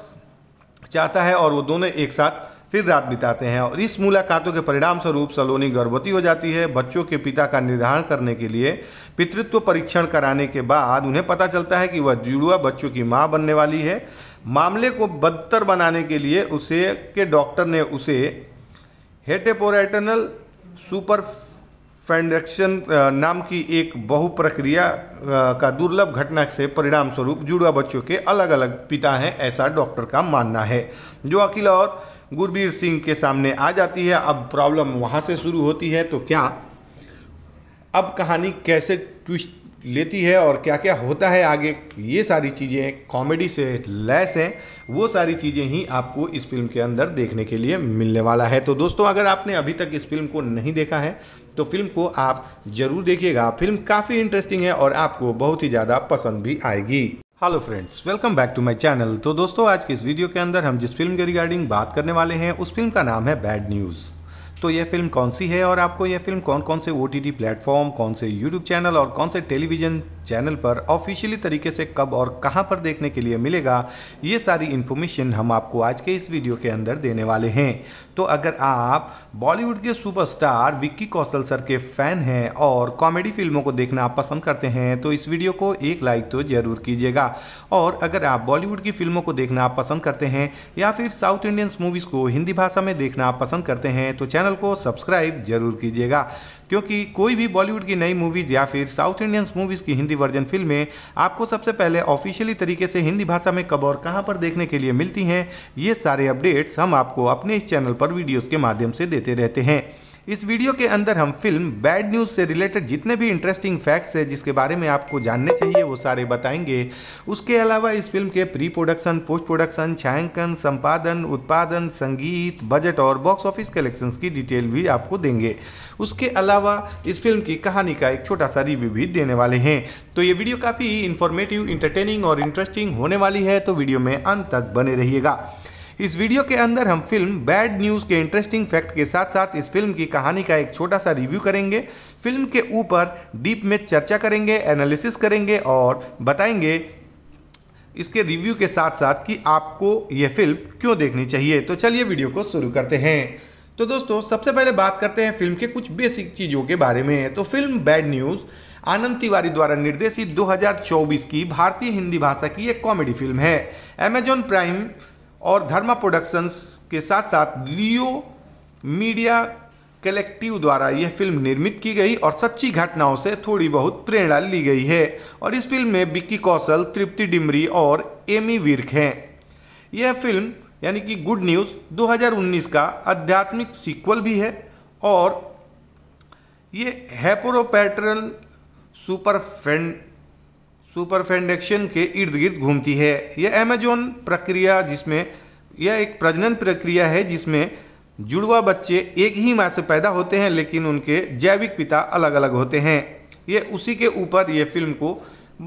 चाहता है और वो दोनों एक साथ फिर रात बिताते हैं और इस मुलाकातों के परिणाम स्वरूप सलोनी गर्भवती हो जाती है बच्चों के पिता का निर्धारण करने के लिए पितृत्व परीक्षण कराने के बाद उन्हें पता चलता है कि वह जुड़ुआ बच्चों की माँ बनने वाली है मामले को बदतर बनाने के लिए उसे के डॉक्टर ने उसे हेटेपोरेटनल सुपर फेंडक्शन नाम की एक बहुप्रक्रिया का दुर्लभ घटना से परिणाम स्वरूप जुड़वा बच्चों के अलग अलग पिता हैं ऐसा डॉक्टर का मानना है जो अखिल और गुरबीर सिंह के सामने आ जाती है अब प्रॉब्लम वहाँ से शुरू होती है तो क्या अब कहानी कैसे ट्विस्ट लेती है और क्या क्या होता है आगे ये सारी चीज़ें कॉमेडी से लैस हैं वो सारी चीज़ें ही आपको इस फिल्म के अंदर देखने के लिए मिलने वाला है तो दोस्तों अगर आपने अभी तक इस फिल्म को नहीं देखा है तो फिल्म को आप ज़रूर देखिएगा फिल्म काफ़ी इंटरेस्टिंग है और आपको बहुत ही ज़्यादा पसंद भी आएगी hello friends welcome back to my channel तो दोस्तों आज के इस वीडियो के अंदर हम जिस फिल्म के रिगार्डिंग बात करने वाले हैं उस फिल्म का नाम है बैड न्यूज़ तो यह फिल्म कौन सी है और आपको यह फिल्म कौन कौन से ओ टी प्लेटफॉर्म कौन से यूट्यूब चैनल और कौन से टेलीविजन चैनल पर ऑफिशियली तरीके से कब और कहां पर देखने के लिए मिलेगा ये सारी इन्फॉर्मेशन हम आपको आज के इस वीडियो के अंदर देने वाले हैं तो अगर आप बॉलीवुड के सुपरस्टार विक्की कौशल सर के फैन हैं और कॉमेडी फिल्मों को देखना आप पसंद करते हैं तो इस वीडियो को एक लाइक तो ज़रूर कीजिएगा और अगर आप बॉलीवुड की फिल्मों को देखना पसंद करते हैं या फिर साउथ इंडियंस मूवीज़ को हिंदी भाषा में देखना पसंद करते हैं तो चैनल चैनल को सब्सक्राइब जरूर कीजिएगा क्योंकि कोई भी बॉलीवुड की नई मूवीज़ या फिर साउथ इंडियंस मूवीज़ की हिंदी वर्जन फिल्में आपको सबसे पहले ऑफिशियली तरीके से हिंदी भाषा में कब और कहाँ पर देखने के लिए मिलती हैं ये सारे अपडेट्स हम आपको अपने इस चैनल पर वीडियोज़ के माध्यम से देते रहते हैं इस वीडियो के अंदर हम फिल्म बैड न्यूज़ से रिलेटेड जितने भी इंटरेस्टिंग फैक्ट्स है जिसके बारे में आपको जानने चाहिए वो सारे बताएंगे उसके अलावा इस फिल्म के प्री प्रोडक्शन पोस्ट प्रोडक्शन छायांकन संपादन उत्पादन संगीत बजट और बॉक्स ऑफिस कलेक्शंस की डिटेल भी आपको देंगे उसके अलावा इस फिल्म की कहानी का एक छोटा सा रिव्यू भी देने वाले हैं तो ये वीडियो काफ़ी इन्फॉर्मेटिव इंटरटेनिंग और इंटरेस्टिंग होने वाली है तो वीडियो में अंत तक बने रहिएगा इस वीडियो के अंदर हम फिल्म बैड न्यूज़ के इंटरेस्टिंग फैक्ट के साथ साथ इस फिल्म की कहानी का एक छोटा सा रिव्यू करेंगे फिल्म के ऊपर डीप में चर्चा करेंगे एनालिसिस करेंगे और बताएंगे इसके रिव्यू के साथ साथ कि आपको यह फिल्म क्यों देखनी चाहिए तो चलिए वीडियो को शुरू करते हैं तो दोस्तों सबसे पहले बात करते हैं फिल्म के कुछ बेसिक चीज़ों के बारे में तो film bad news Anand Tiwari द्वारा निर्देशित 2024 की भारतीय हिंदी भाषा की एक कॉमेडी फिल्म है अमेजॉन प्राइम और धर्मा प्रोडक्शंस के साथ साथ लियो मीडिया कलेक्टिव द्वारा यह फिल्म निर्मित की गई और सच्ची घटनाओं से थोड़ी बहुत प्रेरणा ली गई है और इस फिल्म में विक्की कौशल तृप्ति डिमरी और एमी विर्क हैं यह फिल्म यानी कि गुड न्यूज़ 2019 का आध्यात्मिक सीक्वल भी है और ये हैपोरोपैटरल सुपरफेंड सुपरफेंडेक्शन के इर्द गिर्द घूमती है यह अमेजोन प्रक्रिया जिसमें यह एक प्रजनन प्रक्रिया है जिसमें जुड़वा बच्चे एक ही माँ से पैदा होते हैं लेकिन उनके जैविक पिता अलग अलग होते हैं ये उसी के ऊपर ये फिल्म को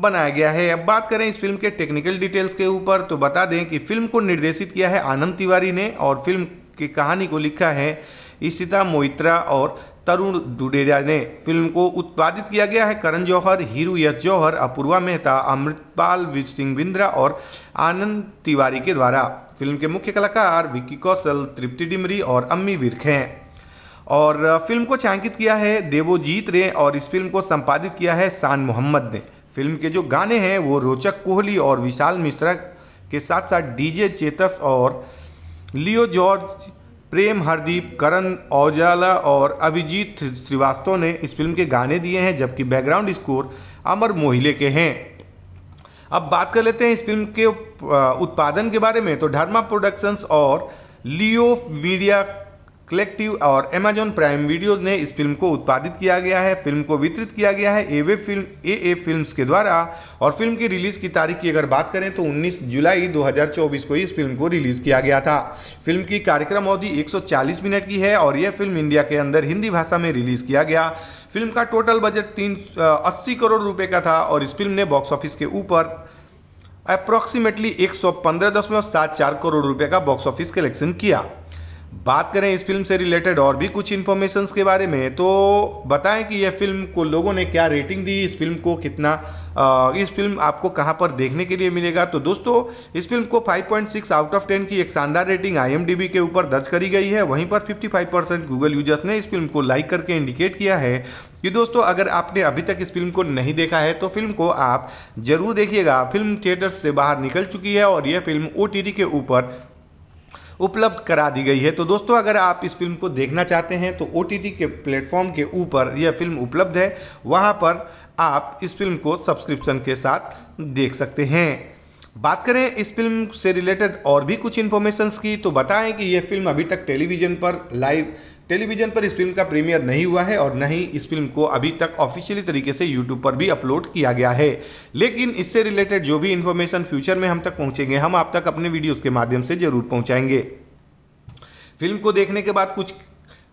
बनाया गया है अब बात करें इस फिल्म के टेक्निकल डिटेल्स के ऊपर तो बता दें कि फिल्म को निर्देशित किया है आनंद तिवारी ने और फिल्म की कहानी को लिखा है इशिता मोइत्रा और तरुण डुडेरिया ने फिल्म को उत्पादित किया गया है करण जौहर हीरू यश जौहर अपूर्वा मेहता अमृतपाल सिंह बिंद्रा और आनंद तिवारी के द्वारा फिल्म के मुख्य कलाकार विक्की कौशल तृप्ति डिमरी और अम्मी विर्क हैं और फिल्म को छायांकित किया है देवोजीत ने और इस फिल्म को संपादित किया है शान मोहम्मद ने फिल्म के जो गाने हैं वो रोचक कोहली और विशाल मिश्रा के साथ साथ डीजे चेतस और लियो जॉर्ज प्रेम हरदीप करण औजाला और अभिजीत श्रीवास्तव ने इस फिल्म के गाने दिए हैं जबकि बैकग्राउंड स्कोर अमर मोहिले के हैं अब बात कर लेते हैं इस फिल्म के उत्पादन के बारे में तो धर्मा प्रोडक्शंस और लियो मीडिया कलेक्टिव और अमेजॉन प्राइम वीडियोज ने इस फिल्म को उत्पादित किया गया है फिल्म को वितरित किया गया है एवे फिल्म ए ए फिल्म के द्वारा और फिल्म की रिलीज की तारीख की अगर बात करें तो 19 जुलाई 2024 को इस फिल्म को रिलीज किया गया था फिल्म की कार्यक्रम अवधि 140 मिनट की है और यह फिल्म इंडिया के अंदर हिंदी भाषा में रिलीज किया गया फिल्म का टोटल बजट तीन अस्सी करोड़ रुपये का था और इस फिल्म ने बॉक्स ऑफिस के ऊपर अप्रॉक्सीमेटली एक करोड़ रुपये का बॉक्स ऑफिस कलेक्शन किया बात करें इस फिल्म से रिलेटेड और भी कुछ इन्फॉर्मेशंस के बारे में तो बताएं कि यह फिल्म को लोगों ने क्या रेटिंग दी इस फिल्म को कितना आ, इस फिल्म आपको कहां पर देखने के लिए मिलेगा तो दोस्तों इस फिल्म को 5.6 आउट ऑफ 10 की एक शानदार रेटिंग आई के ऊपर दर्ज करी गई है वहीं पर 55 परसेंट गूगल यूजर्स ने इस फिल्म को लाइक करके इंडिकेट किया है कि दोस्तों अगर आपने अभी तक इस फिल्म को नहीं देखा है तो फिल्म को आप ज़रूर देखिएगा फिल्म थिएटर से बाहर निकल चुकी है और यह फिल्म ओ के ऊपर उपलब्ध करा दी गई है तो दोस्तों अगर आप इस फिल्म को देखना चाहते हैं तो ओ के प्लेटफॉर्म के ऊपर यह फिल्म उपलब्ध है वहाँ पर आप इस फिल्म को सब्सक्रिप्शन के साथ देख सकते हैं बात करें इस फिल्म से रिलेटेड और भी कुछ इन्फॉर्मेशंस की तो बताएं कि यह फिल्म अभी तक टेलीविज़न पर लाइव टेलीविजन पर इस फिल्म का प्रीमियर नहीं हुआ है और न ही इस फिल्म को अभी तक ऑफिशियली तरीके से यूट्यूब पर भी अपलोड किया गया है लेकिन इससे रिलेटेड जो भी इन्फॉर्मेशन फ्यूचर में हम तक पहुंचेंगे हम आप तक अपने वीडियोस के माध्यम से जरूर पहुंचाएंगे फिल्म को देखने के बाद कुछ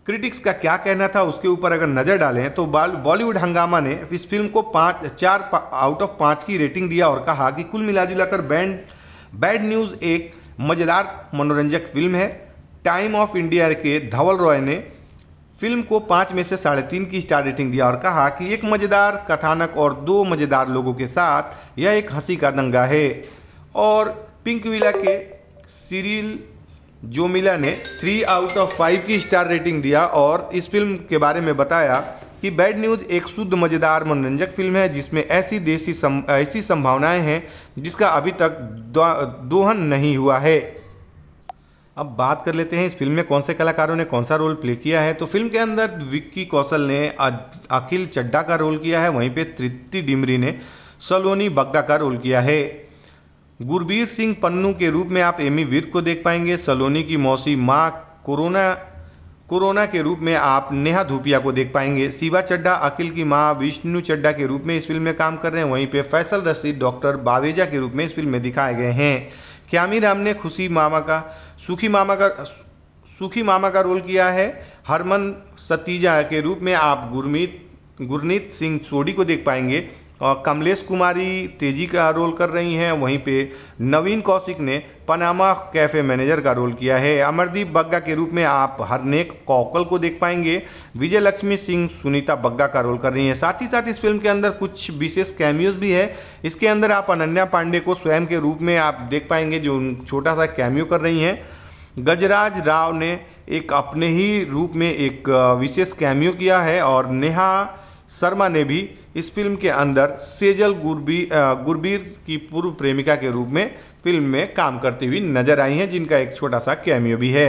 क्रिटिक्स का क्या कहना था उसके ऊपर अगर नज़र डालें तो बॉलीवुड हंगामा ने इस फिल्म को पाँच चार पा, आउट ऑफ पाँच की रेटिंग दिया और कहा कि कुल मिला बैंड बैड न्यूज़ एक मज़ेदार मनोरंजक फिल्म है टाइम ऑफ इंडिया के धवल रॉय ने फिल्म को पाँच में से साढ़े तीन की स्टार रेटिंग दिया और कहा कि एक मज़ेदार कथानक और दो मज़ेदार लोगों के साथ यह एक हंसी का दंगा है और पिंक विला के सीरियल जोमिला ने थ्री आउट ऑफ फाइव की स्टार रेटिंग दिया और इस फिल्म के बारे में बताया कि बैड न्यूज़ एक शुद्ध मज़ेदार मनोरंजक फिल्म है जिसमें ऐसी देसी सम, ऐसी संभावनाएं हैं जिसका अभी तक दोहन नहीं हुआ है अब बात कर लेते हैं इस फिल्म में कौन से कलाकारों ने कौन सा रोल प्ले किया है तो फिल्म के अंदर विक्की कौशल ने अखिल चड्डा का रोल किया है वहीं पे तृप्ति डिमरी ने सलोनी बग्गा का रोल किया है गुरबीर सिंह पन्नू के रूप में आप एमी वीर को देख पाएंगे सलोनी की मौसी माँ कोरोना कोरोना के रूप में आप नेहा धूपिया को देख पाएंगे शिवा चड्डा अखिल की माँ विष्णु चड्डा के रूप में इस फिल्म में काम कर रहे हैं वहीं पे फैसल रशीद डॉक्टर बावेजा के रूप में इस फिल्म में दिखाए गए हैं क्यामी राम ने खुशी मामा का सुखी मामा का सुखी मामा का रोल किया है हरमन सतीजा के रूप में आप गुरमीत गुरनीत सिंह सोडी को देख पाएंगे कमलेश कुमारी तेजी का रोल कर रही हैं वहीं पे नवीन कौशिक ने पनामा कैफ़े मैनेजर का रोल किया है अमरदीप बग्गा के रूप में आप हरनेक कौकल को देख पाएंगे विजय लक्ष्मी सिंह सुनीता बग्गा का रोल कर रही हैं साथ ही साथ इस फिल्म के अंदर कुछ विशेष कैमियोज भी है इसके अंदर आप अनन्या पांडे को स्वयं के रूप में आप देख पाएंगे जो छोटा सा कैमियो कर रही हैं गजराज राव ने एक अपने ही रूप में एक विशेष कैमियो किया है और नेहा शर्मा ने भी इस फिल्म के अंदर सेजल गुरबी गुरबीर की पूर्व प्रेमिका के रूप में फिल्म में काम करती हुई नजर आई हैं जिनका एक छोटा सा कैमियो भी है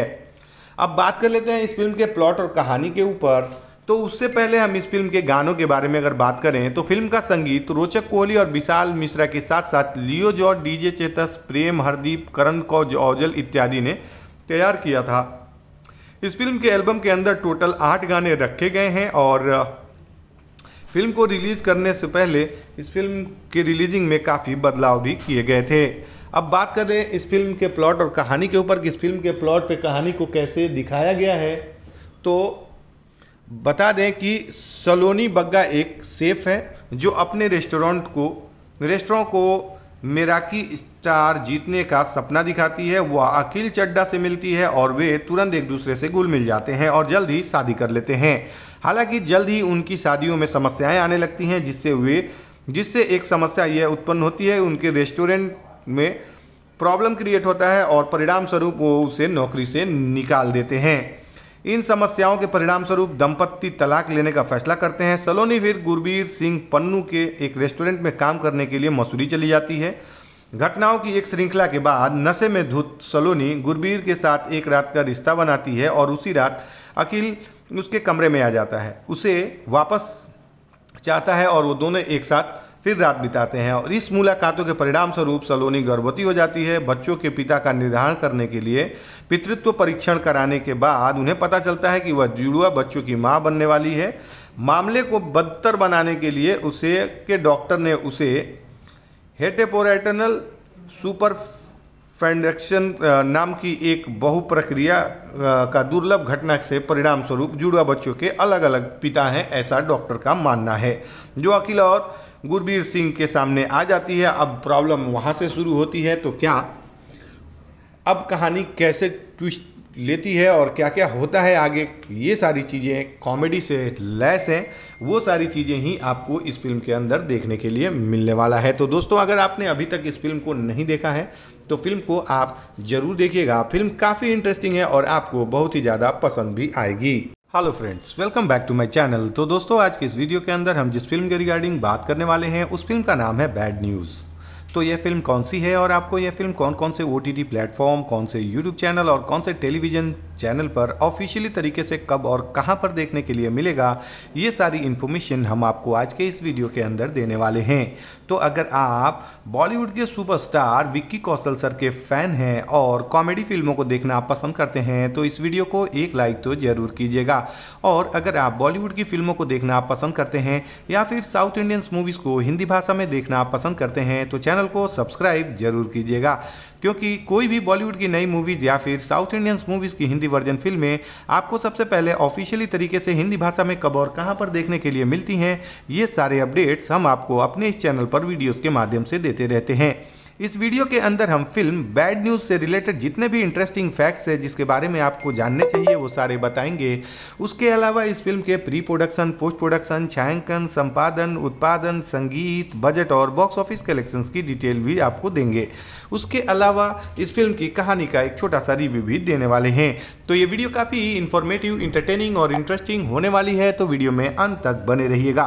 अब बात कर लेते हैं इस फिल्म के प्लॉट और कहानी के ऊपर तो उससे पहले हम इस फिल्म के गानों के बारे में अगर बात करें तो फिल्म का संगीत रोचक कोहली और विशाल मिश्रा के साथ साथ लियो जॉर्ज डीजे चेतस प्रेम हरदीप करण कौज औजल इत्यादि ने तैयार किया था इस फिल्म के एल्बम के अंदर टोटल आठ गाने रखे गए हैं और फिल्म को रिलीज़ करने से पहले इस फिल्म के रिलीजिंग में काफ़ी बदलाव भी किए गए थे अब बात कर रहे हैं इस फिल्म के प्लॉट और कहानी के ऊपर कि इस फिल्म के प्लॉट पे कहानी को कैसे दिखाया गया है तो बता दें कि सलोनी बग्गा एक सेफ है जो अपने रेस्टोरेंट को रेस्टोरों को मेराकी स्टार जीतने का सपना दिखाती है वह अखिल चड्डा से मिलती है और वे तुरंत एक दूसरे से घुल मिल जाते हैं और जल्द ही शादी कर लेते हैं हालांकि जल्द ही उनकी शादियों में समस्याएं आने लगती हैं जिससे वे जिससे एक समस्या यह उत्पन्न होती है उनके रेस्टोरेंट में प्रॉब्लम क्रिएट होता है और परिणाम स्वरूप वो उसे नौकरी से निकाल देते हैं इन समस्याओं के परिणाम स्वरूप दंपत्ति तलाक लेने का फैसला करते हैं सलोनी फिर गुरबीर सिंह पन्नू के एक रेस्टोरेंट में काम करने के लिए मसूरी चली जाती है घटनाओं की एक श्रृंखला के बाद नशे में धुत सलोनी गुरबीर के साथ एक रात का रिश्ता बनाती है और उसी रात अखिल उसके कमरे में आ जाता है उसे वापस चाहता है और वो दोनों एक साथ फिर रात बिताते हैं और इस मुलाकातों के परिणाम स्वरूप सलोनी गर्भवती हो जाती है बच्चों के पिता का निर्धारण करने के लिए पितृत्व परीक्षण कराने के बाद उन्हें पता चलता है कि वह जुड़ुआ बच्चों की माँ बनने वाली है मामले को बदतर बनाने के लिए उसे के डॉक्टर ने उसे हेटेपोरेटनल सुपर फेंडक्शन नाम की एक बहुप्रक्रिया का दुर्लभ घटना से परिणाम स्वरूप जुड़वा बच्चों के अलग अलग पिता हैं ऐसा डॉक्टर का मानना है जो अखिल और गुरबीर सिंह के सामने आ जाती है अब प्रॉब्लम वहाँ से शुरू होती है तो क्या अब कहानी कैसे ट्विस्ट लेती है और क्या क्या होता है आगे ये सारी चीज़ें कॉमेडी से लैस हैं वो सारी चीज़ें ही आपको इस फिल्म के अंदर देखने के लिए मिलने वाला है तो दोस्तों अगर आपने अभी तक इस फिल्म को नहीं देखा है तो फिल्म को आप ज़रूर देखिएगा फिल्म काफ़ी इंटरेस्टिंग है और आपको बहुत ही ज़्यादा पसंद भी आएगी hello friends welcome back to my channel तो दोस्तों आज के इस वीडियो के अंदर हम जिस फिल्म के रिगार्डिंग बात करने वाले हैं उस फिल्म का नाम है बैड न्यूज़ तो यह फिल्म कौन सी है और आपको यह फिल्म कौन कौन से ओ टी प्लेटफॉर्म कौन से यूट्यूब चैनल और कौन से टेलीविज़न चैनल पर ऑफिशियली तरीके से कब और कहां पर देखने के लिए मिलेगा ये सारी इन्फॉर्मेशन हम आपको आज के इस वीडियो के अंदर देने वाले हैं तो अगर आप बॉलीवुड के सुपरस्टार विक्की कौशल सर के फैन हैं और कॉमेडी फिल्मों को देखना पसंद करते हैं तो इस वीडियो को एक लाइक तो ज़रूर कीजिएगा और अगर आप बॉलीवुड की फिल्मों को देखना पसंद करते हैं या फिर साउथ इंडियंस मूवीज़ को हिंदी भाषा में देखना पसंद करते हैं तो चैनल को सब्सक्राइब जरूर कीजिएगा क्योंकि कोई भी बॉलीवुड की नई मूवीज़ या फिर साउथ इंडियंस मूवीज़ की हिंदी वर्जन फिल्में आपको सबसे पहले ऑफिशियली तरीके से हिंदी भाषा में कब और कहाँ पर देखने के लिए मिलती हैं ये सारे अपडेट्स हम आपको अपने इस चैनल पर वीडियोज़ के माध्यम से देते रहते हैं इस वीडियो के अंदर हम फिल्म बैड न्यूज़ से रिलेटेड जितने भी इंटरेस्टिंग फैक्ट्स है जिसके बारे में आपको जानने चाहिए वो सारे बताएंगे उसके अलावा इस फिल्म के प्री प्रोडक्शन पोस्ट प्रोडक्शन छायांकन संपादन उत्पादन संगीत बजट और बॉक्स ऑफिस कलेक्शंस की डिटेल भी आपको देंगे उसके अलावा इस फिल्म की कहानी का एक छोटा सा रिव्यू भी देने वाले हैं तो ये वीडियो काफ़ी इन्फॉर्मेटिव इंटरटेनिंग और इंटरेस्टिंग होने वाली है तो वीडियो में अंत तक बने रहिएगा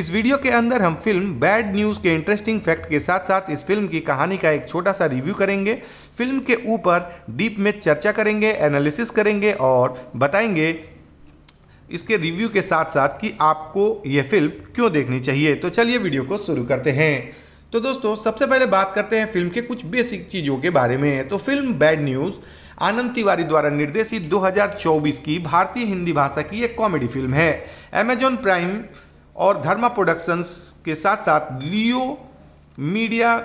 इस वीडियो के अंदर हम फिल्म बैड न्यूज़ के इंटरेस्टिंग फैक्ट के साथ साथ इस फिल्म की कहानी का एक छोटा सा रिव्यू करेंगे फिल्म के ऊपर डीप में चर्चा करेंगे एनालिसिस करेंगे और बताएंगे इसके रिव्यू के साथ साथ कि आपको ये फिल्म क्यों देखनी चाहिए तो चलिए वीडियो को शुरू करते हैं तो दोस्तों सबसे पहले बात करते हैं फिल्म के कुछ बेसिक चीज़ों के बारे में तो film bad news Anand Tiwari द्वारा निर्देशित 2024 की भारतीय हिंदी भाषा की एक कॉमेडी फिल्म है अमेजॉन प्राइम और धर्मा प्रोडक्शंस के साथ साथ लियो मीडिया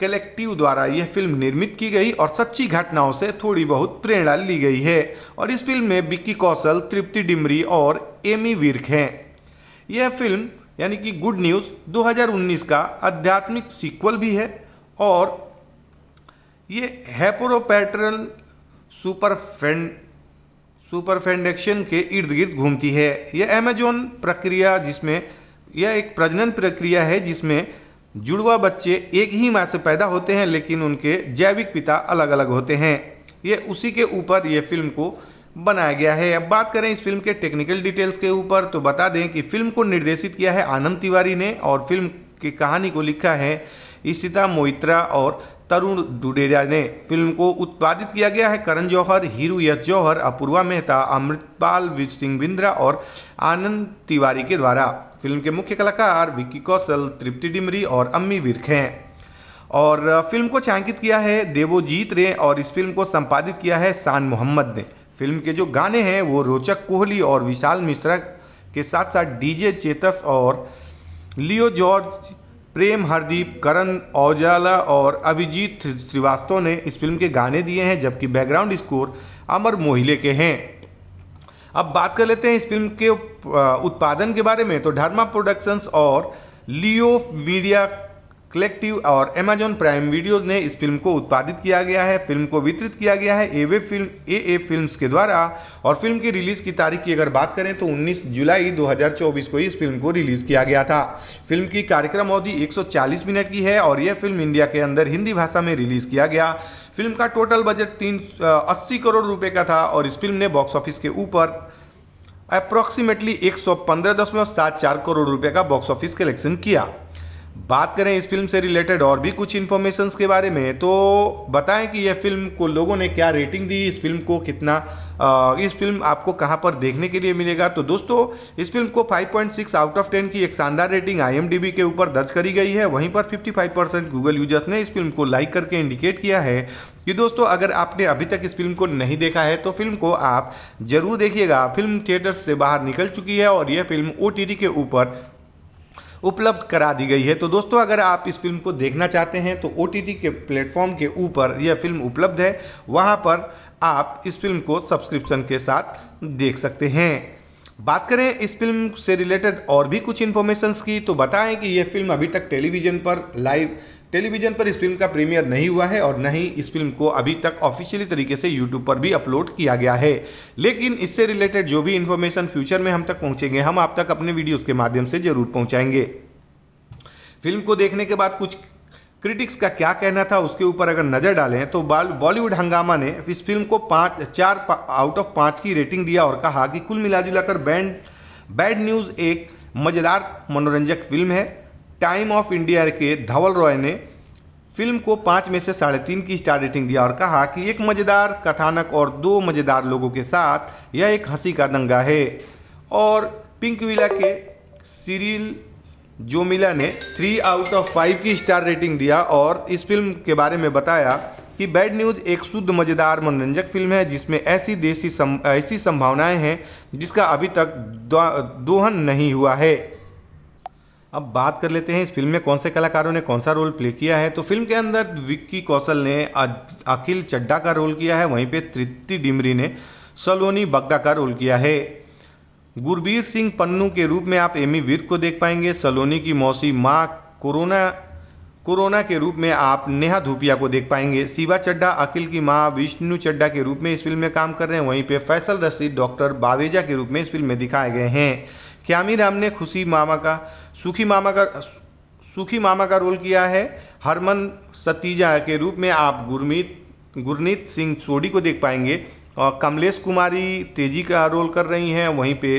कलेक्टिव द्वारा यह फिल्म निर्मित की गई और सच्ची घटनाओं से थोड़ी बहुत प्रेरणा ली गई है और इस फिल्म में विक्की कौशल तृप्ति डिमरी और एमी विर्क हैं यह फिल्म यानी कि गुड न्यूज़ 2019 का आध्यात्मिक सीक्वल भी है और ये हैपोरोपैटरल सुपर सुपरफेंडेक्शन के इर्द गिर्द घूमती है यह अमेजोन प्रक्रिया जिसमें यह एक प्रजनन प्रक्रिया है जिसमें जुड़वा बच्चे एक ही माँ से पैदा होते हैं लेकिन उनके जैविक पिता अलग अलग होते हैं ये उसी के ऊपर ये फिल्म को बनाया गया है अब बात करें इस फिल्म के टेक्निकल डिटेल्स के ऊपर तो बता दें कि फिल्म को निर्देशित किया है आनंद तिवारी ने और फिल्म की कहानी को लिखा है इशिता मोइत्रा और तरुण डुडेरिया ने फिल्म को उत्पादित किया गया है करण जौहर हीरू यश जौहर अपूर्वा मेहता अमृतपाल सिंह बिंद्रा और आनंद तिवारी के द्वारा फिल्म के मुख्य कलाकार विक्की कौशल तृप्ति डिमरी और अम्मी विरख हैं और फिल्म को छायांकित किया है देवोजीत ने और इस फिल्म को संपादित किया है शान मोहम्मद ने फिल्म के जो गाने हैं वो रोचक कोहली और विशाल मिश्रा के साथ साथ डीजे चेतस और लियो जॉर्ज प्रेम हरदीप करण औजाला और अभिजीत श्रीवास्तव ने इस फिल्म के गाने दिए हैं जबकि बैकग्राउंड स्कोर अमर मोहिले के हैं अब बात कर लेते हैं इस फिल्म के उत्पादन के बारे में तो धर्मा प्रोडक्शंस और लियो मीडिया कलेक्टिव और अमेजॉन प्राइम वीडियोज ने इस फिल्म को उत्पादित किया गया है फिल्म को वितरित किया गया है एवे फिल्म ए ए फिल्म्स के द्वारा और फिल्म की रिलीज की तारीख की अगर बात करें तो 19 जुलाई 2024 को इस फिल्म को रिलीज किया गया था फिल्म की कार्यक्रम अवधि 140 मिनट की है और यह फिल्म इंडिया के अंदर हिंदी भाषा में रिलीज किया गया फिल्म का टोटल बजट तीन अस्सी करोड़ रुपये का था और इस फिल्म ने बॉक्स ऑफिस के ऊपर अप्रॉक्सीमेटली एक करोड़ रुपये का बॉक्स ऑफिस कलेक्शन किया बात करें इस फिल्म से रिलेटेड और भी कुछ इन्फॉर्मेशंस के बारे में तो बताएं कि यह फिल्म को लोगों ने क्या रेटिंग दी इस फिल्म को कितना आ, इस फिल्म आपको कहां पर देखने के लिए मिलेगा तो दोस्तों इस फिल्म को 5.6 आउट ऑफ 10 की एक शानदार रेटिंग आई के ऊपर दर्ज करी गई है वहीं पर 55 परसेंट गूगल यूजर्स ने इस फिल्म को लाइक करके इंडिकेट किया है कि दोस्तों अगर आपने अभी तक इस फिल्म को नहीं देखा है तो फिल्म को आप ज़रूर देखिएगा फिल्म थिएटर से बाहर निकल चुकी है और यह फिल्म ओ के ऊपर उपलब्ध करा दी गई है तो दोस्तों अगर आप इस फिल्म को देखना चाहते हैं तो ओ के प्लेटफॉर्म के ऊपर यह फिल्म उपलब्ध है वहाँ पर आप इस फिल्म को सब्सक्रिप्शन के साथ देख सकते हैं बात करें इस फिल्म से रिलेटेड और भी कुछ इन्फॉर्मेशंस की तो बताएं कि यह फिल्म अभी तक टेलीविज़न पर लाइव टेलीविजन पर इस फिल्म का प्रीमियर नहीं हुआ है और न ही इस फिल्म को अभी तक ऑफिशियली तरीके से यूट्यूब पर भी अपलोड किया गया है लेकिन इससे रिलेटेड जो भी इन्फॉर्मेशन फ्यूचर में हम तक पहुंचेंगे हम आप तक अपने वीडियोज के माध्यम से जरूर पहुंचाएंगे फिल्म को देखने के बाद कुछ क्रिटिक्स का क्या कहना था उसके ऊपर अगर नज़र डालें तो बॉलीवुड हंगामा ने इस फिल्म को पाँच चार पा, आउट ऑफ पाँच की रेटिंग दिया और कहा कि कुल मिलाजुलाकर बैंड बैड न्यूज़ एक मज़ेदार मनोरंजक फिल्म है टाइम ऑफ इंडिया के धवल रॉय ने फिल्म को पाँच में से साढ़े तीन की स्टार रेटिंग दिया और कहा कि एक मज़ेदार कथानक और दो मज़ेदार लोगों के साथ यह एक हंसी का दंगा है और पिंक विला के सीरियल जोमिला ने थ्री आउट ऑफ फाइव की स्टार रेटिंग दिया और इस फिल्म के बारे में बताया कि बैड न्यूज़ एक शुद्ध मज़ेदार मनोरंजक फिल्म है जिसमें ऐसी देसी सम, ऐसी संभावनाएं हैं जिसका अभी तक दोहन नहीं हुआ है अब बात कर लेते हैं इस फिल्म में कौन से कलाकारों ने कौन सा रोल प्ले किया है तो फिल्म के अंदर विक्की कौशल ने अखिल चड्डा का रोल किया है वहीं पे तृप्ति डिमरी ने सलोनी बग्गा का रोल किया है गुरबीर सिंह पन्नू के रूप में आप एमी वीर को देख पाएंगे सलोनी की मौसी माँ कोरोना कोरोना के रूप में आप नेहा धूपिया को देख पाएंगे शिवा चड्डा अखिल की माँ विष्णु चड्डा के रूप में इस फिल्म में काम कर रहे हैं वहीं पे फैसल रशीद डॉक्टर बावेजा के रूप में इस फिल्म में दिखाए गए हैं ख्यामी राम ने खुशी मामा का सुखी मामा का सुखी मामा का रोल किया है हरमन सतीजा के रूप में आप गुरमीत गुरनीत सिंह सोडी को देख पाएंगे और कमलेश कुमारी तेजी का रोल कर रही हैं वहीं पे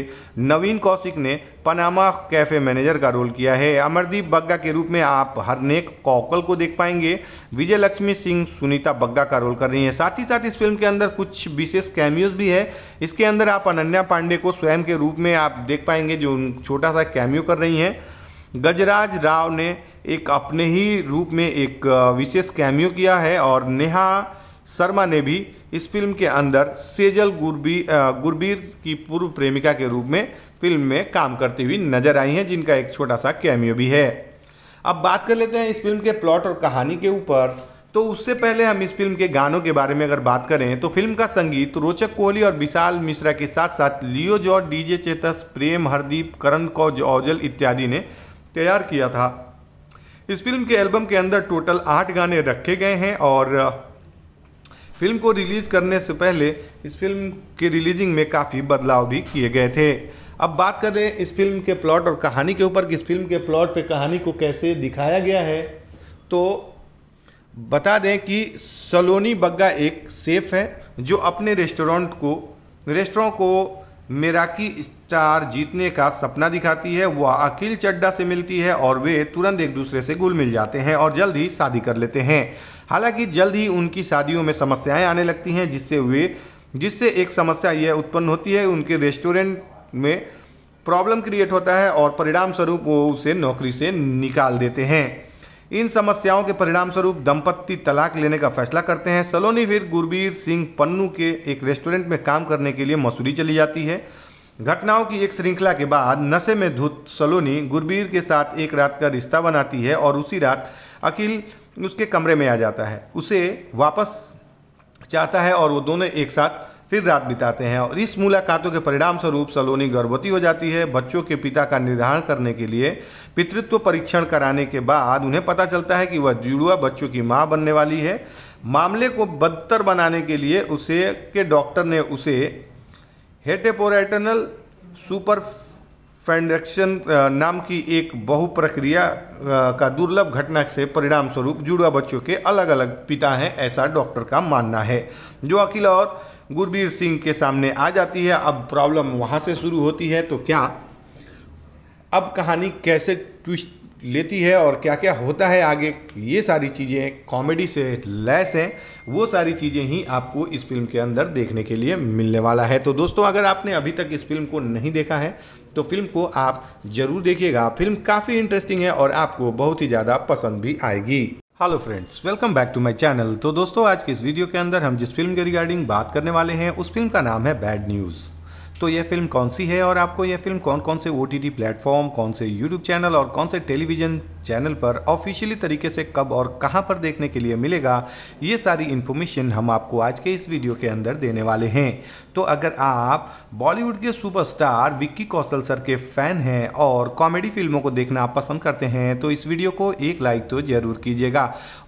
नवीन कौशिक ने पनामा कैफ़े मैनेजर का रोल किया है अमरदीप बग्गा के रूप में आप हरनेक कौकल को देख पाएंगे विजय लक्ष्मी सिंह सुनीता बग्गा का रोल कर रही हैं साथ ही साथ इस फिल्म के अंदर कुछ विशेष कैमियोज भी है इसके अंदर आप अनन्या पांडे को स्वयं के रूप में आप देख पाएंगे जो छोटा सा कैमियो कर रही हैं गजराज राव ने एक अपने ही रूप में एक विशेष कैमियो किया है और नेहा शर्मा ने भी इस फिल्म के अंदर सेजल गुरबी गुरबीर की पूर्व प्रेमिका के रूप में फिल्म में काम करती हुई नजर आई हैं जिनका एक छोटा सा कैमियो भी है अब बात कर लेते हैं इस फिल्म के प्लॉट और कहानी के ऊपर तो उससे पहले हम इस फिल्म के गानों के बारे में अगर बात करें तो फिल्म का संगीत रोचक कोहली और विशाल मिश्रा के साथ साथ लियो जॉर्ज डीजे चेतस प्रेम हरदीप करण कौज औजल इत्यादि ने तैयार किया था इस फिल्म के एल्बम के अंदर टोटल आठ गाने रखे गए हैं और फिल्म को रिलीज़ करने से पहले इस फिल्म के रिलीजिंग में काफ़ी बदलाव भी किए गए थे अब बात कर रहे हैं इस फिल्म के प्लॉट और कहानी के ऊपर कि इस फिल्म के प्लॉट पे कहानी को कैसे दिखाया गया है तो बता दें कि सलोनी बग्गा एक सेफ है जो अपने रेस्टोरेंट को रेस्टोरों को मेराकी स्टार जीतने का सपना दिखाती है वह अखिल चड्डा से मिलती है और वे तुरंत एक दूसरे से गुल मिल जाते हैं और जल्द ही शादी कर लेते हैं हालांकि जल्द ही उनकी शादियों में समस्याएं आने लगती हैं जिससे वे जिससे एक समस्या यह उत्पन्न होती है उनके रेस्टोरेंट में प्रॉब्लम क्रिएट होता है और परिणाम स्वरूप वो उसे नौकरी से निकाल देते हैं इन समस्याओं के परिणाम स्वरूप दंपत्ति तलाक लेने का फैसला करते हैं सलोनी फिर गुरबीर सिंह पन्नू के एक रेस्टोरेंट में काम करने के लिए मसूरी चली जाती है घटनाओं की एक श्रृंखला के बाद नशे में धुत सलोनी गुरबीर के साथ एक रात का रिश्ता बनाती है और उसी रात अखिल उसके कमरे में आ जाता है उसे वापस चाहता है और वो दोनों एक साथ फिर रात बिताते हैं और इस मुलाकातों के परिणाम स्वरूप सलोनी गर्भवती हो जाती है बच्चों के पिता का निर्धारण करने के लिए पितृत्व परीक्षण कराने के बाद उन्हें पता चलता है कि वह जुड़ुआ बच्चों की माँ बनने वाली है मामले को बदतर बनाने के लिए उसे के डॉक्टर ने उसे हेटेपोरेटनल सुपर फैंडक्शन नाम की एक बहुप्रक्रिया का दुर्लभ घटना से परिणाम स्वरूप जुड़वा बच्चों के अलग अलग पिता हैं ऐसा डॉक्टर का मानना है जो अखिल और गुरबीर सिंह के सामने आ जाती है अब प्रॉब्लम वहाँ से शुरू होती है तो क्या अब कहानी कैसे ट्विस्ट लेती है और क्या क्या होता है आगे ये सारी चीज़ें कॉमेडी से लैस हैं वो सारी चीज़ें ही आपको इस फिल्म के अंदर देखने के लिए मिलने वाला है तो दोस्तों अगर आपने अभी तक इस फिल्म को नहीं देखा है तो फिल्म को आप ज़रूर देखिएगा फिल्म काफ़ी इंटरेस्टिंग है और आपको बहुत ही ज़्यादा पसंद भी आएगी hello friends welcome back to my channel तो दोस्तों आज के इस वीडियो के अंदर हम जिस फिल्म के रिगार्डिंग बात करने वाले हैं उस फिल्म का नाम है बैड न्यूज़ तो यह फिल्म कौन सी है और आपको यह फिल्म कौन कौन से ओ टी टी प्लेटफॉर्म कौन से यूट्यूब चैनल और कौन से टेलीविज़न चैनल पर ऑफिशियली तरीके से कब और कहां पर देखने के लिए मिलेगा ये सारी इन्फॉर्मेशन हम आपको आज के इस वीडियो के अंदर देने वाले हैं तो अगर आप बॉलीवुड के सुपरस्टार विक्की कौशल सर के फैन हैं और कॉमेडी फिल्मों को देखना आप पसंद करते हैं तो इस वीडियो को एक लाइक तो ज़रूर कीजिएगा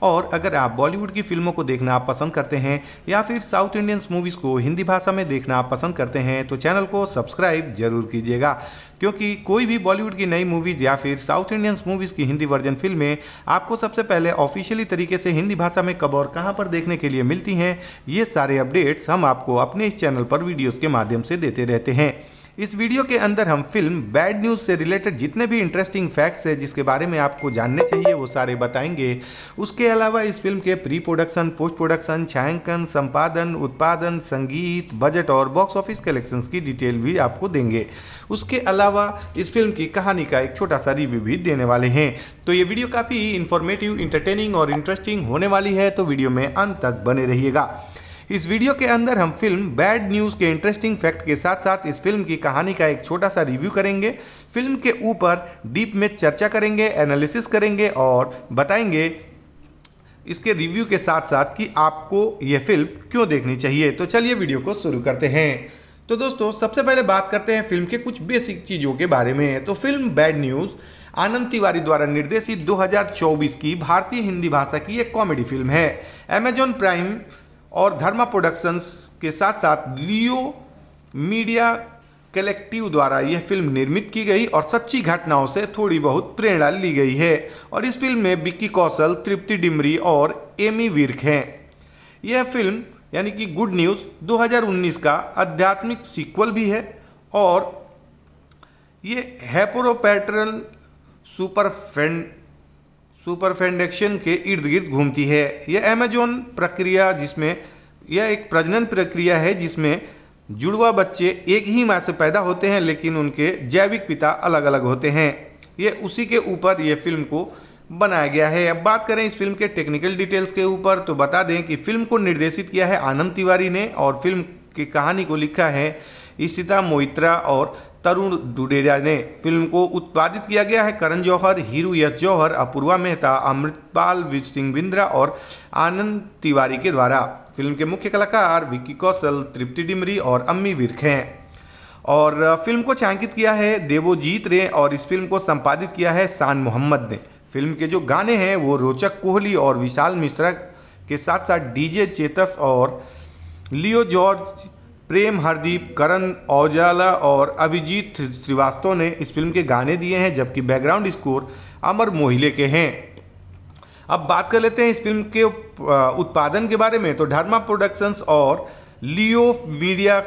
और अगर आप बॉलीवुड की फिल्मों को देखना आप पसंद करते हैं या फिर साउथ इंडियंस मूवीज़ को हिंदी भाषा में देखना आप पसंद करते हैं तो चैनल को सब्सक्राइब जरूर कीजिएगा क्योंकि कोई भी बॉलीवुड की नई मूवीज़ या फिर साउथ इंडियंस मूवीज़ की हिंदी वर्जन फिल्में आपको सबसे पहले ऑफिशियली तरीके से हिंदी भाषा में कब और कहाँ पर देखने के लिए मिलती हैं ये सारे अपडेट्स हम आपको अपने इस चैनल पर वीडियोज़ के माध्यम से देते रहते हैं इस वीडियो के अंदर हम फिल्म बैड न्यूज़ से रिलेटेड जितने भी इंटरेस्टिंग फैक्ट्स है जिसके बारे में आपको जानने चाहिए वो सारे बताएंगे उसके अलावा इस फिल्म के प्री प्रोडक्शन पोस्ट प्रोडक्शन छायांकन संपादन उत्पादन संगीत बजट और बॉक्स ऑफिस कलेक्शंस की डिटेल भी आपको देंगे उसके अलावा इस फिल्म की कहानी का एक छोटा सा रिव्यू भी देने वाले हैं तो ये वीडियो काफ़ी इन्फॉर्मेटिव इंटरटेनिंग और इंटरेस्टिंग होने वाली है तो वीडियो में अंत तक बने रहिएगा इस वीडियो के अंदर हम फिल्म बैड न्यूज़ के इंटरेस्टिंग फैक्ट के साथ साथ इस फिल्म की कहानी का एक छोटा सा रिव्यू करेंगे फिल्म के ऊपर डीप में चर्चा करेंगे एनालिसिस करेंगे और बताएंगे इसके रिव्यू के साथ साथ कि आपको यह फिल्म क्यों देखनी चाहिए तो चलिए वीडियो को शुरू करते हैं तो दोस्तों सबसे पहले बात करते हैं फिल्म के कुछ बेसिक चीज़ों के बारे में तो film bad news Anand Tiwari द्वारा निर्देशित 2024 की भारतीय हिंदी भाषा की एक कॉमेडी फिल्म है अमेजॉन प्राइम और धर्मा प्रोडक्शंस के साथ साथ लियो मीडिया कलेक्टिव द्वारा यह फिल्म निर्मित की गई और सच्ची घटनाओं से थोड़ी बहुत प्रेरणा ली गई है और इस फिल्म में विक्की कौशल तृप्ति डिमरी और एमी विर्क हैं यह फिल्म यानी कि गुड न्यूज़ 2019 का आध्यात्मिक सीक्वल भी है और ये हैपोरोपैटरल सुपर सुपरफेंडेक्शन के इर्द गिर्द घूमती है यह अमेजोन प्रक्रिया जिसमें यह एक प्रजनन प्रक्रिया है जिसमें जुड़वा बच्चे एक ही माँ से पैदा होते हैं लेकिन उनके जैविक पिता अलग अलग होते हैं ये उसी के ऊपर ये फिल्म को बनाया गया है अब बात करें इस फिल्म के टेक्निकल डिटेल्स के ऊपर तो बता दें कि फिल्म को निर्देशित किया है आनंद तिवारी ने और फिल्म की कहानी को लिखा है इसिता मोइत्रा और तरुण डुडेरा ने फिल्म को उत्पादित किया गया है करण जौहर हीरू यश जौहर अपूर्वा मेहता अमृतपाल सिंह बिंद्रा और आनंद तिवारी के द्वारा फिल्म के मुख्य कलाकार विक्की कौशल तृप्ति डिमरी और अम्मी विरख हैं और फिल्म को छायांकित किया है देवोजीत ने और इस फिल्म को संपादित किया है शान मोहम्मद ने फिल्म के जो गाने हैं वो रोचक कोहली और विशाल मिश्रा के साथ साथ डीजे चेतस और लियो जॉर्ज प्रेम हरदीप करण औजाला और अभिजीत श्रीवास्तव ने इस फिल्म के गाने दिए हैं जबकि बैकग्राउंड स्कोर अमर मोहिले के हैं अब बात कर लेते हैं इस फिल्म के उत्पादन के बारे में तो धर्मा प्रोडक्शंस और लियो मीडिया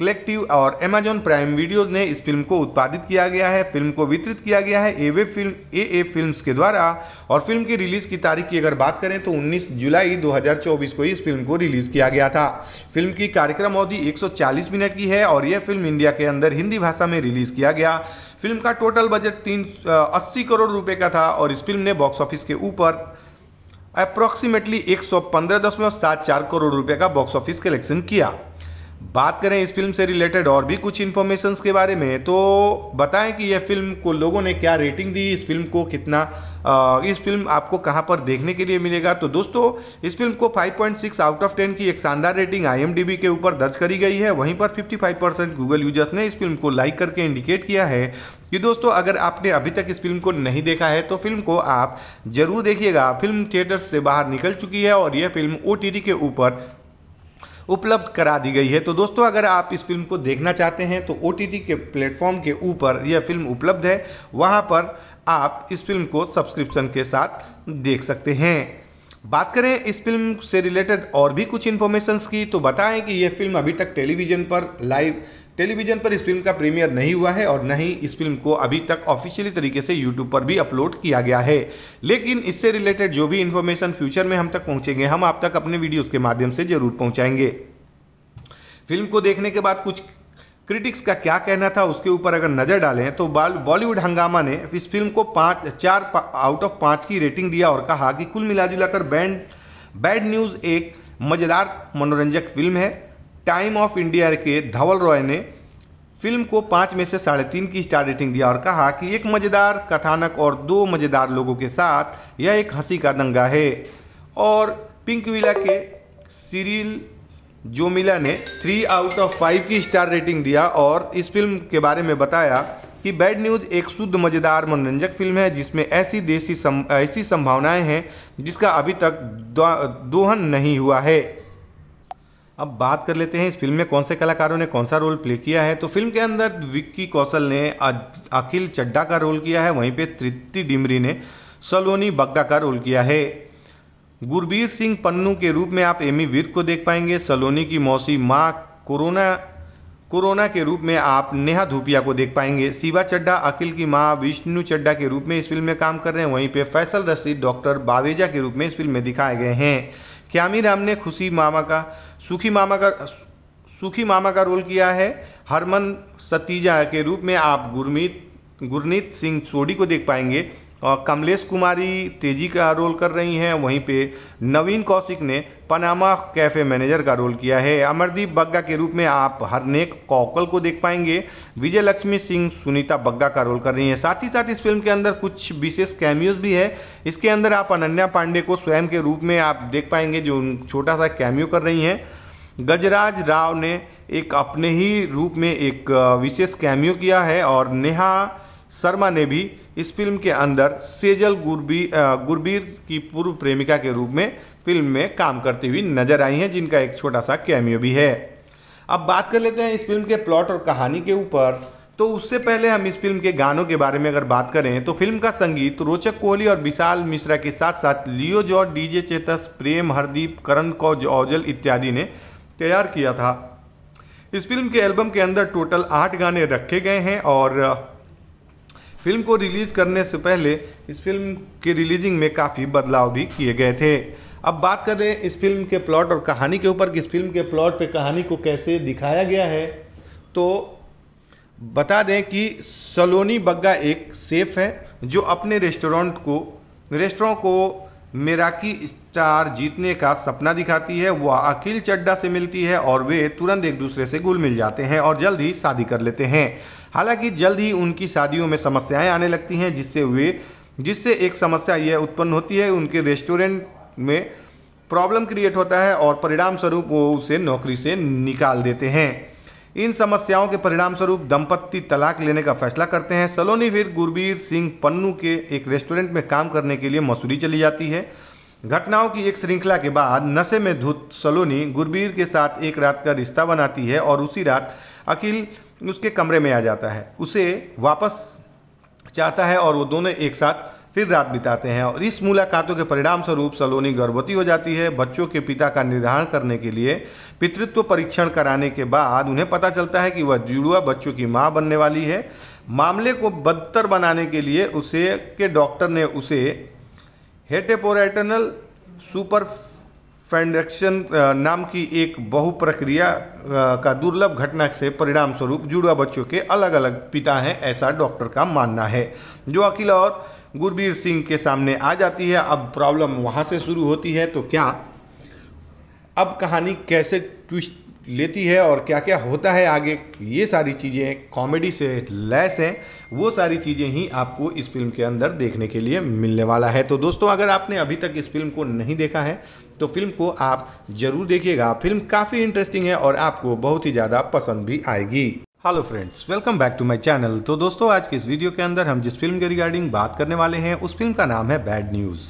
कलेक्टिव और अमेजॉन प्राइम वीडियोज ने इस फिल्म को उत्पादित किया गया है फिल्म को वितरित किया गया है एवे फिल्म ए ए फिल्म्स के द्वारा और फिल्म की रिलीज़ की तारीख की अगर बात करें तो 19 जुलाई 2024 को इस फिल्म को रिलीज़ किया गया था फिल्म की कार्यक्रम अवधि 140 मिनट की है और यह फिल्म इंडिया के अंदर हिंदी भाषा में रिलीज़ किया गया फिल्म का टोटल बजट तीन अस्सी करोड़ रुपये का था और इस फिल्म ने बॉक्स ऑफिस के ऊपर अप्रॉक्सीमेटली एक करोड़ रुपये का बॉक्स ऑफिस कलेक्शन किया बात करें इस फिल्म से रिलेटेड और भी कुछ इन्फॉर्मेशंस के बारे में तो बताएं कि यह फिल्म को लोगों ने क्या रेटिंग दी इस फिल्म को कितना इस फिल्म आपको कहां पर देखने के लिए मिलेगा तो दोस्तों इस फिल्म को 5.6 आउट ऑफ 10 की एक शानदार रेटिंग आई के ऊपर दर्ज करी गई है वहीं पर 55 परसेंट गूगल यूजर्स ने इस फिल्म को लाइक करके इंडिकेट किया है कि दोस्तों अगर आपने अभी तक इस फिल्म को नहीं देखा है तो फिल्म को आप ज़रूर देखिएगा फिल्म थिएटर से बाहर निकल चुकी है और यह फिल्म ओ के ऊपर उपलब्ध करा दी गई है तो दोस्तों अगर आप इस फिल्म को देखना चाहते हैं तो ओ के प्लेटफॉर्म के ऊपर यह फिल्म उपलब्ध है वहाँ पर आप इस फिल्म को सब्सक्रिप्शन के साथ देख सकते हैं बात करें इस फिल्म से रिलेटेड और भी कुछ इन्फॉर्मेशंस की तो बताएं कि यह फिल्म अभी तक टेलीविज़न पर लाइव टेलीविजन पर इस फिल्म का प्रीमियर नहीं हुआ है और न ही इस फिल्म को अभी तक ऑफिशियली तरीके से यूट्यूब पर भी अपलोड किया गया है लेकिन इससे रिलेटेड जो भी इन्फॉर्मेशन फ्यूचर में हम तक पहुंचेंगे हम आप तक अपने वीडियोज के माध्यम से जरूर पहुंचाएंगे फिल्म को देखने के बाद कुछ क्रिटिक्स का क्या कहना था उसके ऊपर अगर नज़र डालें तो बॉलीवुड हंगामा ने इस फिल्म को पाँच चार पा, आउट ऑफ पाँच की रेटिंग दिया और कहा कि कुल मिलाजुलाकर बैंड बैड न्यूज़ एक मज़ेदार मनोरंजक फिल्म है टाइम ऑफ इंडिया के धवल रॉय ने फिल्म को पाँच में से साढ़े तीन की स्टार रेटिंग दिया और कहा कि एक मज़ेदार कथानक और दो मज़ेदार लोगों के साथ यह एक हंसी का दंगा है और पिंक विला के सीरियल जोमिला ने थ्री आउट ऑफ फाइव की स्टार रेटिंग दिया और इस फिल्म के बारे में बताया कि बैड न्यूज़ एक शुद्ध मज़ेदार मनोरंजक फिल्म है जिसमें ऐसी देसी सम, ऐसी संभावनाएं हैं जिसका अभी तक दोहन नहीं हुआ है अब बात कर लेते हैं इस फिल्म में कौन से कलाकारों ने कौन सा रोल प्ले किया है तो फिल्म के अंदर विक्की कौशल ने अखिल चड्डा का रोल किया है वहीं पे तृप्ति डिमरी ने सलोनी बग्गा का रोल किया है गुरबीर सिंह पन्नू के रूप में आप एमी विर्क को देख पाएंगे सलोनी की मौसी माँ कोरोना कोरोना के रूप में आप नेहा धूपिया को देख पाएंगे शिवा चड्डा अखिल की माँ विष्णु चड्डा के रूप में इस फिल्म में काम कर रहे हैं वहीं पे फैसल रशीद डॉक्टर बावेजा के रूप में इस फिल्म में दिखाए गए हैं राम ने खुशी मामा का सुखी मामा का सुखी मामा का रोल किया है हरमन सतीजा के रूप में आप गुरमीत गुरनीत सिंह सोडी को देख पाएंगे और कमलेश कुमारी तेजी का रोल कर रही हैं वहीं पे नवीन कौशिक ने पनामा कैफ़े मैनेजर का रोल किया है अमरदीप बग्गा के रूप में आप हरनेक कौकल को देख पाएंगे विजय लक्ष्मी सिंह सुनीता बग्गा का रोल कर रही हैं साथ ही साथ इस फिल्म के अंदर कुछ विशेष कैमियोज भी है इसके अंदर आप अनन्या पांडे को स्वयं के रूप में आप देख पाएंगे जो छोटा सा कैमियो कर रही हैं गजराज राव ने एक अपने ही रूप में एक विशेष कैमियो किया है और नेहा शर्मा ने भी इस फिल्म के अंदर सेजल गुरबी गुरबीर की पूर्व प्रेमिका के रूप में फिल्म में काम करती हुई नजर आई हैं जिनका एक छोटा सा कैमियो भी है अब बात कर लेते हैं इस फिल्म के प्लॉट और कहानी के ऊपर तो उससे पहले हम इस फिल्म के गानों के बारे में अगर बात करें तो फिल्म का संगीत रोचक कोहली और विशाल मिश्रा के साथ साथ लियो जॉर्ज डीजे चेतस प्रेम हरदीप करण कौज औजल इत्यादि ने तैयार किया था इस फिल्म के एल्बम के अंदर टोटल आठ गाने रखे गए हैं और फिल्म को रिलीज करने से पहले इस फिल्म के रिलीजिंग में काफ़ी बदलाव भी किए गए थे अब बात कर रहे हैं इस फिल्म के प्लॉट और कहानी के ऊपर कि इस फिल्म के प्लॉट पे कहानी को कैसे दिखाया गया है तो बता दें कि सलोनी बग्गा एक सेफ है जो अपने रेस्टोरेंट को रेस्टोरों को मेराकी स्टार जीतने का सपना दिखाती है वह अखिल चड्डा से मिलती है और वे तुरंत एक दूसरे से गुल मिल जाते हैं और जल्द ही शादी कर लेते हैं हालांकि जल्द ही उनकी शादियों में समस्याएं आने लगती हैं जिससे वे जिससे एक समस्या यह उत्पन्न होती है उनके रेस्टोरेंट में प्रॉब्लम क्रिएट होता है और परिणाम स्वरूप वो उसे नौकरी से निकाल देते हैं इन समस्याओं के परिणाम स्वरूप दंपत्ति तलाक लेने का फैसला करते हैं सलोनी फिर गुरबीर सिंह पन्नू के एक रेस्टोरेंट में काम करने के लिए मसूरी चली जाती है घटनाओं की एक श्रृंखला के बाद नशे में धुत सलोनी गुरबीर के साथ एक रात का रिश्ता बनाती है और उसी रात अखिल उसके कमरे में आ जाता है उसे वापस चाहता है और वो दोनों एक साथ फिर रात बिताते हैं और इस मुलाकातों के परिणाम स्वरूप सलोनी गर्भवती हो जाती है बच्चों के पिता का निर्धारण करने के लिए पितृत्व परीक्षण कराने के बाद उन्हें पता चलता है कि वह जुड़ुआ बच्चों की माँ बनने वाली है मामले को बदतर बनाने के लिए उसे के डॉक्टर ने उसे हेटेपोरेटनल सुपर फैंडक्शन नाम की एक बहुप्रक्रिया का दुर्लभ घटना से परिणाम स्वरूप जुड़वा बच्चों के अलग अलग पिता हैं ऐसा डॉक्टर का मानना है जो अखिल और गुरबीर सिंह के सामने आ जाती है अब प्रॉब्लम वहाँ से शुरू होती है तो क्या अब कहानी कैसे ट्विस्ट लेती है और क्या क्या होता है आगे ये सारी चीज़ें कॉमेडी से लैस हैं वो सारी चीज़ें ही आपको इस फिल्म के अंदर देखने के लिए मिलने वाला है तो दोस्तों अगर आपने अभी तक इस फिल्म को नहीं देखा है तो फिल्म को आप जरूर देखिएगा फिल्म काफ़ी इंटरेस्टिंग है और आपको बहुत ही ज़्यादा पसंद भी आएगी hello friends welcome back to my channel तो दोस्तों आज के इस वीडियो के अंदर हम जिस फिल्म के रिगार्डिंग बात करने वाले हैं उस फिल्म का नाम है बैड न्यूज़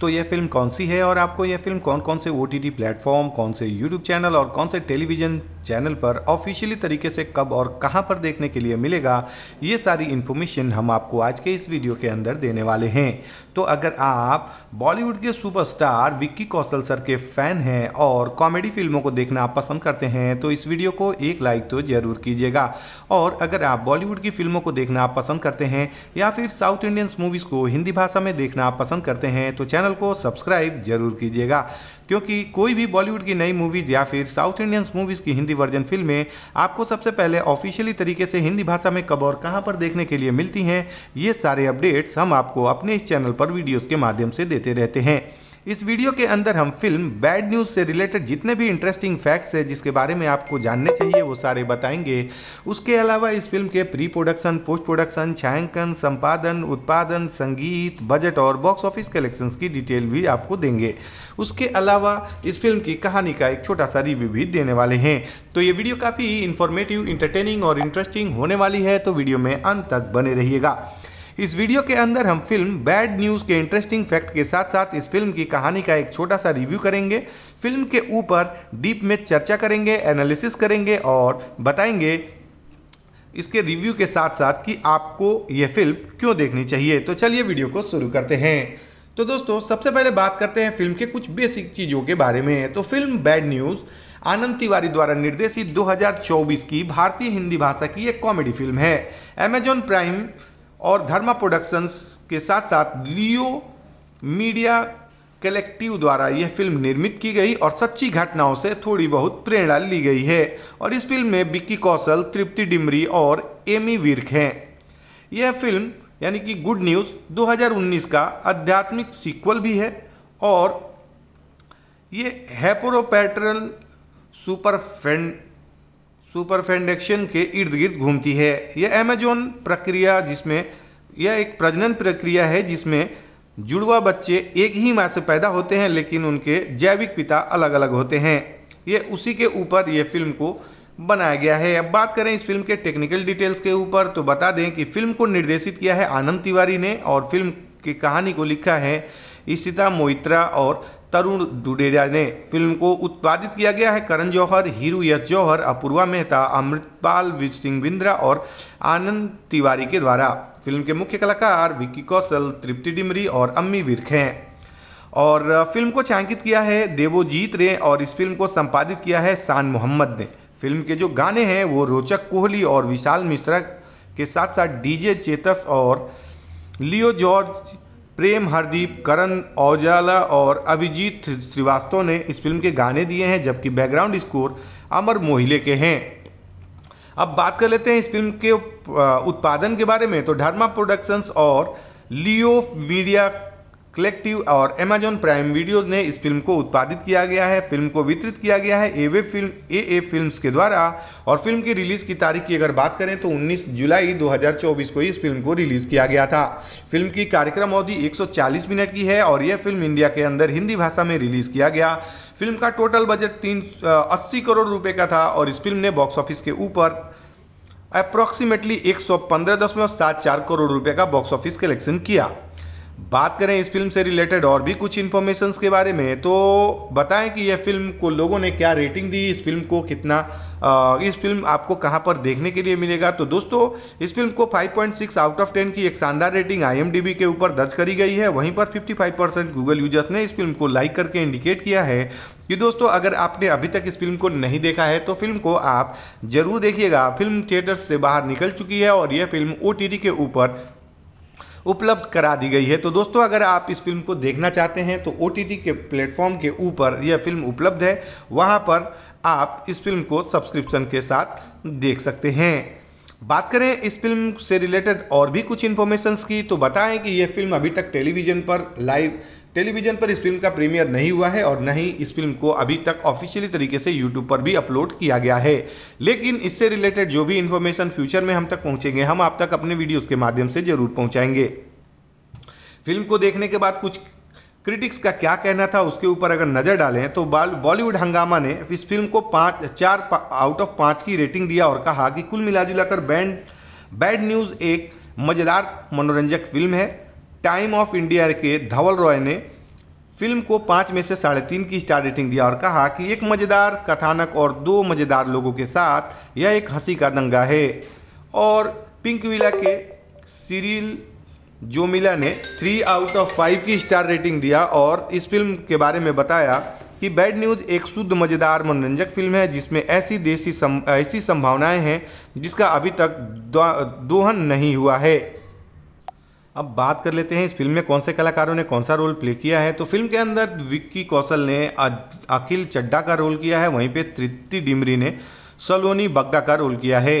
तो यह फिल्म कौन सी है और आपको यह फिल्म कौन कौन से ओ टी प्लेटफॉर्म कौन से यूट्यूब चैनल और कौन से टेलीविजन चैनल पर ऑफिशियली तरीके से कब और कहां पर देखने के लिए मिलेगा ये सारी इन्फॉर्मेशन हम आपको आज के इस वीडियो के अंदर देने वाले हैं तो अगर आप बॉलीवुड के सुपरस्टार विक्की कौशल सर के फैन हैं और कॉमेडी फिल्मों को देखना आप पसंद करते हैं तो इस वीडियो को एक लाइक तो ज़रूर कीजिएगा और अगर आप बॉलीवुड की फिल्मों को देखना आप पसंद करते हैं या फिर साउथ इंडियंस मूवीज़ को हिंदी भाषा में देखना आप पसंद करते हैं तो चैनल को सब्सक्राइब जरूर कीजिएगा क्योंकि कोई भी बॉलीवुड की नई मूवीज़ या फिर साउथ इंडियंस मूवीज़ की हिंदी वर्जन फिल्में आपको सबसे पहले ऑफिशियली तरीके से हिंदी भाषा में कब और कहाँ पर देखने के लिए मिलती हैं ये सारे अपडेट्स हम आपको अपने इस चैनल पर वीडियोज़ के माध्यम से देते रहते हैं इस वीडियो के अंदर हम फिल्म बैड न्यूज़ से रिलेटेड जितने भी इंटरेस्टिंग फैक्ट्स है जिसके बारे में आपको जानने चाहिए वो सारे बताएंगे उसके अलावा इस फिल्म के प्री प्रोडक्शन पोस्ट प्रोडक्शन छायांकन संपादन उत्पादन संगीत बजट और बॉक्स ऑफिस कलेक्शन की डिटेल भी आपको देंगे उसके अलावा इस फिल्म की कहानी का एक छोटा सा रिव्यू भी देने वाले हैं तो ये वीडियो काफ़ी इन्फॉर्मेटिव इंटरटेनिंग और इंटरेस्टिंग होने वाली है तो वीडियो में अंत तक बने रहिएगा इस वीडियो के अंदर हम फिल्म बैड न्यूज़ के इंटरेस्टिंग फैक्ट के साथ साथ इस फिल्म की कहानी का एक छोटा सा रिव्यू करेंगे फिल्म के ऊपर डीप में चर्चा करेंगे एनालिसिस करेंगे और बताएंगे इसके रिव्यू के साथ साथ कि आपको यह फिल्म क्यों देखनी चाहिए तो चलिए वीडियो को शुरू करते हैं तो दोस्तों सबसे पहले बात करते हैं फिल्म के कुछ बेसिक चीज़ों के बारे में तो film bad news Anand Tiwari द्वारा निर्देशित 2024 की भारतीय हिंदी भाषा की एक कॉमेडी फिल्म है अमेजॉन प्राइम और धर्मा प्रोडक्शंस के साथ साथ लियो मीडिया कलेक्टिव द्वारा यह फिल्म निर्मित की गई और सच्ची घटनाओं से थोड़ी बहुत प्रेरणा ली गई है और इस फिल्म में विक्की कौशल तृप्ति डिमरी और एमी विर्क हैं यह फिल्म यानी कि गुड न्यूज़ 2019 का आध्यात्मिक सीक्वल भी है और ये हैपोरोपैटरल सुपर फ्रेंड सुपरफेंडेक्शन के इर्द गिर्द घूमती है यह अमेजोन प्रक्रिया जिसमें यह एक प्रजनन प्रक्रिया है जिसमें जुड़वा बच्चे एक ही माँ से पैदा होते हैं लेकिन उनके जैविक पिता अलग अलग होते हैं ये उसी के ऊपर ये फिल्म को बनाया गया है अब बात करें इस फिल्म के टेक्निकल डिटेल्स के ऊपर तो बता दें कि फिल्म को निर्देशित किया है आनंद तिवारी ने और फिल्म की कहानी को लिखा है इसिता मोइत्रा और तरुण डुडेरिया ने फिल्म को उत्पादित किया गया है करण जौहर हीरू यश जौहर अपूर्वा मेहता अमृतपाल सिंह बिंद्रा और आनंद तिवारी के द्वारा फिल्म के मुख्य कलाकार विक्की कौशल तृप्ति डिमरी और अम्मी विर्क हैं और फिल्म को छायांकित किया है देवोजीत रे और इस फिल्म को संपादित किया है शान मोहम्मद ने फिल्म के जो गाने हैं वो रोचक कोहली और विशाल मिश्रा के साथ साथ डीजे चेतस और लियो जॉर्ज प्रेम हरदीप करण औजाला और अभिजीत श्रीवास्तव ने इस फिल्म के गाने दिए हैं जबकि बैकग्राउंड स्कोर अमर मोहिले के हैं अब बात कर लेते हैं इस फिल्म के उत्पादन के बारे में तो धर्मा प्रोडक्शंस और लियो मीडिया कलेक्टिव और अमेजॉन प्राइम वीडियोज ने इस फिल्म को उत्पादित किया गया है फिल्म को वितरित किया गया है एवे फिल्म ए ए फिल्म के द्वारा और फिल्म की रिलीज़ की तारीख की अगर बात करें तो 19 जुलाई 2024 को इस फिल्म को रिलीज़ किया गया था फिल्म की कार्यक्रम अवधि 140 मिनट की है और यह फिल्म इंडिया के अंदर हिंदी भाषा में रिलीज़ किया गया फिल्म का टोटल बजट तीन अस्सी करोड़ रुपये का था और इस फिल्म ने बॉक्स ऑफिस के ऊपर अप्रॉक्सीमेटली एक करोड़ रुपये का बॉक्स ऑफिस कलेक्शन किया बात करें इस फिल्म से रिलेटेड और भी कुछ इन्फॉर्मेशन के बारे में तो बताएं कि यह फिल्म को लोगों ने क्या रेटिंग दी इस फिल्म को कितना आ, इस फिल्म आपको कहां पर देखने के लिए मिलेगा तो दोस्तों इस फिल्म को 5.6 आउट ऑफ 10 की एक शानदार रेटिंग आई के ऊपर दर्ज करी गई है वहीं पर 55 परसेंट गूगल यूजर्स ने इस फिल्म को लाइक करके इंडिकेट किया है कि दोस्तों अगर आपने अभी तक इस फिल्म को नहीं देखा है तो फिल्म को आप ज़रूर देखिएगा फिल्म थिएटर से बाहर निकल चुकी है और यह फिल्म ओ के ऊपर उपलब्ध करा दी गई है तो दोस्तों अगर आप इस फिल्म को देखना चाहते हैं तो ओ के प्लेटफॉर्म के ऊपर यह फिल्म उपलब्ध है वहाँ पर आप इस फिल्म को सब्सक्रिप्शन के साथ देख सकते हैं बात करें इस फिल्म से रिलेटेड और भी कुछ इन्फॉर्मेशंस की तो बताएं कि यह फिल्म अभी तक टेलीविज़न पर लाइव टेलीविजन पर इस फिल्म का प्रीमियर नहीं हुआ है और न ही इस फिल्म को अभी तक ऑफिशियली तरीके से यूट्यूब पर भी अपलोड किया गया है लेकिन इससे रिलेटेड जो भी इन्फॉर्मेशन फ्यूचर में हम तक पहुंचेंगे हम आप तक अपने वीडियोज के माध्यम से जरूर पहुंचाएंगे फिल्म को देखने के बाद कुछ क्रिटिक्स का क्या कहना था उसके ऊपर अगर नज़र डालें तो बॉलीवुड हंगामा ने इस फिल्म को पाँच चार पा, आउट ऑफ पाँच की रेटिंग दिया और कहा कि कुल मिला कर बैंड बैड न्यूज़ एक मज़ेदार मनोरंजक फिल्म है टाइम ऑफ इंडिया के धवल रॉय ने फिल्म को पाँच में से साढ़े तीन की स्टार रेटिंग दिया और कहा कि एक मज़ेदार कथानक और दो मज़ेदार लोगों के साथ यह एक हंसी का दंगा है और पिंक विला के सीरियल जोमिला ने थ्री आउट ऑफ फाइव की स्टार रेटिंग दिया और इस फिल्म के बारे में बताया कि बैड न्यूज़ एक शुद्ध मज़ेदार मनोरंजक फिल्म है जिसमें ऐसी देसी सम, ऐसी संभावनाएं हैं जिसका अभी तक दोहन नहीं हुआ है अब बात कर लेते हैं इस फिल्म में कौन से कलाकारों ने कौन सा रोल प्ले किया है तो फिल्म के अंदर विक्की कौशल ने अखिल चड्डा का रोल किया है वहीं पे तृप्ति डिमरी ने सलोनी बग्गा का रोल किया है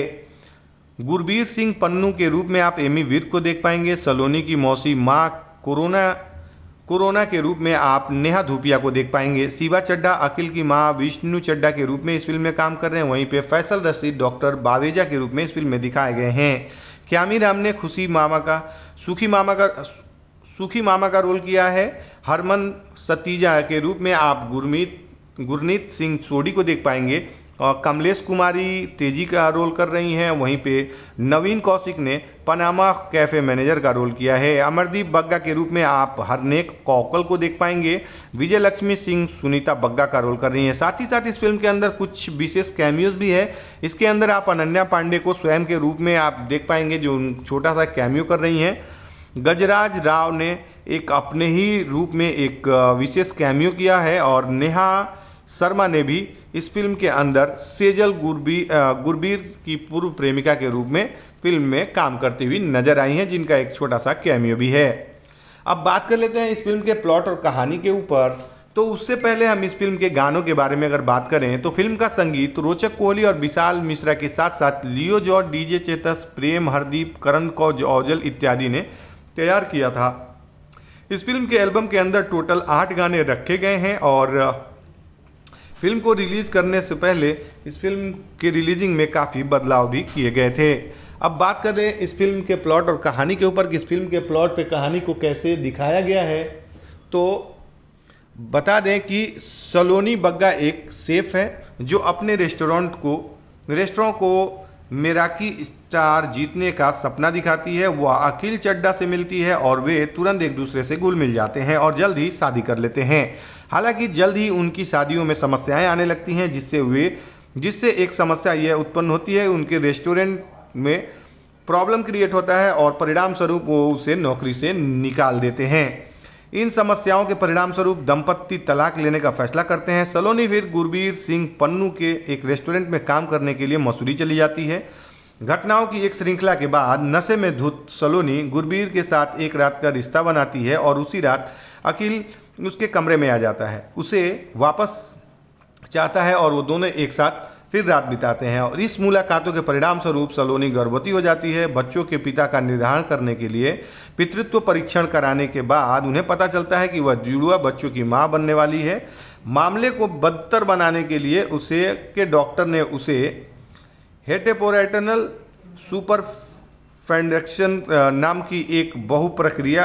गुरबीर सिंह पन्नू के रूप में आप एमी विर्क को देख पाएंगे सलोनी की मौसी माँ कोरोना कोरोना के रूप में आप नेहा धूपिया को देख पाएंगे शिवा चड्डा अखिल की माँ विष्णु चड्डा के रूप में इस फिल्म में काम कर रहे हैं वहीं पे फैसल रशीद डॉक्टर बावेजा के रूप में इस फिल्म में दिखाए गए हैं क्यामी राम ने खुशी मामा का सुखी मामा का सुखी मामा का रोल किया है हरमन सतीजा के रूप में आप गुरमीत गुरनीत सिंह सोडी को देख पाएंगे और कमलेश कुमारी तेजी का रोल कर रही हैं वहीं पे नवीन कौशिक ने पनामा कैफ़े मैनेजर का रोल किया है अमरदीप बग्गा के रूप में आप हरनेक कौकल को देख पाएंगे विजय लक्ष्मी सिंह सुनीता बग्गा का रोल कर रही हैं साथ ही साथ इस फिल्म के अंदर कुछ विशेष कैमियोज भी है इसके अंदर आप अनन्या पांडे को स्वयं के रूप में आप देख पाएंगे जो छोटा सा कैमियो कर रही हैं गजराज राव ने एक अपने ही रूप में एक विशेष कैमियो किया है और नेहा शर्मा ने भी इस फिल्म के अंदर सेजल गुरबी गुरबीर की पूर्व प्रेमिका के रूप में फिल्म में काम करती हुई नजर आई हैं जिनका एक छोटा सा कैमियो भी है अब बात कर लेते हैं इस फिल्म के प्लॉट और कहानी के ऊपर तो उससे पहले हम इस फिल्म के गानों के बारे में अगर बात करें तो फिल्म का संगीत रोचक कोहली और विशाल मिश्रा के साथ साथ लियो जॉर्ज डीजे चेतस प्रेम हरदीप करण कौज औजल इत्यादि ने तैयार किया था इस फिल्म के एल्बम के अंदर टोटल आठ गाने रखे गए हैं और फिल्म को रिलीज करने से पहले इस फिल्म के रिलीजिंग में काफ़ी बदलाव भी किए गए थे अब बात करें इस फिल्म के प्लॉट और कहानी के ऊपर कि इस फिल्म के प्लॉट पे कहानी को कैसे दिखाया गया है तो बता दें कि सलोनी बग्गा एक सेफ है जो अपने रेस्टोरेंट को रेस्टोरों को मेराकी स्टार जीतने का सपना दिखाती है वह अखिल चड्डा से मिलती है और वे तुरंत एक दूसरे से गुल मिल जाते हैं और जल्द ही शादी कर लेते हैं हालांकि जल्द ही उनकी शादियों में समस्याएं आने लगती हैं जिससे वे जिससे एक समस्या यह उत्पन्न होती है उनके रेस्टोरेंट में प्रॉब्लम क्रिएट होता है और परिणाम स्वरूप वो उसे नौकरी से निकाल देते हैं इन समस्याओं के परिणाम स्वरूप दंपत्ति तलाक लेने का फैसला करते हैं सलोनी फिर गुरबीर सिंह पन्नू के एक रेस्टोरेंट में काम करने के लिए मसूरी चली जाती है घटनाओं की एक श्रृंखला के बाद नशे में धुत सलोनी गुरबीर के साथ एक रात का रिश्ता बनाती है और उसी रात अखिल उसके कमरे में आ जाता है उसे वापस चाहता है और वो दोनों एक साथ फिर रात बिताते हैं और इस मुलाकातों के परिणाम स्वरूप सलोनी गर्भवती हो जाती है बच्चों के पिता का निर्धारण करने के लिए पितृत्व परीक्षण कराने के बाद उन्हें पता चलता है कि वह जुड़ुआ बच्चों की माँ बनने वाली है मामले को बदतर बनाने के लिए उसे के डॉक्टर ने उसे हेटेपोरेटनल सुपर फैंडक्शन नाम की एक बहुप्रक्रिया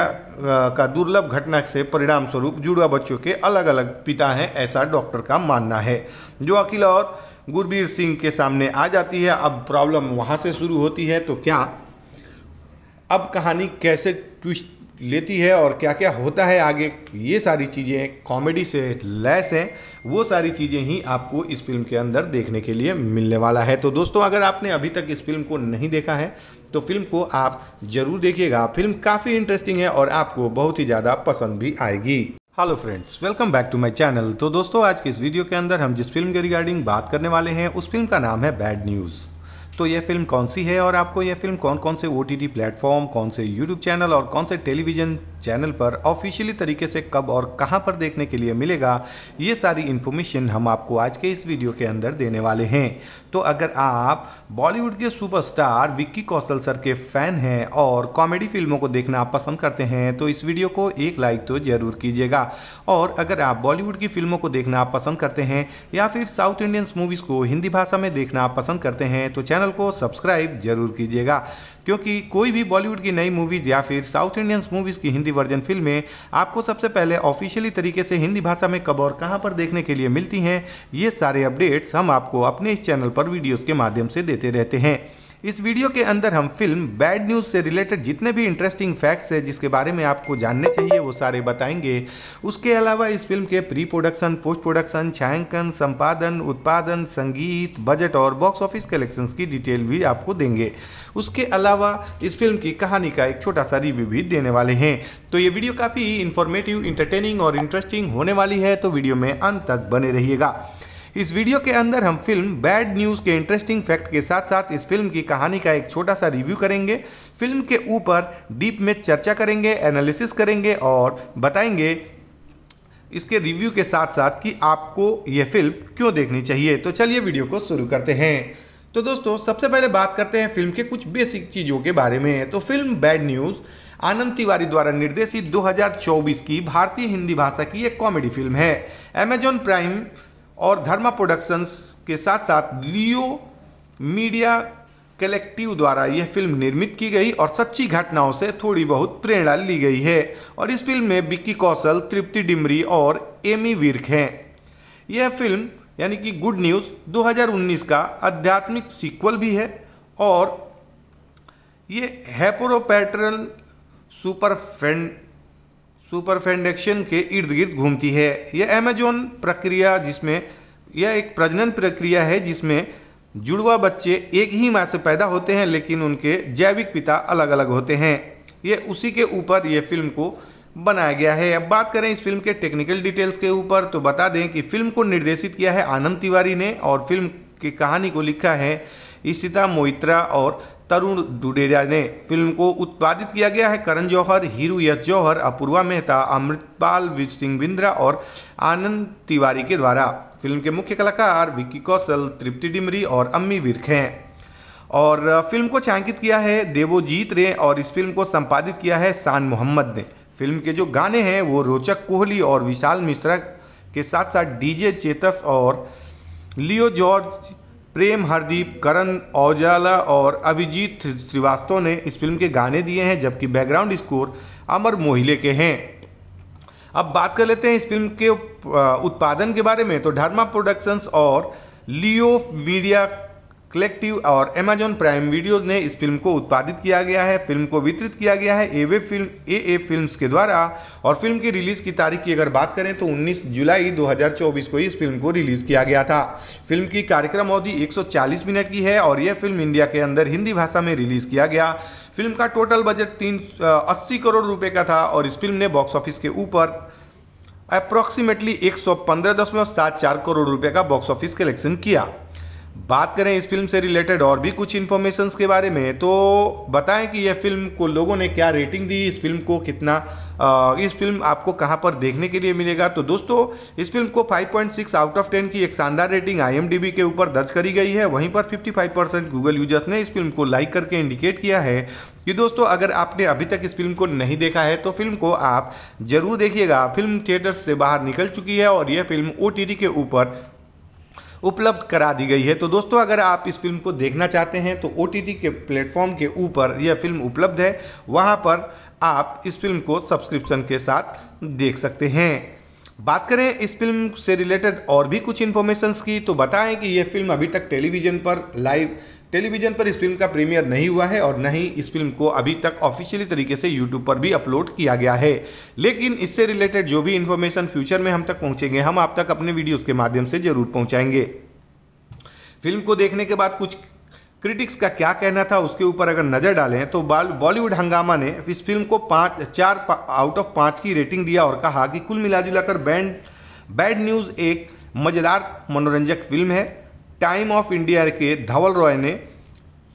का दुर्लभ घटना से परिणाम स्वरूप जुड़वा बच्चों के अलग अलग पिता हैं ऐसा डॉक्टर का मानना है जो अखिल और गुरबीर सिंह के सामने आ जाती है अब प्रॉब्लम वहाँ से शुरू होती है तो क्या अब कहानी कैसे ट्विस्ट लेती है और क्या क्या होता है आगे ये सारी चीज़ें कॉमेडी से लैस हैं वो सारी चीज़ें ही आपको इस फिल्म के अंदर देखने के लिए मिलने वाला है तो दोस्तों अगर आपने अभी तक इस फिल्म को नहीं देखा है तो फिल्म को आप ज़रूर देखिएगा फिल्म काफ़ी इंटरेस्टिंग है और आपको बहुत ही ज़्यादा पसंद भी आएगी hello friends welcome back to my channel तो दोस्तों आज के इस वीडियो के अंदर हम जिस फिल्म के रिगार्डिंग बात करने वाले हैं उस फिल्म का नाम है बैड न्यूज़ तो यह फिल्म कौन सी है और आपको यह फिल्म कौन कौन से ओ टी प्लेटफॉर्म कौन से यूट्यूब चैनल और कौन से टेलीविजन चैनल पर ऑफिशियली तरीके से कब और कहां पर देखने के लिए मिलेगा ये सारी इन्फॉर्मेशन हम आपको आज के इस वीडियो के अंदर देने वाले हैं तो अगर आप बॉलीवुड के सुपरस्टार विक्की कौशल सर के फैन हैं और कॉमेडी फिल्मों को देखना पसंद करते हैं तो इस वीडियो को एक लाइक तो ज़रूर कीजिएगा और अगर आप बॉलीवुड की फिल्मों को देखना पसंद करते हैं या फिर साउथ इंडियंस मूवीज़ को हिंदी भाषा में देखना पसंद करते हैं तो चैनल को सब्सक्राइब जरूर कीजिएगा क्योंकि कोई भी बॉलीवुड की नई मूवीज़ या फिर साउथ इंडियंस मूवीज़ की हिंदी वर्जन फिल्में आपको सबसे पहले ऑफिशियली तरीके से हिंदी भाषा में कब और कहाँ पर देखने के लिए मिलती हैं ये सारे अपडेट्स हम आपको अपने इस चैनल पर वीडियोज़ के माध्यम से देते रहते हैं इस वीडियो के अंदर हम फिल्म बैड न्यूज़ से रिलेटेड जितने भी इंटरेस्टिंग फैक्ट्स है जिसके बारे में आपको जानने चाहिए वो सारे बताएंगे उसके अलावा इस फिल्म के प्री प्रोडक्शन पोस्ट प्रोडक्शन छायांकन संपादन उत्पादन संगीत बजट और बॉक्स ऑफिस कलेक्शन की डिटेल भी आपको देंगे उसके अलावा इस फिल्म की कहानी का एक छोटा सा रिव्यू भी देने वाले हैं तो ये वीडियो काफ़ी इन्फॉर्मेटिव इंटरटेनिंग और इंटरेस्टिंग होने वाली है तो वीडियो में अंत तक बने रहिएगा इस वीडियो के अंदर हम फिल्म बैड न्यूज़ के इंटरेस्टिंग फैक्ट के साथ साथ इस फिल्म की कहानी का एक छोटा सा रिव्यू करेंगे फिल्म के ऊपर डीप में चर्चा करेंगे एनालिसिस करेंगे और बताएंगे इसके रिव्यू के साथ साथ कि आपको यह फिल्म क्यों देखनी चाहिए तो चलिए वीडियो को शुरू करते हैं तो दोस्तों सबसे पहले बात करते हैं फिल्म के कुछ बेसिक चीज़ों के बारे में तो film bad news Anand Tiwari द्वारा निर्देशित 2024 की भारतीय हिंदी भाषा की एक कॉमेडी फिल्म है अमेजॉन प्राइम और धर्मा प्रोडक्शंस के साथ साथ लियो मीडिया कलेक्टिव द्वारा यह फिल्म निर्मित की गई और सच्ची घटनाओं से थोड़ी बहुत प्रेरणा ली गई है और इस फिल्म में विक्की कौशल तृप्ति डिमरी और एमी विर्क हैं यह फिल्म यानी कि गुड न्यूज़ 2019 का आध्यात्मिक सीक्वल भी है और ये हैपोरोपैटर्न सुपर फ्रेंड सुपरफेंडेक्शन के इर्द गिर्द घूमती है यह एमेजोन प्रक्रिया जिसमें यह एक प्रजनन प्रक्रिया है जिसमें जुड़वा बच्चे एक ही माँ से पैदा होते हैं लेकिन उनके जैविक पिता अलग अलग होते हैं ये उसी के ऊपर ये फिल्म को बनाया गया है अब बात करें इस फिल्म के टेक्निकल डिटेल्स के ऊपर तो बता दें कि फिल्म को निर्देशित किया है आनंद तिवारी ने और फिल्म की कहानी को लिखा है इशिता मोइत्रा और तरुण डुडेरा ने फिल्म को उत्पादित किया गया है करण जौहर हीरू यश जौहर अपूर्वा मेहता अमृतपाल सिंह बिंद्रा और आनंद तिवारी के द्वारा फिल्म के मुख्य कलाकार विक्की कौशल तृप्ति डिमरी और अम्मी विर्क हैं और फिल्म को छायांकित किया है देवोजीत रे और इस फिल्म को संपादित किया है शान मोहम्मद ने फिल्म के जो गाने हैं वो रोचक कोहली और विशाल मिश्रा के साथ साथ डीजे चेतस और लियो जॉर्ज प्रेम हरदीप करण औजाला और अभिजीत श्रीवास्तव ने इस फिल्म के गाने दिए हैं जबकि बैकग्राउंड स्कोर अमर मोहिले के हैं अब बात कर लेते हैं इस फिल्म के उत्पादन के बारे में तो धर्मा प्रोडक्शंस और लियो मीडिया कलेक्टिव और अमेजॉन प्राइम वीडियोज ने इस फिल्म को उत्पादित किया गया है फिल्म को वितरित किया गया है एवे फिल्म ए ए फिल्म के द्वारा और फिल्म की रिलीज़ की तारीख की अगर बात करें तो 19 जुलाई 2024 को इस फिल्म को रिलीज़ किया गया था फिल्म की कार्यक्रम अवधि 140 मिनट की है और यह फिल्म इंडिया के अंदर हिंदी भाषा में रिलीज़ किया गया फिल्म का टोटल बजट तीन अस्सी करोड़ रुपये का था और इस फिल्म ने बॉक्स ऑफिस के ऊपर अप्रॉक्सीमेटली एक करोड़ रुपये का बॉक्स ऑफिस कलेक्शन किया बात करें इस फिल्म से रिलेटेड और भी कुछ इन्फॉर्मेशन के बारे में तो बताएं कि यह फिल्म को लोगों ने क्या रेटिंग दी इस फिल्म को कितना आ, इस फिल्म आपको कहां पर देखने के लिए मिलेगा तो दोस्तों इस फिल्म को 5.6 आउट ऑफ 10 की एक शानदार रेटिंग आई के ऊपर दर्ज करी गई है वहीं पर 55 परसेंट गूगल यूजर्स ने इस फिल्म को लाइक करके इंडिकेट किया है कि दोस्तों अगर आपने अभी तक इस फिल्म को नहीं देखा है तो फिल्म को आप जरूर देखिएगा फिल्म थिएटर से बाहर निकल चुकी है और यह फिल्म ओ के ऊपर उपलब्ध करा दी गई है तो दोस्तों अगर आप इस फिल्म को देखना चाहते हैं तो ओ के प्लेटफॉर्म के ऊपर यह फिल्म उपलब्ध है वहाँ पर आप इस फिल्म को सब्सक्रिप्शन के साथ देख सकते हैं बात करें इस फिल्म से रिलेटेड और भी कुछ इन्फॉर्मेशंस की तो बताएं कि यह फिल्म अभी तक टेलीविज़न पर लाइव टेलीविजन पर इस फिल्म का प्रीमियर नहीं हुआ है और न ही इस फिल्म को अभी तक ऑफिशियली तरीके से यूट्यूब पर भी अपलोड किया गया है लेकिन इससे रिलेटेड जो भी इन्फॉर्मेशन फ्यूचर में हम तक पहुंचेंगे हम आप तक अपने वीडियोज के माध्यम से जरूर पहुंचाएंगे फिल्म को देखने के बाद कुछ क्रिटिक्स का क्या कहना था उसके ऊपर अगर नज़र डालें तो बॉलीवुड हंगामा ने इस फिल्म को पाँच चार पा, आउट ऑफ पाँच की रेटिंग दिया और कहा कि कुल मिलाजुलाकर बैंड बैड न्यूज़ एक मज़ेदार मनोरंजक फिल्म है टाइम ऑफ इंडिया के धवल रॉय ने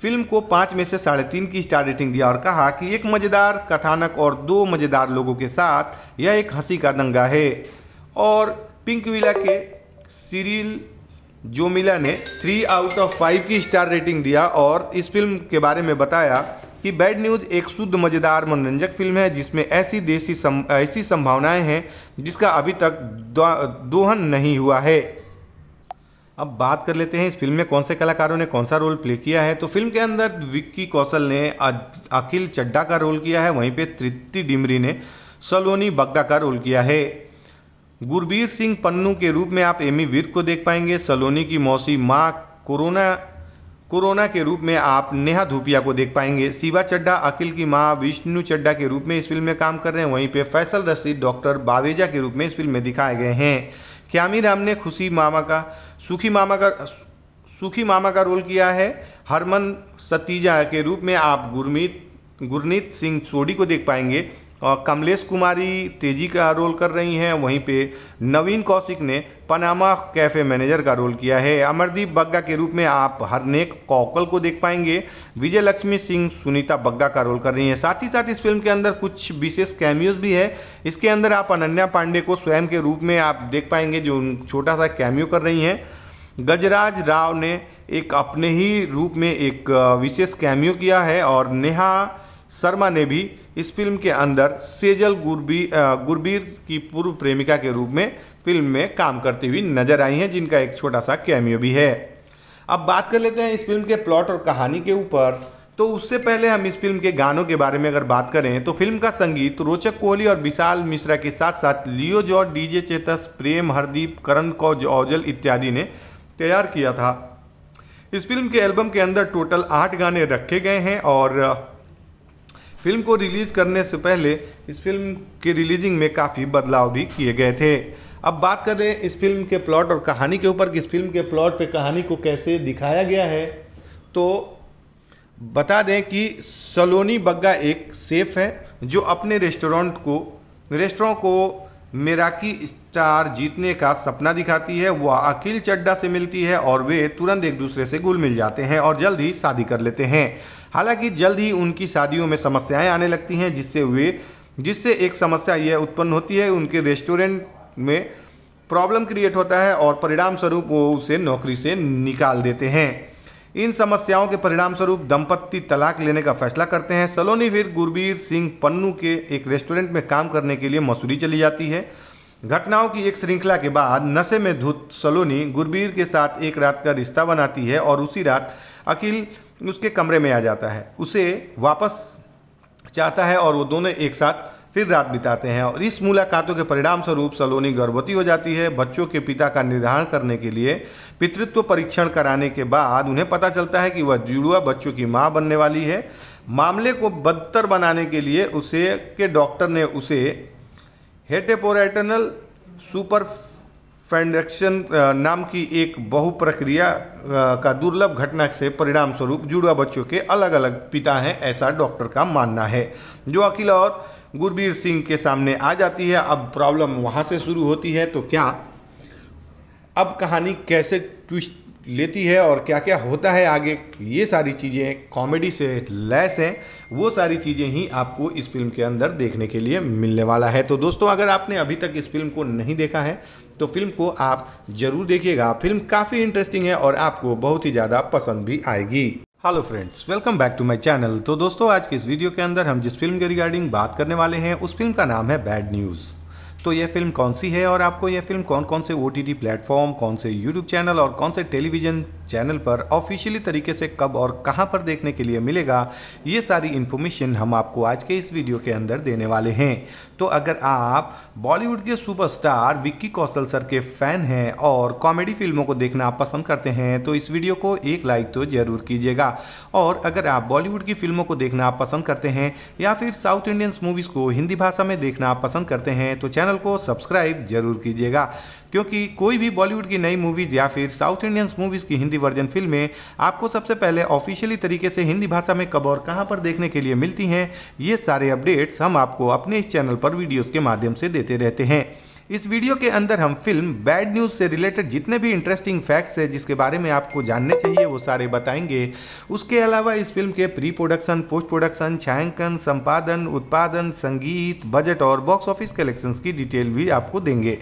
फिल्म को पाँच में से साढ़े तीन की स्टार रेटिंग दिया और कहा कि एक मज़ेदार कथानक और दो मज़ेदार लोगों के साथ यह एक हंसी का दंगा है और पिंक विला के सीरियल जोमिला ने थ्री आउट ऑफ फाइव की स्टार रेटिंग दिया और इस फिल्म के बारे में बताया कि बैड न्यूज़ एक शुद्ध मज़ेदार मनोरंजक फिल्म है जिसमें ऐसी देसी सम, ऐसी संभावनाएं हैं जिसका अभी तक दोहन नहीं हुआ है अब बात कर लेते हैं इस फिल्म में कौन से कलाकारों ने कौन सा रोल प्ले किया है तो फिल्म के अंदर विक्की कौशल ने अखिल चड्डा का रोल किया है वहीं पे तृप्ति डिमरी ने सलोनी बग्गा का रोल किया है गुरबीर सिंह पन्नू के रूप में आप एमी विर्क को देख पाएंगे सलोनी की मौसी माँ कोरोना कोरोना के रूप में आप नेहा धूपिया को देख पाएंगे शिवा चड्डा अखिल की माँ विष्णु चड्डा के रूप में इस फिल्म में काम कर रहे हैं वहीं पे फैसल रशीद डॉक्टर बावेजा के रूप में इस फिल्म में दिखाए गए हैं क्यामी राम ने खुशी मामा का सुखी मामा का सुखी मामा का रोल किया है हरमन सतीजा के रूप में आप गुरमीत गुरनीत सिंह सोडी को देख पाएंगे और कमलेश कुमारी तेजी का रोल कर रही हैं वहीं पे नवीन कौशिक ने पनामा कैफ़े मैनेजर का रोल किया है अमरदीप बग्गा के रूप में आप हरनेक कौकल को देख पाएंगे विजय लक्ष्मी सिंह सुनीता बग्गा का रोल कर रही हैं साथ ही साथ इस फिल्म के अंदर कुछ विशेष कैमियोज भी है इसके अंदर आप अनन्या पांडे को स्वयं के रूप में आप देख पाएंगे जो छोटा सा कैमियो कर रही हैं गजराज राव ने एक अपने ही रूप में एक विशेष कैमियो किया है और नेहा शर्मा ने भी इस फिल्म के अंदर सेजल गुरबी गुरबीर की पूर्व प्रेमिका के रूप में फिल्म में काम करती हुई नजर आई हैं जिनका एक छोटा सा कैमियो भी है अब बात कर लेते हैं इस फिल्म के प्लॉट और कहानी के ऊपर तो उससे पहले हम इस फिल्म के गानों के बारे में अगर बात करें तो फिल्म का संगीत रोचक कोहली और विशाल मिश्रा के साथ साथ लियो जॉर्ज डीजे चेतस प्रेम हरदीप करण कौज औजल इत्यादि ने तैयार किया था इस फिल्म के एल्बम के अंदर टोटल आठ गाने रखे गए हैं और फिल्म को रिलीज करने से पहले इस फिल्म के रिलीजिंग में काफ़ी बदलाव भी किए गए थे अब बात करें इस फिल्म के प्लॉट और कहानी के ऊपर कि इस फिल्म के प्लॉट पे कहानी को कैसे दिखाया गया है तो बता दें कि सलोनी बग्गा एक सेफ है जो अपने रेस्टोरेंट को रेस्टोरों को मेराकी स्टार जीतने का सपना दिखाती है वह अखिल चड्डा से मिलती है और वे तुरंत एक दूसरे से गुल मिल जाते हैं और जल्द ही शादी कर लेते हैं हालांकि जल्द ही उनकी शादियों में समस्याएं आने लगती हैं जिससे वे जिससे एक समस्या यह उत्पन्न होती है उनके रेस्टोरेंट में प्रॉब्लम क्रिएट होता है और परिणाम स्वरूप वो उसे नौकरी से निकाल देते हैं इन समस्याओं के परिणाम स्वरूप दंपत्ति तलाक लेने का फैसला करते हैं सलोनी फिर गुरबीर सिंह पन्नू के एक रेस्टोरेंट में काम करने के लिए मसूरी चली जाती है घटनाओं की एक श्रृंखला के बाद नशे में धुत सलोनी गुरबीर के साथ एक रात का रिश्ता बनाती है और उसी रात अखिल उसके कमरे में आ जाता है उसे वापस चाहता है और वो दोनों एक साथ फिर रात बिताते हैं और इस मुलाकातों के परिणाम स्वरूप सलोनी गर्भवती हो जाती है बच्चों के पिता का निर्धारण करने के लिए पितृत्व परीक्षण कराने के बाद उन्हें पता चलता है कि वह जुड़ुआ बच्चों की माँ बनने वाली है मामले को बदतर बनाने के लिए उसे के डॉक्टर ने उसे हेटेपोरेटनल सुपर फैंडक्शन नाम की एक बहुप्रक्रिया का दुर्लभ घटना से परिणाम स्वरूप जुड़वा बच्चों के अलग अलग पिता हैं ऐसा डॉक्टर का मानना है जो अखिल और गुरबीर सिंह के सामने आ जाती है अब प्रॉब्लम वहाँ से शुरू होती है तो क्या अब कहानी कैसे ट्विस्ट लेती है और क्या क्या होता है आगे ये सारी चीज़ें कॉमेडी से लैस हैं वो सारी चीज़ें ही आपको इस फिल्म के अंदर देखने के लिए मिलने वाला है तो दोस्तों अगर आपने अभी तक इस फिल्म को नहीं देखा है तो फिल्म को आप जरूर देखिएगा फिल्म काफ़ी इंटरेस्टिंग है और आपको बहुत ही ज़्यादा पसंद भी आएगी hello friends welcome back to my channel तो दोस्तों आज के इस वीडियो के अंदर हम जिस फिल्म के रिगार्डिंग बात करने वाले हैं उस फिल्म का नाम है बैड न्यूज़ तो यह फिल्म कौन सी है और आपको यह फिल्म कौन कौन से ओ टी प्लेटफॉर्म कौन से यूट्यूब चैनल और कौन से टेलीविजन चैनल पर ऑफिशियली तरीके से कब और कहां पर देखने के लिए मिलेगा ये सारी इन्फॉर्मेशन हम आपको आज के इस वीडियो के अंदर देने वाले हैं तो अगर आप बॉलीवुड के सुपरस्टार विक्की कौशल सर के फैन हैं और कॉमेडी फिल्मों को देखना पसंद करते हैं तो इस वीडियो को एक लाइक तो ज़रूर कीजिएगा और अगर आप बॉलीवुड की फिल्मों को देखना पसंद करते हैं या फिर साउथ इंडियंस मूवीज़ को हिंदी भाषा में देखना पसंद करते हैं तो चैनल को सब्सक्राइब जरूर कीजिएगा क्योंकि कोई भी बॉलीवुड की नई मूवीज़ या फिर साउथ इंडियंस मूवीज़ की हिंदी वर्जन फिल्में आपको सबसे पहले ऑफिशियली तरीके से हिंदी भाषा में कब और कहाँ पर देखने के लिए मिलती हैं ये सारे अपडेट्स हम आपको अपने इस चैनल पर वीडियोज़ के माध्यम से देते रहते हैं इस वीडियो के अंदर हम फिल्म बैड न्यूज़ से रिलेटेड जितने भी इंटरेस्टिंग फैक्ट्स है जिसके बारे में आपको जानने चाहिए वो सारे बताएंगे उसके अलावा इस फिल्म के प्री प्रोडक्शन पोस्ट प्रोडक्शन छायांकन संपादन उत्पादन संगीत बजट और बॉक्स ऑफिस कलेक्शन की डिटेल भी आपको देंगे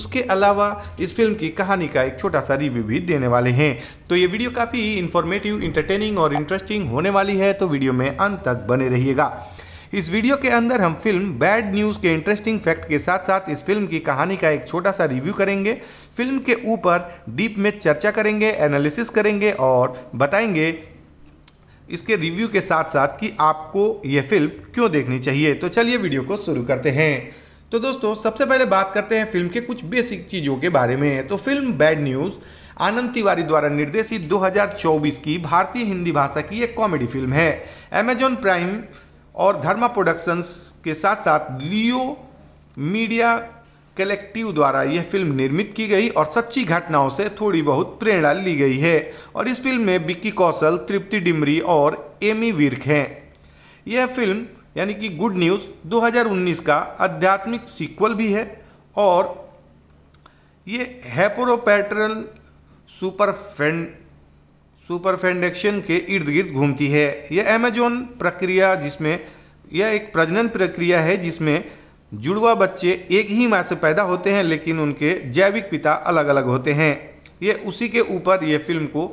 उसके अलावा इस फिल्म की कहानी का एक छोटा सा रिव्यू भी देने वाले हैं तो ये वीडियो काफ़ी इन्फॉर्मेटिव इंटरटेनिंग और इंटरेस्टिंग होने वाली है तो वीडियो में अंत तक बने रहिएगा इस वीडियो के अंदर हम फिल्म बैड न्यूज़ के इंटरेस्टिंग फैक्ट के साथ साथ इस फिल्म की कहानी का एक छोटा सा रिव्यू करेंगे फिल्म के ऊपर डीप में चर्चा करेंगे एनालिसिस करेंगे और बताएंगे इसके रिव्यू के साथ साथ कि आपको यह फिल्म क्यों देखनी चाहिए तो चलिए वीडियो को शुरू करते हैं तो दोस्तों सबसे पहले बात करते हैं फिल्म के कुछ बेसिक चीज़ों के बारे में तो film bad news Anand Tiwari द्वारा निर्देशित 2024 की भारतीय हिंदी भाषा की एक कॉमेडी फिल्म है अमेजॉन प्राइम और धर्मा प्रोडक्शंस के साथ साथ लियो मीडिया कलेक्टिव द्वारा यह फिल्म निर्मित की गई और सच्ची घटनाओं से थोड़ी बहुत प्रेरणा ली गई है और इस फिल्म में विक्की कौशल तृप्ति डिमरी और एमी विर्क हैं यह फिल्म यानी कि गुड न्यूज़ 2019 का आध्यात्मिक सीक्वल भी है और ये हैपोरोपैटरल सुपर सुपरफेंडेक्शन के इर्द गिर्द घूमती है यह एमेजोन प्रक्रिया जिसमें यह एक प्रजनन प्रक्रिया है जिसमें जुड़वा बच्चे एक ही माँ से पैदा होते हैं लेकिन उनके जैविक पिता अलग अलग होते हैं ये उसी के ऊपर ये फिल्म को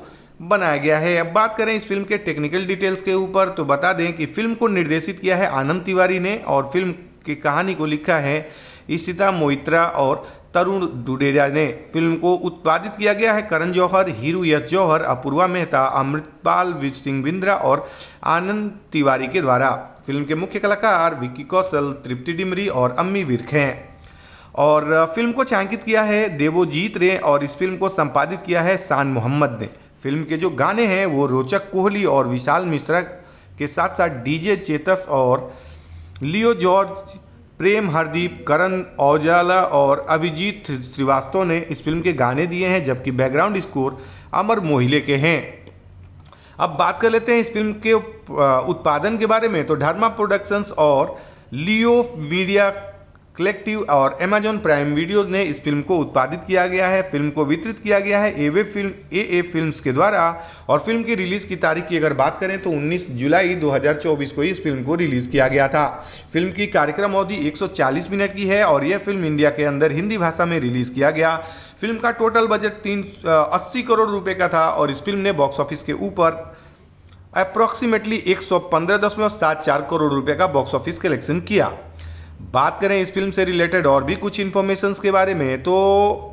बनाया गया है अब बात करें इस फिल्म के टेक्निकल डिटेल्स के ऊपर तो बता दें कि फिल्म को निर्देशित किया है आनंद तिवारी ने और फिल्म की कहानी को लिखा है इशिता मोइत्रा और तरुण डुडेरा ने फिल्म को उत्पादित किया गया है करण जौहर हीरू यश जौहर अपूर्वा मेहता अमृतपाल सिंह बिंद्रा और आनंद तिवारी के द्वारा फिल्म के मुख्य कलाकार विक्की कौशल तृप्ति डिमरी और अम्मी विर्क हैं और फिल्म को छायांकित किया है देवोजीत ने और इस फिल्म को संपादित किया है शान मोहम्मद ने फिल्म के जो गाने हैं वो रोचक कोहली और विशाल मिश्रा के साथ साथ डीजे चेतस और लियो जॉर्ज प्रेम हरदीप करण औजाला और अभिजीत श्रीवास्तव ने इस फिल्म के गाने दिए हैं जबकि बैकग्राउंड स्कोर अमर मोहिले के हैं अब बात कर लेते हैं इस फिल्म के उत्पादन के बारे में तो धर्मा प्रोडक्शंस और लियो मीडिया कलेक्टिव और अमेजॉन प्राइम वीडियोज ने इस फिल्म को उत्पादित किया गया है फिल्म को वितरित किया गया है एवे फिल्म ए ए फिल्म के द्वारा और फिल्म की रिलीज़ की तारीख की अगर बात करें तो 19 जुलाई 2024 को इस फिल्म को रिलीज़ किया गया था फिल्म की कार्यक्रम अवधि 140 मिनट की है और यह फिल्म इंडिया के अंदर हिंदी भाषा में रिलीज़ किया गया फिल्म का टोटल बजट तीन अस्सी करोड़ रुपये का था और इस फिल्म ने बॉक्स ऑफिस के ऊपर अप्रॉक्सीमेटली एक करोड़ रुपये का बॉक्स ऑफिस कलेक्शन किया बात करें इस फिल्म से रिलेटेड और भी कुछ इन्फॉर्मेशंस के बारे में तो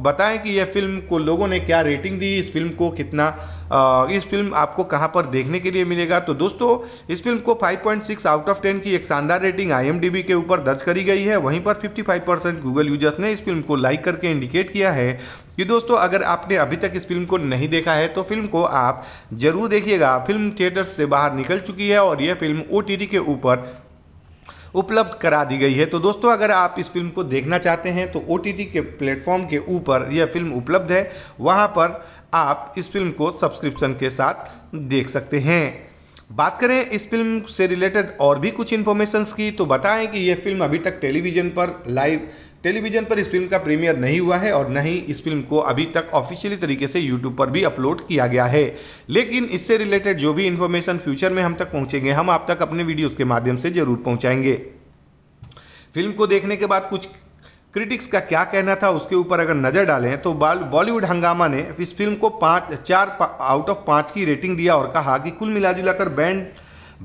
बताएं कि यह फिल्म को लोगों ने क्या रेटिंग दी इस फिल्म को कितना आ, इस फिल्म आपको कहां पर देखने के लिए मिलेगा तो दोस्तों इस फिल्म को 5.6 आउट ऑफ 10 की एक शानदार रेटिंग आई के ऊपर दर्ज करी गई है वहीं पर 55 परसेंट गूगल यूजर्स ने इस फिल्म को लाइक करके इंडिकेट किया है कि दोस्तों अगर आपने अभी तक इस फिल्म को नहीं देखा है तो फिल्म को आप जरूर देखिएगा फिल्म थिएटर से बाहर निकल चुकी है और यह फिल्म ओ के ऊपर उपलब्ध करा दी गई है तो दोस्तों अगर आप इस फिल्म को देखना चाहते हैं तो ओ के प्लेटफॉर्म के ऊपर यह फिल्म उपलब्ध है वहाँ पर आप इस फिल्म को सब्सक्रिप्शन के साथ देख सकते हैं बात करें इस फिल्म से रिलेटेड और भी कुछ इन्फॉर्मेशंस की तो बताएं कि यह फिल्म अभी तक टेलीविज़न पर लाइव टेलीविज़न पर इस फिल्म का प्रीमियर नहीं हुआ है और न ही इस फिल्म को अभी तक ऑफिशियली तरीके से यूट्यूब पर भी अपलोड किया गया है लेकिन इससे रिलेटेड जो भी इन्फॉर्मेशन फ्यूचर में हम तक पहुंचेंगे हम आप तक अपने वीडियोस के माध्यम से जरूर पहुंचाएंगे फिल्म को देखने के बाद कुछ क्रिटिक्स का क्या कहना था उसके ऊपर अगर नज़र डालें तो बॉलीवुड हंगामा ने इस फिल्म को पाँच चार पा, आउट ऑफ पाँच की रेटिंग दिया और कहा कि कुल कर बैंड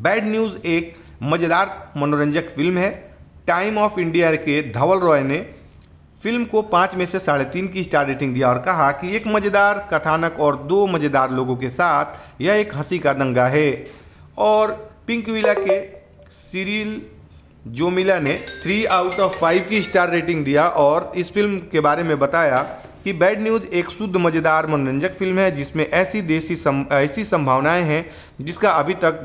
बैड न्यूज़ एक मज़ेदार मनोरंजक फिल्म है टाइम ऑफ इंडिया के धवल रॉय ने फिल्म को पाँच में से साढ़े तीन की स्टार रेटिंग दिया और कहा कि एक मज़ेदार कथानक और दो मज़ेदार लोगों के साथ यह एक हंसी का दंगा है और पिंक विला के सीरियल जोमिला ने थ्री आउट ऑफ फाइव की स्टार रेटिंग दिया और इस फिल्म के बारे में बताया कि बैड न्यूज़ एक शुद्ध मज़ेदार मनोरंजक फिल्म है जिसमें ऐसी देसी सम, ऐसी संभावनाएं हैं जिसका अभी तक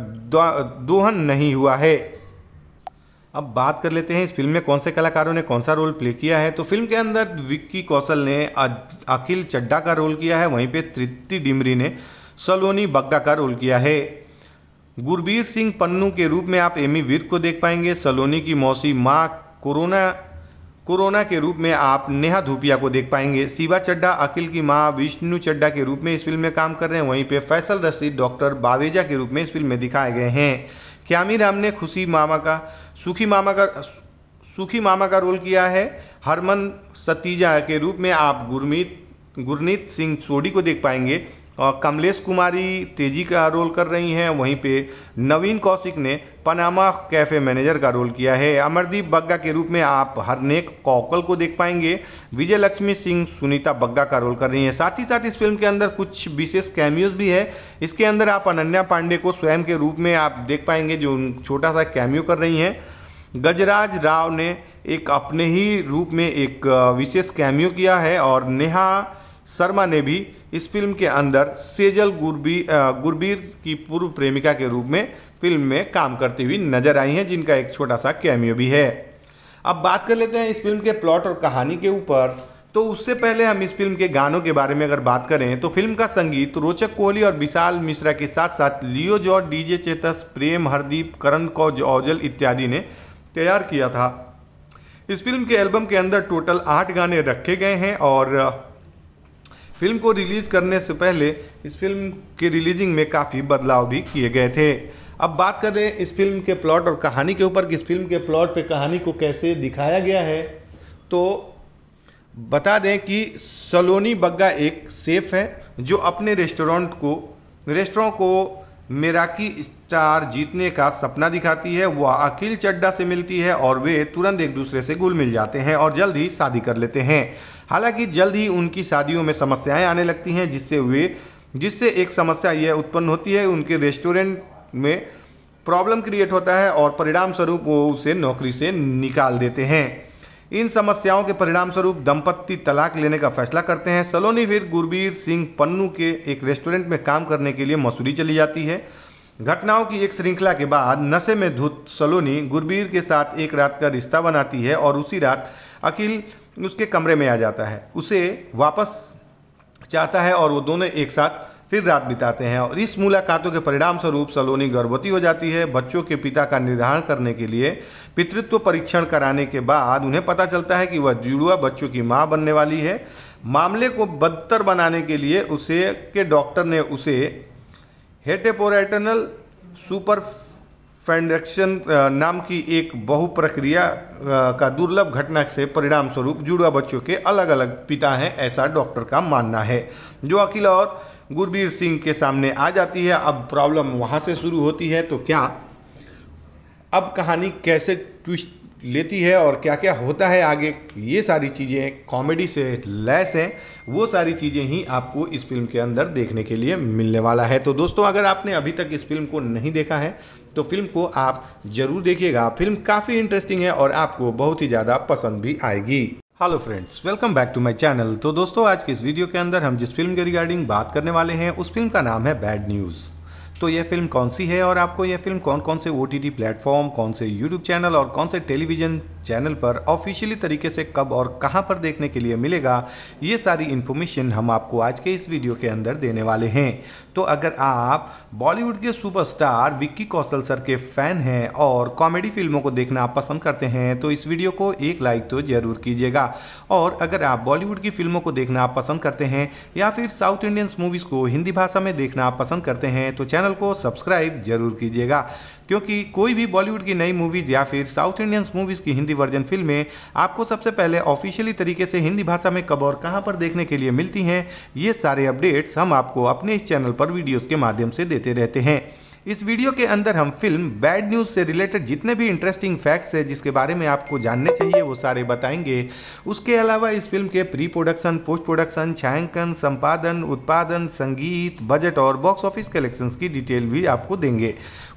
दोहन नहीं हुआ है अब बात कर लेते हैं इस फिल्म में कौन से कलाकारों ने कौन सा रोल प्ले किया है तो फिल्म के अंदर विक्की कौशल ने अखिल चड्डा का रोल किया है वहीं पे तृप्ति डिमरी ने सलोनी बग्गा का रोल किया है गुरबीर सिंह पन्नू के रूप में आप एमी वीर को देख पाएंगे सलोनी की मौसी माँ कोरोना कोरोना के रूप में आप नेहा धूपिया को देख पाएंगे शिवा चड्डा अखिल की माँ विष्णु चड्डा के रूप में इस फिल्म में काम कर रहे हैं वहीं पे फैसल रशीद डॉक्टर बावेजा के रूप में इस फिल्म में दिखाए गए हैं श्यामी राम ने खुशी मामा का सुखी मामा का सुखी मामा का रोल किया है हरमन सतीजा के रूप में आप गुरमीत गुरनीत सिंह सोडी को देख पाएंगे और कमलेश कुमारी तेजी का रोल कर रही हैं वहीं पे नवीन कौशिक ने पनामा कैफ़े मैनेजर का रोल किया है अमरदीप बग्गा के रूप में आप हरनेक कौकल को देख पाएंगे विजय लक्ष्मी सिंह सुनीता बग्गा का रोल कर रही हैं साथ ही साथ इस फिल्म के अंदर कुछ विशेष कैमियोज भी है इसके अंदर आप अनन्या पांडे को स्वयं के रूप में आप देख पाएंगे जो छोटा सा कैमियो कर रही हैं गजराज राव ने एक अपने ही रूप में एक विशेष कैमियो किया है और नेहा शर्मा ने भी इस फिल्म के अंदर सेजल गुरबी गुरबीर की पूर्व प्रेमिका के रूप में फिल्म में काम करती हुई नजर आई हैं जिनका एक छोटा सा कैमियो भी है अब बात कर लेते हैं इस फिल्म के प्लॉट और कहानी के ऊपर तो उससे पहले हम इस फिल्म के गानों के बारे में अगर बात करें तो फिल्म का संगीत रोचक कोहली और विशाल मिश्रा के साथ साथ लियो जॉर्ज डीजे चेतस प्रेम हरदीप करण कौज औजल इत्यादि ने तैयार किया था इस फिल्म के एल्बम के अंदर टोटल आठ गाने रखे गए हैं और फिल्म को रिलीज करने से पहले इस फिल्म के रिलीजिंग में काफ़ी बदलाव भी किए गए थे अब बात करें इस फिल्म के प्लॉट और कहानी के ऊपर कि इस फिल्म के प्लॉट पे कहानी को कैसे दिखाया गया है तो बता दें कि सलोनी बग्गा एक सेफ है जो अपने रेस्टोरेंट को रेस्टोरों को मेराकी स्टार जीतने का सपना दिखाती है वह अखिल चड्डा से मिलती है और वे तुरंत एक दूसरे से गुल मिल जाते हैं और जल्द ही शादी कर लेते हैं हालांकि जल्द ही उनकी शादियों में समस्याएं आने लगती हैं जिससे वे जिससे एक समस्या यह उत्पन्न होती है उनके रेस्टोरेंट में प्रॉब्लम क्रिएट होता है और परिणाम स्वरूप वो उसे नौकरी से निकाल देते हैं इन समस्याओं के परिणाम स्वरूप दंपत्ति तलाक लेने का फैसला करते हैं सलोनी फिर गुरबीर सिंह पन्नू के एक रेस्टोरेंट में काम करने के लिए मसूरी चली जाती है घटनाओं की एक श्रृंखला के बाद नशे में धुत सलोनी गुरबीर के साथ एक रात का रिश्ता बनाती है और उसी रात अखिल उसके कमरे में आ जाता है उसे वापस चाहता है और वो दोनों एक साथ फिर रात बिताते हैं और इस मुलाकातों के परिणाम स्वरूप सलोनी गर्भवती हो जाती है बच्चों के पिता का निर्धारण करने के लिए पितृत्व परीक्षण कराने के बाद उन्हें पता चलता है कि वह जुड़ुआ बच्चों की माँ बनने वाली है मामले को बदतर बनाने के लिए उसे के डॉक्टर ने उसे हेटेपोरेटनल सुपर फैंडक्शन नाम की एक बहुप्रक्रिया का दुर्लभ घटना से परिणाम स्वरूप जुड़वा बच्चों के अलग अलग पिता हैं ऐसा डॉक्टर का मानना है जो अखिल और गुरबीर सिंह के सामने आ जाती है अब प्रॉब्लम वहाँ से शुरू होती है तो क्या अब कहानी कैसे ट्विस्ट लेती है और क्या क्या होता है आगे ये सारी चीज़ें कॉमेडी से लैस हैं वो सारी चीज़ें ही आपको इस फिल्म के अंदर देखने के लिए मिलने वाला है तो दोस्तों अगर आपने अभी तक इस फिल्म को नहीं देखा है तो फिल्म को आप ज़रूर देखिएगा फिल्म काफ़ी इंटरेस्टिंग है और आपको बहुत ही ज़्यादा पसंद भी आएगी hello friends welcome back to my channel तो दोस्तों आज के इस वीडियो के अंदर हम जिस फिल्म के रिगार्डिंग बात करने वाले हैं उस फिल्म का नाम है बैड न्यूज़ तो यह फिल्म कौन सी है और आपको यह फिल्म कौन कौन से ओ टी प्लेटफॉर्म कौन से यूट्यूब चैनल और कौन से टेलीविजन चैनल पर ऑफिशियली तरीके से कब और कहां पर देखने के लिए मिलेगा ये सारी इन्फॉर्मेशन हम आपको आज के इस वीडियो के अंदर देने वाले हैं तो अगर आप बॉलीवुड के सुपरस्टार विक्की कौशल सर के फैन हैं और कॉमेडी फिल्मों को देखना आप पसंद करते हैं तो इस वीडियो को एक लाइक तो ज़रूर कीजिएगा और अगर आप बॉलीवुड की फिल्मों को देखना आप पसंद करते हैं या फिर साउथ इंडियंस मूवीज़ को हिंदी भाषा में देखना आप पसंद करते हैं तो चैनल को सब्सक्राइब जरूर कीजिएगा क्योंकि कोई भी बॉलीवुड की नई मूवीज़ या फिर साउथ इंडियंस मूवीज़ की हिंदी वर्जन फिल्में आपको सबसे पहले ऑफिशियली तरीके से हिंदी भाषा में कब और कहाँ पर देखने के लिए मिलती हैं ये सारे अपडेट्स हम आपको अपने इस चैनल पर वीडियोज़ के माध्यम से देते रहते हैं इस वीडियो के अंदर हम फिल्म बैड न्यूज़ से रिलेटेड जितने भी इंटरेस्टिंग फैक्ट्स है जिसके बारे में आपको जानने चाहिए वो सारे बताएंगे उसके अलावा इस फिल्म के प्री प्रोडक्शन पोस्ट प्रोडक्शन छायांकन संपादन उत्पादन संगीत बजट और बॉक्स ऑफिस कलेक्शन की डिटेल भी आपको देंगे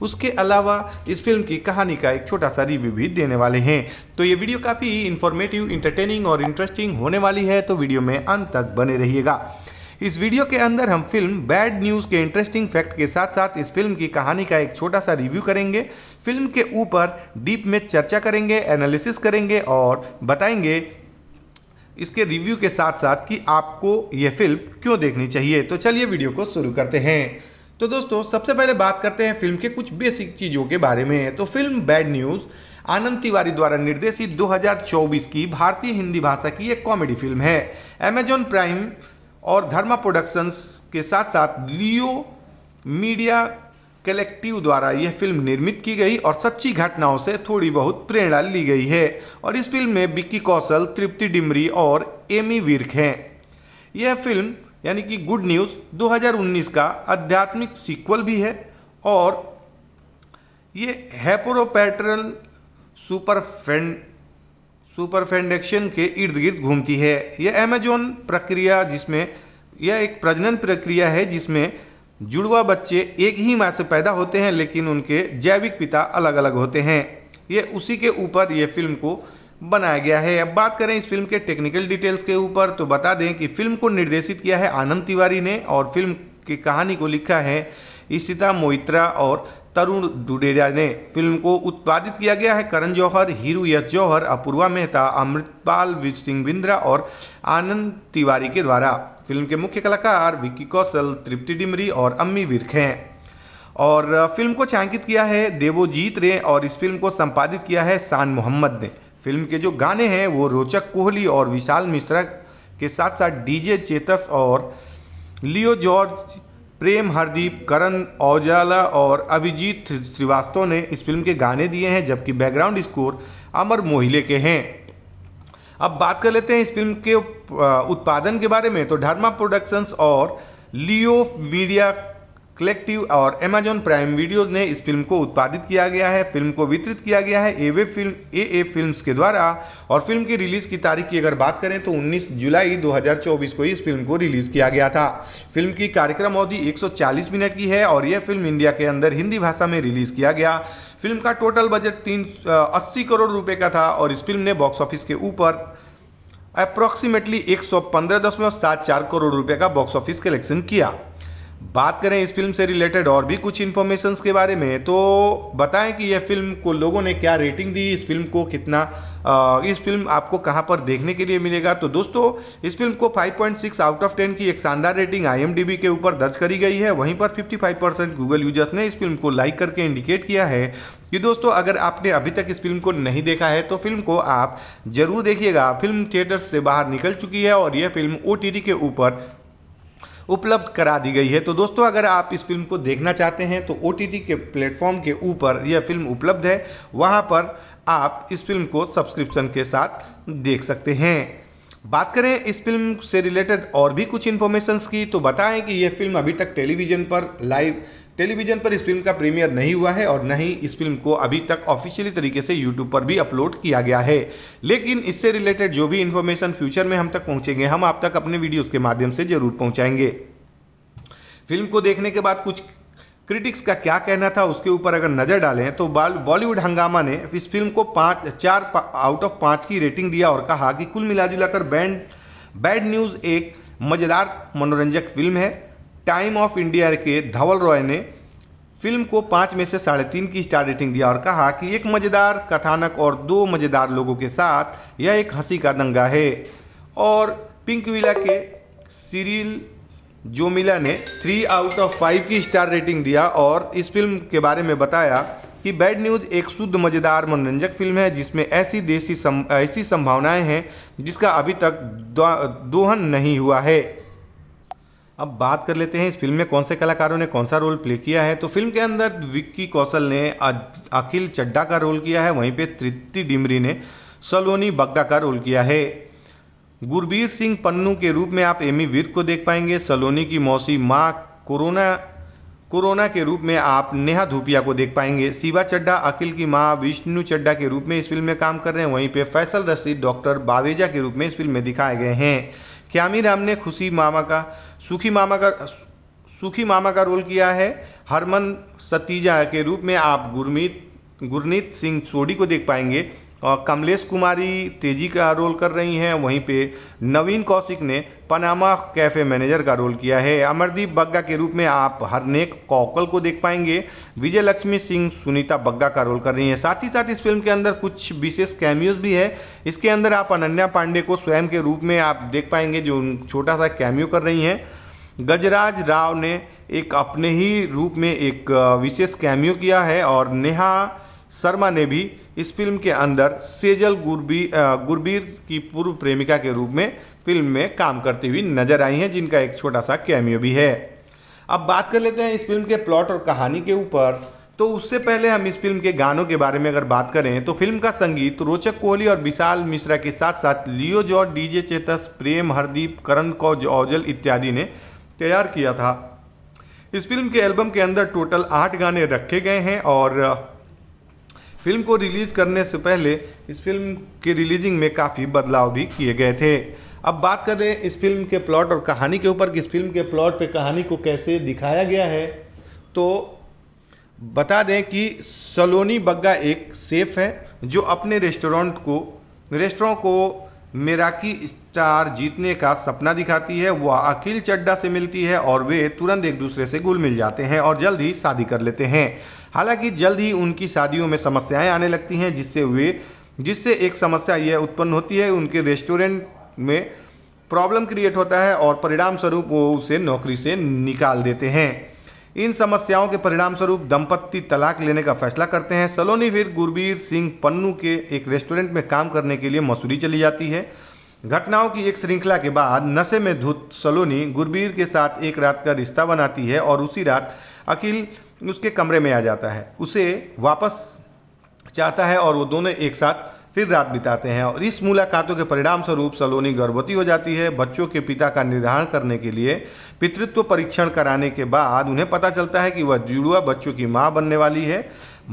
उसके अलावा इस फिल्म की कहानी का एक छोटा सा रिव्यू भी देने वाले हैं तो ये वीडियो काफ़ी इन्फॉर्मेटिव इंटरटेनिंग और इंटरेस्टिंग होने वाली है तो वीडियो में अंत तक बने रहिएगा इस वीडियो के अंदर हम फिल्म बैड न्यूज़ के इंटरेस्टिंग फैक्ट के साथ साथ इस फिल्म की कहानी का एक छोटा सा रिव्यू करेंगे फिल्म के ऊपर डीप में चर्चा करेंगे एनालिसिस करेंगे और बताएंगे इसके रिव्यू के साथ साथ कि आपको यह फिल्म क्यों देखनी चाहिए तो चलिए वीडियो को शुरू करते हैं तो दोस्तों सबसे पहले बात करते हैं फिल्म के कुछ बेसिक चीज़ों के बारे में तो film bad news Anand Tiwari द्वारा निर्देशित 2024 की भारतीय हिंदी भाषा की एक कॉमेडी फिल्म है अमेजॉन प्राइम और धर्मा प्रोडक्शंस के साथ साथ लियो मीडिया कलेक्टिव द्वारा यह फिल्म निर्मित की गई और सच्ची घटनाओं से थोड़ी बहुत प्रेरणा ली गई है और इस फिल्म में विक्की कौशल तृप्ति डिमरी और एमी विर्क हैं यह फिल्म यानी कि गुड न्यूज़ 2019 का आध्यात्मिक सीक्वल भी है और ये हैपोरोपैटरल सुपर सुपरफेंडेक्शन के इर्द गिर्द घूमती है यह एमेजोन प्रक्रिया जिसमें यह एक प्रजनन प्रक्रिया है जिसमें जुड़वा बच्चे एक ही माँ से पैदा होते हैं लेकिन उनके जैविक पिता अलग अलग होते हैं ये उसी के ऊपर ये फिल्म को बनाया गया है अब बात करें इस फिल्म के टेक्निकल डिटेल्स के ऊपर तो बता दें कि फिल्म को निर्देशित किया है आनंद तिवारी ने और फिल्म की कहानी को लिखा है इशिता मोइत्रा और तरुण डुडेरा ने फिल्म को उत्पादित किया गया है करण जौहर हीरू यश जौहर अपूर्वा मेहता अमृतपाल सिंह बिंद्रा और आनंद तिवारी के द्वारा फिल्म के मुख्य कलाकार विक्की कौशल तृप्ति डिमरी और अम्मी विर्क हैं और फिल्म को छायांकित किया है देवोजीत रे और इस फिल्म को संपादित किया है शान मोहम्मद ने फिल्म के जो गाने हैं वो रोचक कोहली और विशाल मिश्रा के साथ साथ डीजे चेतस और लियो जॉर्ज प्रेम हरदीप करण औजाला और अभिजीत श्रीवास्तव ने इस फिल्म के गाने दिए हैं जबकि बैकग्राउंड स्कोर अमर मोहिले के हैं अब बात कर लेते हैं इस फिल्म के उत्पादन के बारे में तो धर्मा प्रोडक्शंस और लियो मीडिया कलेक्टिव और एमेजॉन प्राइम वीडियोज ने इस फिल्म को उत्पादित किया गया है फिल्म को वितरित किया गया है एवे फिल्म ए ए फिल्म्स के द्वारा और फिल्म की रिलीज़ की तारीख की अगर बात करें तो 19 जुलाई 2024 को इस फिल्म को रिलीज़ किया गया था फिल्म की कार्यक्रम अवधि 140 मिनट की है और यह फिल्म इंडिया के अंदर हिंदी भाषा में रिलीज़ किया गया फिल्म का टोटल बजट तीन अस्सी करोड़ रुपये का था और इस फिल्म ने बॉक्स ऑफिस के ऊपर अप्रॉक्सीमेटली एक करोड़ रुपये का बॉक्स ऑफिस कलेक्शन किया बात करें इस फिल्म से रिलेटेड और भी कुछ इन्फॉर्मेशंस के बारे में तो बताएं कि यह फिल्म को लोगों ने क्या रेटिंग दी इस फिल्म को कितना आ, इस फिल्म आपको कहां पर देखने के लिए मिलेगा तो दोस्तों इस फिल्म को 5.6 आउट ऑफ 10 की एक शानदार रेटिंग आईएमडीबी के ऊपर दर्ज करी गई है वहीं पर 55 परसेंट गूगल यूजर्स ने इस फिल्म को लाइक करके इंडिकेट किया है कि दोस्तों अगर आपने अभी तक इस फिल्म को नहीं देखा है तो फिल्म को आप जरूर देखिएगा फिल्म थिएटर से बाहर निकल चुकी है और यह फिल्म ओ के ऊपर उपलब्ध करा दी गई है तो दोस्तों अगर आप इस फिल्म को देखना चाहते हैं तो ओ के प्लेटफॉर्म के ऊपर यह फिल्म उपलब्ध है वहाँ पर आप इस फिल्म को सब्सक्रिप्शन के साथ देख सकते हैं बात करें इस फिल्म से रिलेटेड और भी कुछ इन्फॉर्मेशंस की तो बताएं कि यह फिल्म अभी तक टेलीविज़न पर लाइव टेलीविज़न पर इस फिल्म का प्रीमियर नहीं हुआ है और न ही इस फिल्म को अभी तक ऑफिशियली तरीके से यूट्यूब पर भी अपलोड किया गया है लेकिन इससे रिलेटेड जो भी इन्फॉर्मेशन फ्यूचर में हम तक पहुँचेंगे हम आप तक अपने वीडियोज़ के माध्यम से ज़रूर पहुँचाएंगे फिल्म को देखने के बाद कुछ क्रिटिक्स का क्या कहना था उसके ऊपर अगर नज़र डालें तो बॉलीवुड हंगामा ने इस फिल्म को पाँच चार आउट ऑफ पाँच की रेटिंग दिया और कहा कि कुल मिला मिलाजुलाकर बैंड बैड न्यूज़ एक मज़ेदार मनोरंजक फिल्म है टाइम ऑफ इंडिया के धवल रॉय ने फिल्म को पाँच में से साढ़े तीन की स्टार रेटिंग दिया और कहा कि एक मज़ेदार कथानक और दो मज़ेदार लोगों के साथ यह एक हंसी का दंगा है और पिंक विला के सीरियल जो मिला ने थ्री आउट ऑफ फाइव की स्टार रेटिंग दिया और इस फिल्म के बारे में बताया कि बैड न्यूज़ एक शुद्ध मज़ेदार मनोरंजक फिल्म है जिसमें ऐसी देसी सम, ऐसी संभावनाएं हैं जिसका अभी तक दोहन नहीं हुआ है अब बात कर लेते हैं इस फिल्म में कौन से कलाकारों ने कौन सा रोल प्ले किया है तो फिल्म के अंदर विक्की कौशल ने अखिल चड्डा का रोल किया है वहीं पे तृप्ति डिमरी ने सलोनी बग्गा का रोल किया है गुरबीर सिंह पन्नू के रूप में आप एमी विर्क को देख पाएंगे सलोनी की मौसी माँ कोरोना कोरोना के रूप में आप नेहा धूपिया को देख पाएंगे शिवा चड्डा अखिल की माँ विष्णु चड्डा के रूप में इस फिल्म में काम कर रहे हैं वहीं पे फैसल रशीद डॉक्टर बावेजा के रूप में इस फिल्म में दिखाए गए हैं क्यामी राम ने खुशी मामा का सुखी मामा का सुखी मामा का रोल किया है हरमन सतीजा के रूप में आप गुरमीत गुरनीत सिंह सोडी को देख पाएंगे और कमलेश कुमारी तेजी का रोल कर रही हैं वहीं पे नवीन कौशिक ने पनामा कैफ़े मैनेजर का रोल किया है अमरदीप बग्गा के रूप में आप हरनेक कौकल को देख पाएंगे विजय लक्ष्मी सिंह सुनीता बग्गा का रोल कर रही हैं साथ ही साथ इस फिल्म के अंदर कुछ विशेष कैमियोज भी है इसके अंदर आप अनन्या पांडे को स्वयं के रूप में आप देख पाएंगे जो छोटा सा कैमियो कर रही हैं गजराज राव ने एक अपने ही रूप में एक विशेष कैमियो किया है और नेहा शर्मा ने भी इस फिल्म के अंदर सेजल गुरबी गुरबीर की पूर्व प्रेमिका के रूप में फिल्म में काम करती हुई नजर आई हैं जिनका एक छोटा सा कैमियो भी है अब बात कर लेते हैं इस फिल्म के प्लॉट और कहानी के ऊपर तो उससे पहले हम इस फिल्म के गानों के बारे में अगर बात करें तो फिल्म का संगीत रोचक कोहली और विशाल मिश्रा के साथ साथ लियो जॉर्ज डीजे चेतस प्रेम हरदीप करण कौज औजल इत्यादि ने तैयार किया था इस फिल्म के एल्बम के अंदर टोटल आठ गाने रखे गए हैं और फिल्म को रिलीज करने से पहले इस फिल्म के रिलीजिंग में काफ़ी बदलाव भी किए गए थे अब बात कर रहे हैं इस फिल्म के प्लॉट और कहानी के ऊपर कि इस फिल्म के प्लॉट पे कहानी को कैसे दिखाया गया है तो बता दें कि सलोनी बग्गा एक सेफ है जो अपने रेस्टोरेंट को रेस्टोरों को मेराकी स्टार जीतने का सपना दिखाती है वह अखिल चड्डा से मिलती है और वे तुरंत एक दूसरे से गुल मिल जाते हैं और जल्द ही शादी कर लेते हैं हालांकि जल्द ही उनकी शादियों में समस्याएं आने लगती हैं जिससे वे जिससे एक समस्या यह उत्पन्न होती है उनके रेस्टोरेंट में प्रॉब्लम क्रिएट होता है और परिणाम स्वरूप वो उसे नौकरी से निकाल देते हैं इन समस्याओं के परिणाम स्वरूप दंपत्ति तलाक लेने का फैसला करते हैं सलोनी फिर गुरबीर सिंह पन्नू के एक रेस्टोरेंट में काम करने के लिए मसूरी चली जाती है घटनाओं की एक श्रृंखला के बाद नशे में धुत सलोनी गुरबीर के साथ एक रात का रिश्ता बनाती है और उसी रात अखिल उसके कमरे में आ जाता है उसे वापस चाहता है और वो दोनों एक साथ फिर रात बिताते हैं और इस मुलाकातों के परिणाम स्वरूप सलोनी गर्भवती हो जाती है बच्चों के पिता का निर्धारण करने के लिए पितृत्व परीक्षण कराने के बाद उन्हें पता चलता है कि वह जुड़ुआ बच्चों की माँ बनने वाली है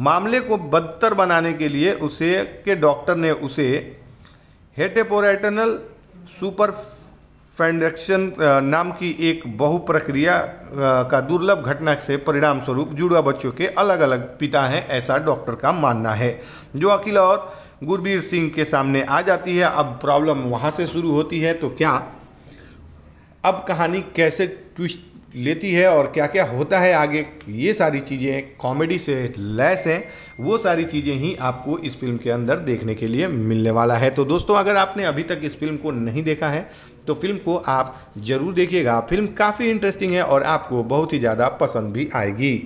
मामले को बदतर बनाने के लिए उसे के डॉक्टर ने उसे हेटेपोरेटनल सुपर फैंडक्शन नाम की एक बहु प्रक्रिया का दुर्लभ घटना से परिणाम स्वरूप जुड़वा बच्चों के अलग अलग पिता हैं ऐसा डॉक्टर का मानना है जो अखिल और गुरबीर सिंह के सामने आ जाती है अब प्रॉब्लम वहाँ से शुरू होती है तो क्या अब कहानी कैसे ट्विस्ट लेती है और क्या क्या होता है आगे ये सारी चीज़ें कॉमेडी से लैस हैं वो सारी चीज़ें ही आपको इस फिल्म के अंदर देखने के लिए मिलने वाला है तो दोस्तों अगर आपने अभी तक इस फिल्म को नहीं देखा है तो फिल्म को आप ज़रूर देखिएगा फिल्म काफ़ी इंटरेस्टिंग है और आपको बहुत ही ज़्यादा पसंद भी आएगी